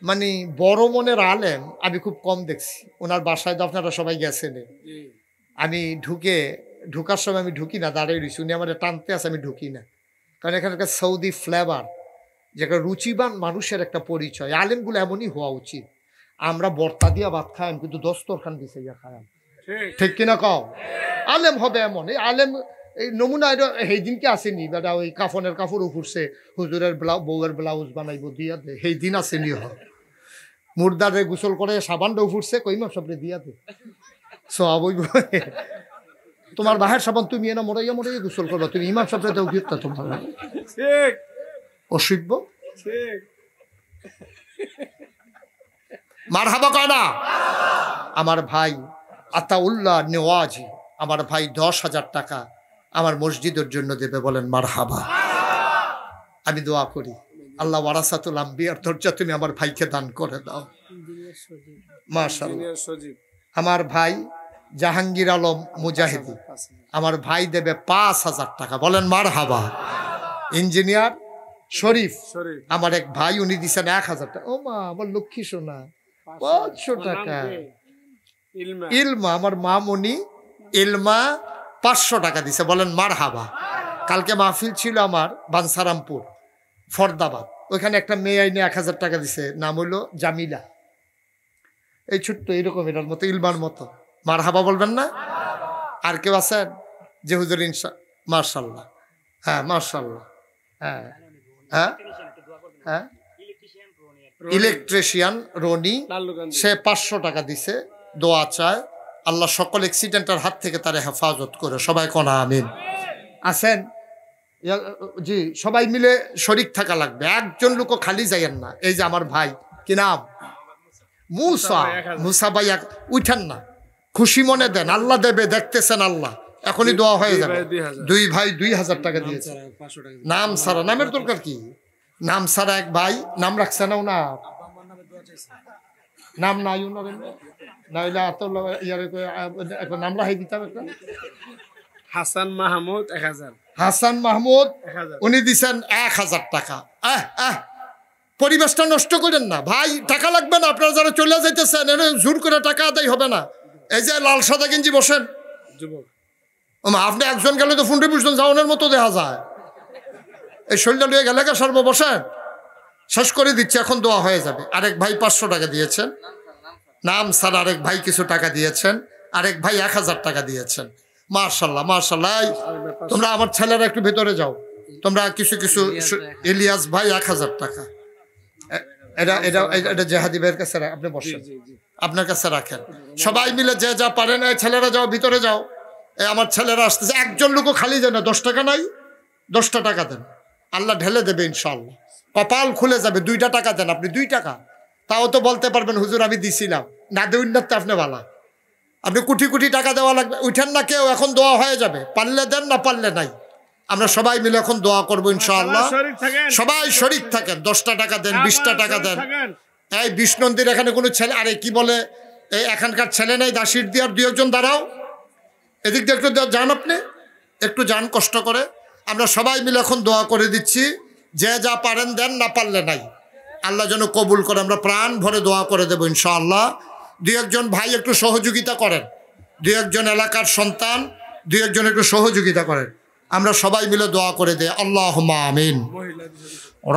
মানে বড় মনের আলেম আমি খুব কম দেখছি ওনার বাসায় তো আপনারা সবাই গেছেন আমি ঢুকে ঢুকার সময় আমি ঢুকি না দাঁড়িয়ে রয়েছি উনি আমার টানতে আছে আমি ঢুকি না কারণ একটা সৌদি ফ্লেভার যেটা রুচিবান মানুষের একটা পরিচয় আলেমগুলো এমনই হওয়া উচিত আমরা বর্তা দিয়া ভাত খাইম কিন্তু দস্তরখান দিছে ইয়া খায়াম ঠিক কিনা কও আলেম হবে এমন এই আলেম এই নমুনা এটা সেই দিনকে আসেনি বেটা ওই কাফনের কাপড়ও ঘুরছে হুজুরের ব্লাউ বউয়ের ব্লাউজ বানাইব দিয়া দে সেই দিন আসেনি হ মুর্দারে গোসল করে সাবানটাও ফুটছে কইম সবরে দিয়া দে সব তোমার বাহের সাবান তুমি এনে মোড়াইয়া মোড়াইয়া গোসল করবা তুমি ইমাম সাহেবরা তো গিয়ে তোমার অসভ্য মার হাবা কয় আমার ভাই আতাউল্লাহ নেওয়াজি আমার ভাই দশ হাজার টাকা আমার মসজিদের জন্য দেবে বলেন মার হাবা আমি দোয়া করি আল্লাহ ওয়ারাসাতুল আম্বিয়ার দরজা তুমি আমার ভাইকে দান করে দাও মার্শাল আমার ভাই জাহাঙ্গীর আলম মুজাহিদি আমার ভাই দেবে পাঁচ হাজার টাকা বলেন মার হাবা ইঞ্জিনিয়ার শরীফ আমার এক ভাই উনি দিচ্ছেন এক হাজার টাকা ও মা আমার লক্ষ্মী সোনা পাঁচশো টাকা ইলমা আমার মামনি ইলমা পাঁচশো টাকা দিছে বলেন মার হাবা কালকে মাহফিল ছিল আমার বানসারামপুর ফরদাবাদ ওইখানে একটা মেয়ে আইনে এক হাজার টাকা দিছে নাম হলো জামিলা এই ছোট্ট এইরকম এটার মতো ইলমার মতো মার হাবা বলবেন না আর কেউ আছেন যে হুজুর ইনশা মার্শাল্লাহ হ্যাঁ মার্শাল্লাহ হ্যাঁ হ্যাঁ হ্যাঁ ইলেকট্রিশিয়ান রনি সে পাঁচশো টাকা দিছে দোয়া চায় আল্লাহ সকল অ্যাক্সিডেন্টের হাত থেকে তারা হেফাজত করে সবাই কোনা আমিন আসেন জি সবাই মিলে শরিক থাকা লাগবে একজন লোকও খালি যাইয়েন না এই যে আমার ভাই কি নাম মুসা মুসা ভাই এক উঠেন না খুশি মনে দেন আল্লাহ দেবে দেখতেছেন আল্লাহ এখনই দোয়া হয়ে যাবে দুই ভাই দুই হাজার টাকা দিয়েছে নাম সারা নামের দরকার কি নাম সারা এক ভাই নাম রাখছে না নাম নাই ওনার ইয়ার হাসান মাহমুদ এক হাজার হাসান মাহমুদ উনি দিচ্ছেন এক হাজার টাকা পরিবেশটা নষ্ট করেন না ভাই টাকা লাগবে না আপনারা যারা চলে যাইতেছেন জোর করে টাকা আদায় হবে না এই যে লাল সাদা গেঞ্জি বসেন আপনি একজন গেলে তো ফুন্ডে বুঝলেন জাউনের মতো দেখা যায় এই শরীরটা নিয়ে গেলে সর্ব বসেন শেষ করে দিচ্ছে এখন দোয়া হয়ে যাবে আরেক ভাই পাঁচশো টাকা দিয়েছেন নাম স্যার আরেক ভাই কিছু টাকা দিয়েছেন আরেক ভাই এক হাজার টাকা দিয়েছেন মার্শাল্লাহ মার্শাল্লাহ তোমরা আমার ছেলেরা একটু ভেতরে যাও তোমরা কিছু কিছু ইলিয়াস ভাই এক হাজার টাকা এটা এটা এটা জেহাদি ভাইয়ের কাছে আপনি বসেন আপনার কাছে রাখেন সবাই মিলে যে যা পারেন ছেলেরা যাও ভিতরে যাও এ আমার ছেলেরা আসতেছে একজন লোকও খালি যায় না দশ টাকা নাই দশটা টাকা দেন আল্লাহ ঢেলে দেবে ইনশাল্লাহ কপাল খুলে যাবে দুইটা টাকা দেন আপনি দুই টাকা তাও তো বলতে পারবেন হুজুর আমি দিছিলাম না দেউন না আপনি ভালা আপনি কোটি কোটি টাকা দেওয়া লাগবে উঠেন না কেউ এখন দোয়া হয়ে যাবে পারলে দেন না পারলে নাই আমরা সবাই মিলে এখন দোয়া করবো ইনশাআল্লাহ সবাই শরিক থাকেন দশটা টাকা দেন বিশটা টাকা দেন এই বিষ্ণন্দির এখানে কোনো ছেলে আরে কি বলে এই এখানকার ছেলে নেই দাসির দিয়ে আর দুই একজন দাঁড়াও এদিক দিয়ে একটু যান আপনি একটু যান কষ্ট করে আমরা সবাই মিলে এখন দোয়া করে দিচ্ছি যে যা পারেন দেন না পারলে নাই আল্লাহ যেন কবুল করে আমরা প্রাণ ভরে দোয়া করে দেবো ইনশাআল্লাহ দু একজন ভাই একটু সহযোগিতা করেন দু একজন এলাকার সন্তান দু একজন একটু সহযোগিতা করেন আমরা সবাই মিলে দোয়া করে দে আল্লাহ আমিন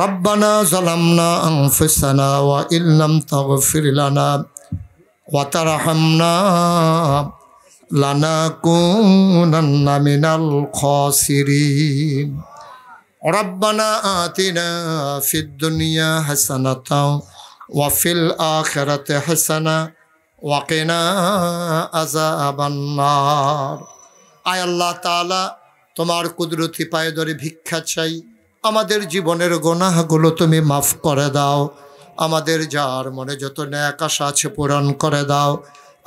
রব্বানা জালামনা আনফুসানা মিনাল তোমার কুদরতি পায়ে ধরে ভিক্ষা চাই আমাদের জীবনের গোনাহগুলো তুমি মাফ করে দাও আমাদের যার মনে যত ন্যাকাশা আছে পূরণ করে দাও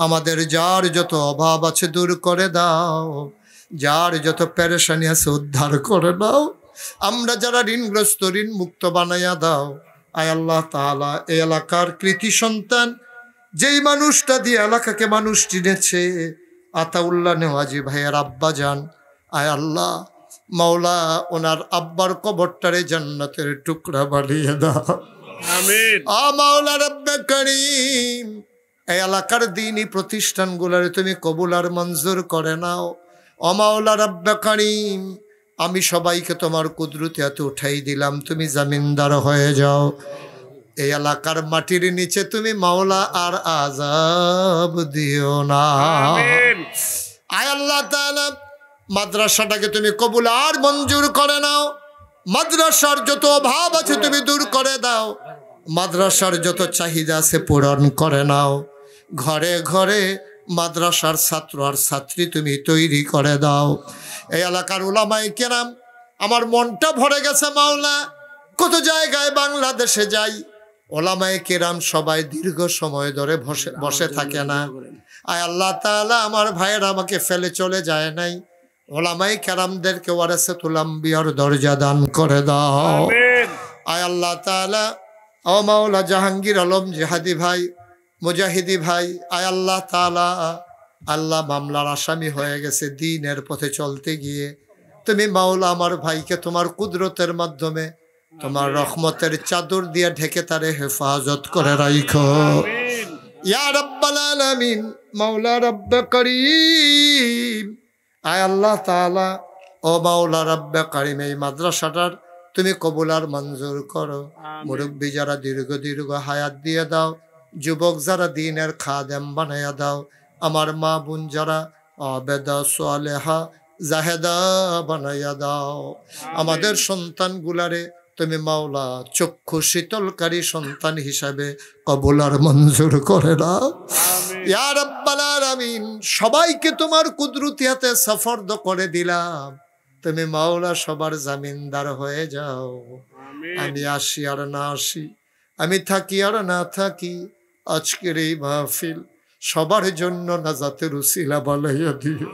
আমাদের যার যত অভাব আছে দূর করে দাও যার যত প্যারেশানি আছে উদ্ধার করে দাও আমরা যারা ঋণগ্রস্ত ঋণ মুক্ত বানাইয়া দাও আয় আল্লাহ তালা এ এলাকার কৃতি সন্তান যেই মানুষটা দিয়ে এলাকাকে মানুষ চিনেছে আতাউল্লাহ নেওয়াজি ভাইয়ের আব্বা যান আয় আল্লাহ মাওলা ওনার আব্বার কবরটারে জান্নাতের টুকরা বাড়িয়ে দাও এই এলাকার দিনই প্রতিষ্ঠানগুলারে তুমি কবুলার মঞ্জুর করে নাও অমাওলা রব্বা করিম আমি সবাইকে তোমার কুদরতে এত উঠাই দিলাম তুমি জামিনদার হয়ে যাও এই এলাকার মাটির নিচে তুমি মাওলা আর আজাব দিও না আয় আল্লাহ মাদ্রাসাটাকে তুমি কবুল আর মঞ্জুর করে নাও মাদ্রাসার যত অভাব আছে তুমি দূর করে দাও মাদ্রাসার যত চাহিদা আছে পূরণ করে নাও ঘরে ঘরে মাদ্রাসার ছাত্র আর ছাত্রী তুমি তৈরি করে দাও এই এলাকার ওলামাই কেরাম আমার মনটা ভরে গেছে মাওলা কত জায়গায় বাংলাদেশে যাই ওলামায় কেরাম সবাই দীর্ঘ সময় ধরে বসে বসে থাকে না আয় আল্লাহ তালা আমার ভাইয়েরা আমাকে ফেলে চলে যায় নাই ওলামাই কেরামদেরকে ওয়ারেসে তুলাম বিয়ার দরজা দান করে দাও আয় আল্লাহ তালা ও মাওলা জাহাঙ্গীর আলম জেহাদি ভাই মুজাহিদি ভাই আয় আল্লাহ তালা আল্লাহ মামলার আসামি হয়ে গেছে দিনের পথে চলতে গিয়ে তুমি মাওলা আমার ভাইকে তোমার কুদরতের মাধ্যমে তোমার রহমতের চাদর দিয়ে ঢেকে তারে হেফাজত করে রাইখ আল্লাহ তাআলা ও করিম এই মাদ্রাসাটার তুমি মঞ্জুর করো মুরব্বী যারা দীর্ঘ দীর্ঘ হায়াত দিয়ে দাও যুবক যারা দিনের খাদেম বানাইয়া দাও আমার মা বোন যারা আবেদা সোয়ালেহা জাহেদা বানাইয়া দাও আমাদের সন্তানগুলারে তুমি মাওলা চক্ষু শীতলকারী সন্তান হিসাবে কবলার মঞ্জুর করে না ইয়ার আব্বালার আমিন সবাইকে তোমার কুদরতি হাতে সফর্দ করে দিলাম তুমি মাওলা সবার জামিনদার হয়ে যাও আমি আসি আর না আসি আমি থাকি আর না থাকি আজকের এই মাহফিল সবার জন্য নাজাতের উসিলা বলাইয়া দিও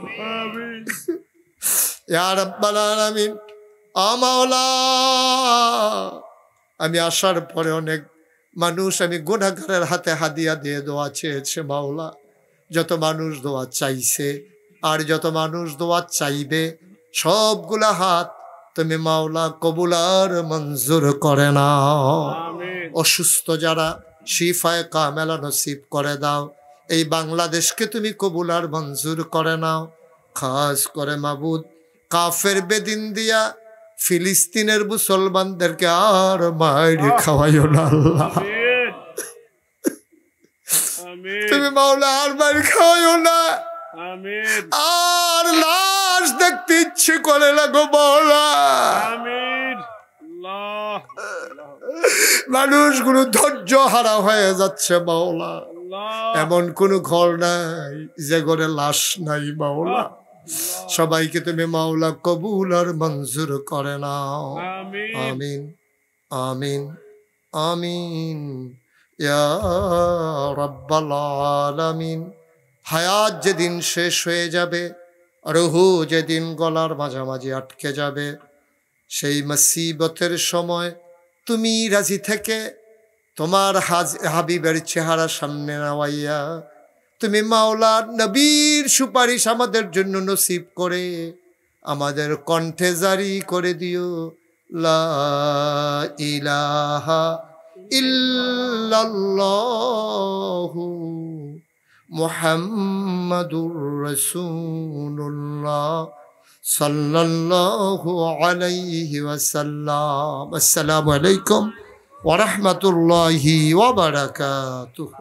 আমিন আমি আসার পরে অনেক মানুষ আমি গোনাগারের হাতে হাদিয়া দিয়ে দোয়া চেয়েছে মাওলা যত মানুষ দোয়া চাইছে আর যত মানুষ দোয়া চাইবে সবগুলা হাত তুমি মাওলা কবুলার মঞ্জুর করে না অসুস্থ যারা শিফায় কামেলা নসিব করে দাও এই বাংলাদেশকে তুমি কবুল আর মঞ্জুর করে নাও খাস করে মাবুদ কাফের বেদিন দিয়া ফিলিস্তিনের মুসলমানদেরকে আর মায়ের খাওয়াইও না আল্লাহ তুমি মাওলা আর মায়ের খাওয়াইও না আর লাশ দেখতে ইচ্ছে করে না গো মাওলা মানুষগুলো ধৈর্য হারা হয়ে যাচ্ছে মাওলা এমন কোনো ঘর নাই যে ঘরে লাশ নাই মাওলা সবাইকে তুমি মাওলা কবুল আর মঞ্জুর করে নাও আমিন আমিন আমিন রব্বাল আলামিন হায়াত যেদিন শেষ হয়ে যাবে রহু যেদিন গলার মাঝামাঝি আটকে যাবে সেই মাসিবতের সময় তুমি রাজি থেকে তোমার হাজ হাবিবের চেহারা সামনে নাওয়াইয়া তুমি মাওলার নবীর সুপারিশ আমাদের জন্য নসিব করে আমাদের কণ্ঠে জারি করে দিও লা ইলাহা ইল্লাল্লাহু মুহাম্মাদুর রাসূলুল্লাহ সাল্লাল্লাহু আলাইহি আসসালাম আসসালামু আলাইকুম ورحمة الله وبركاته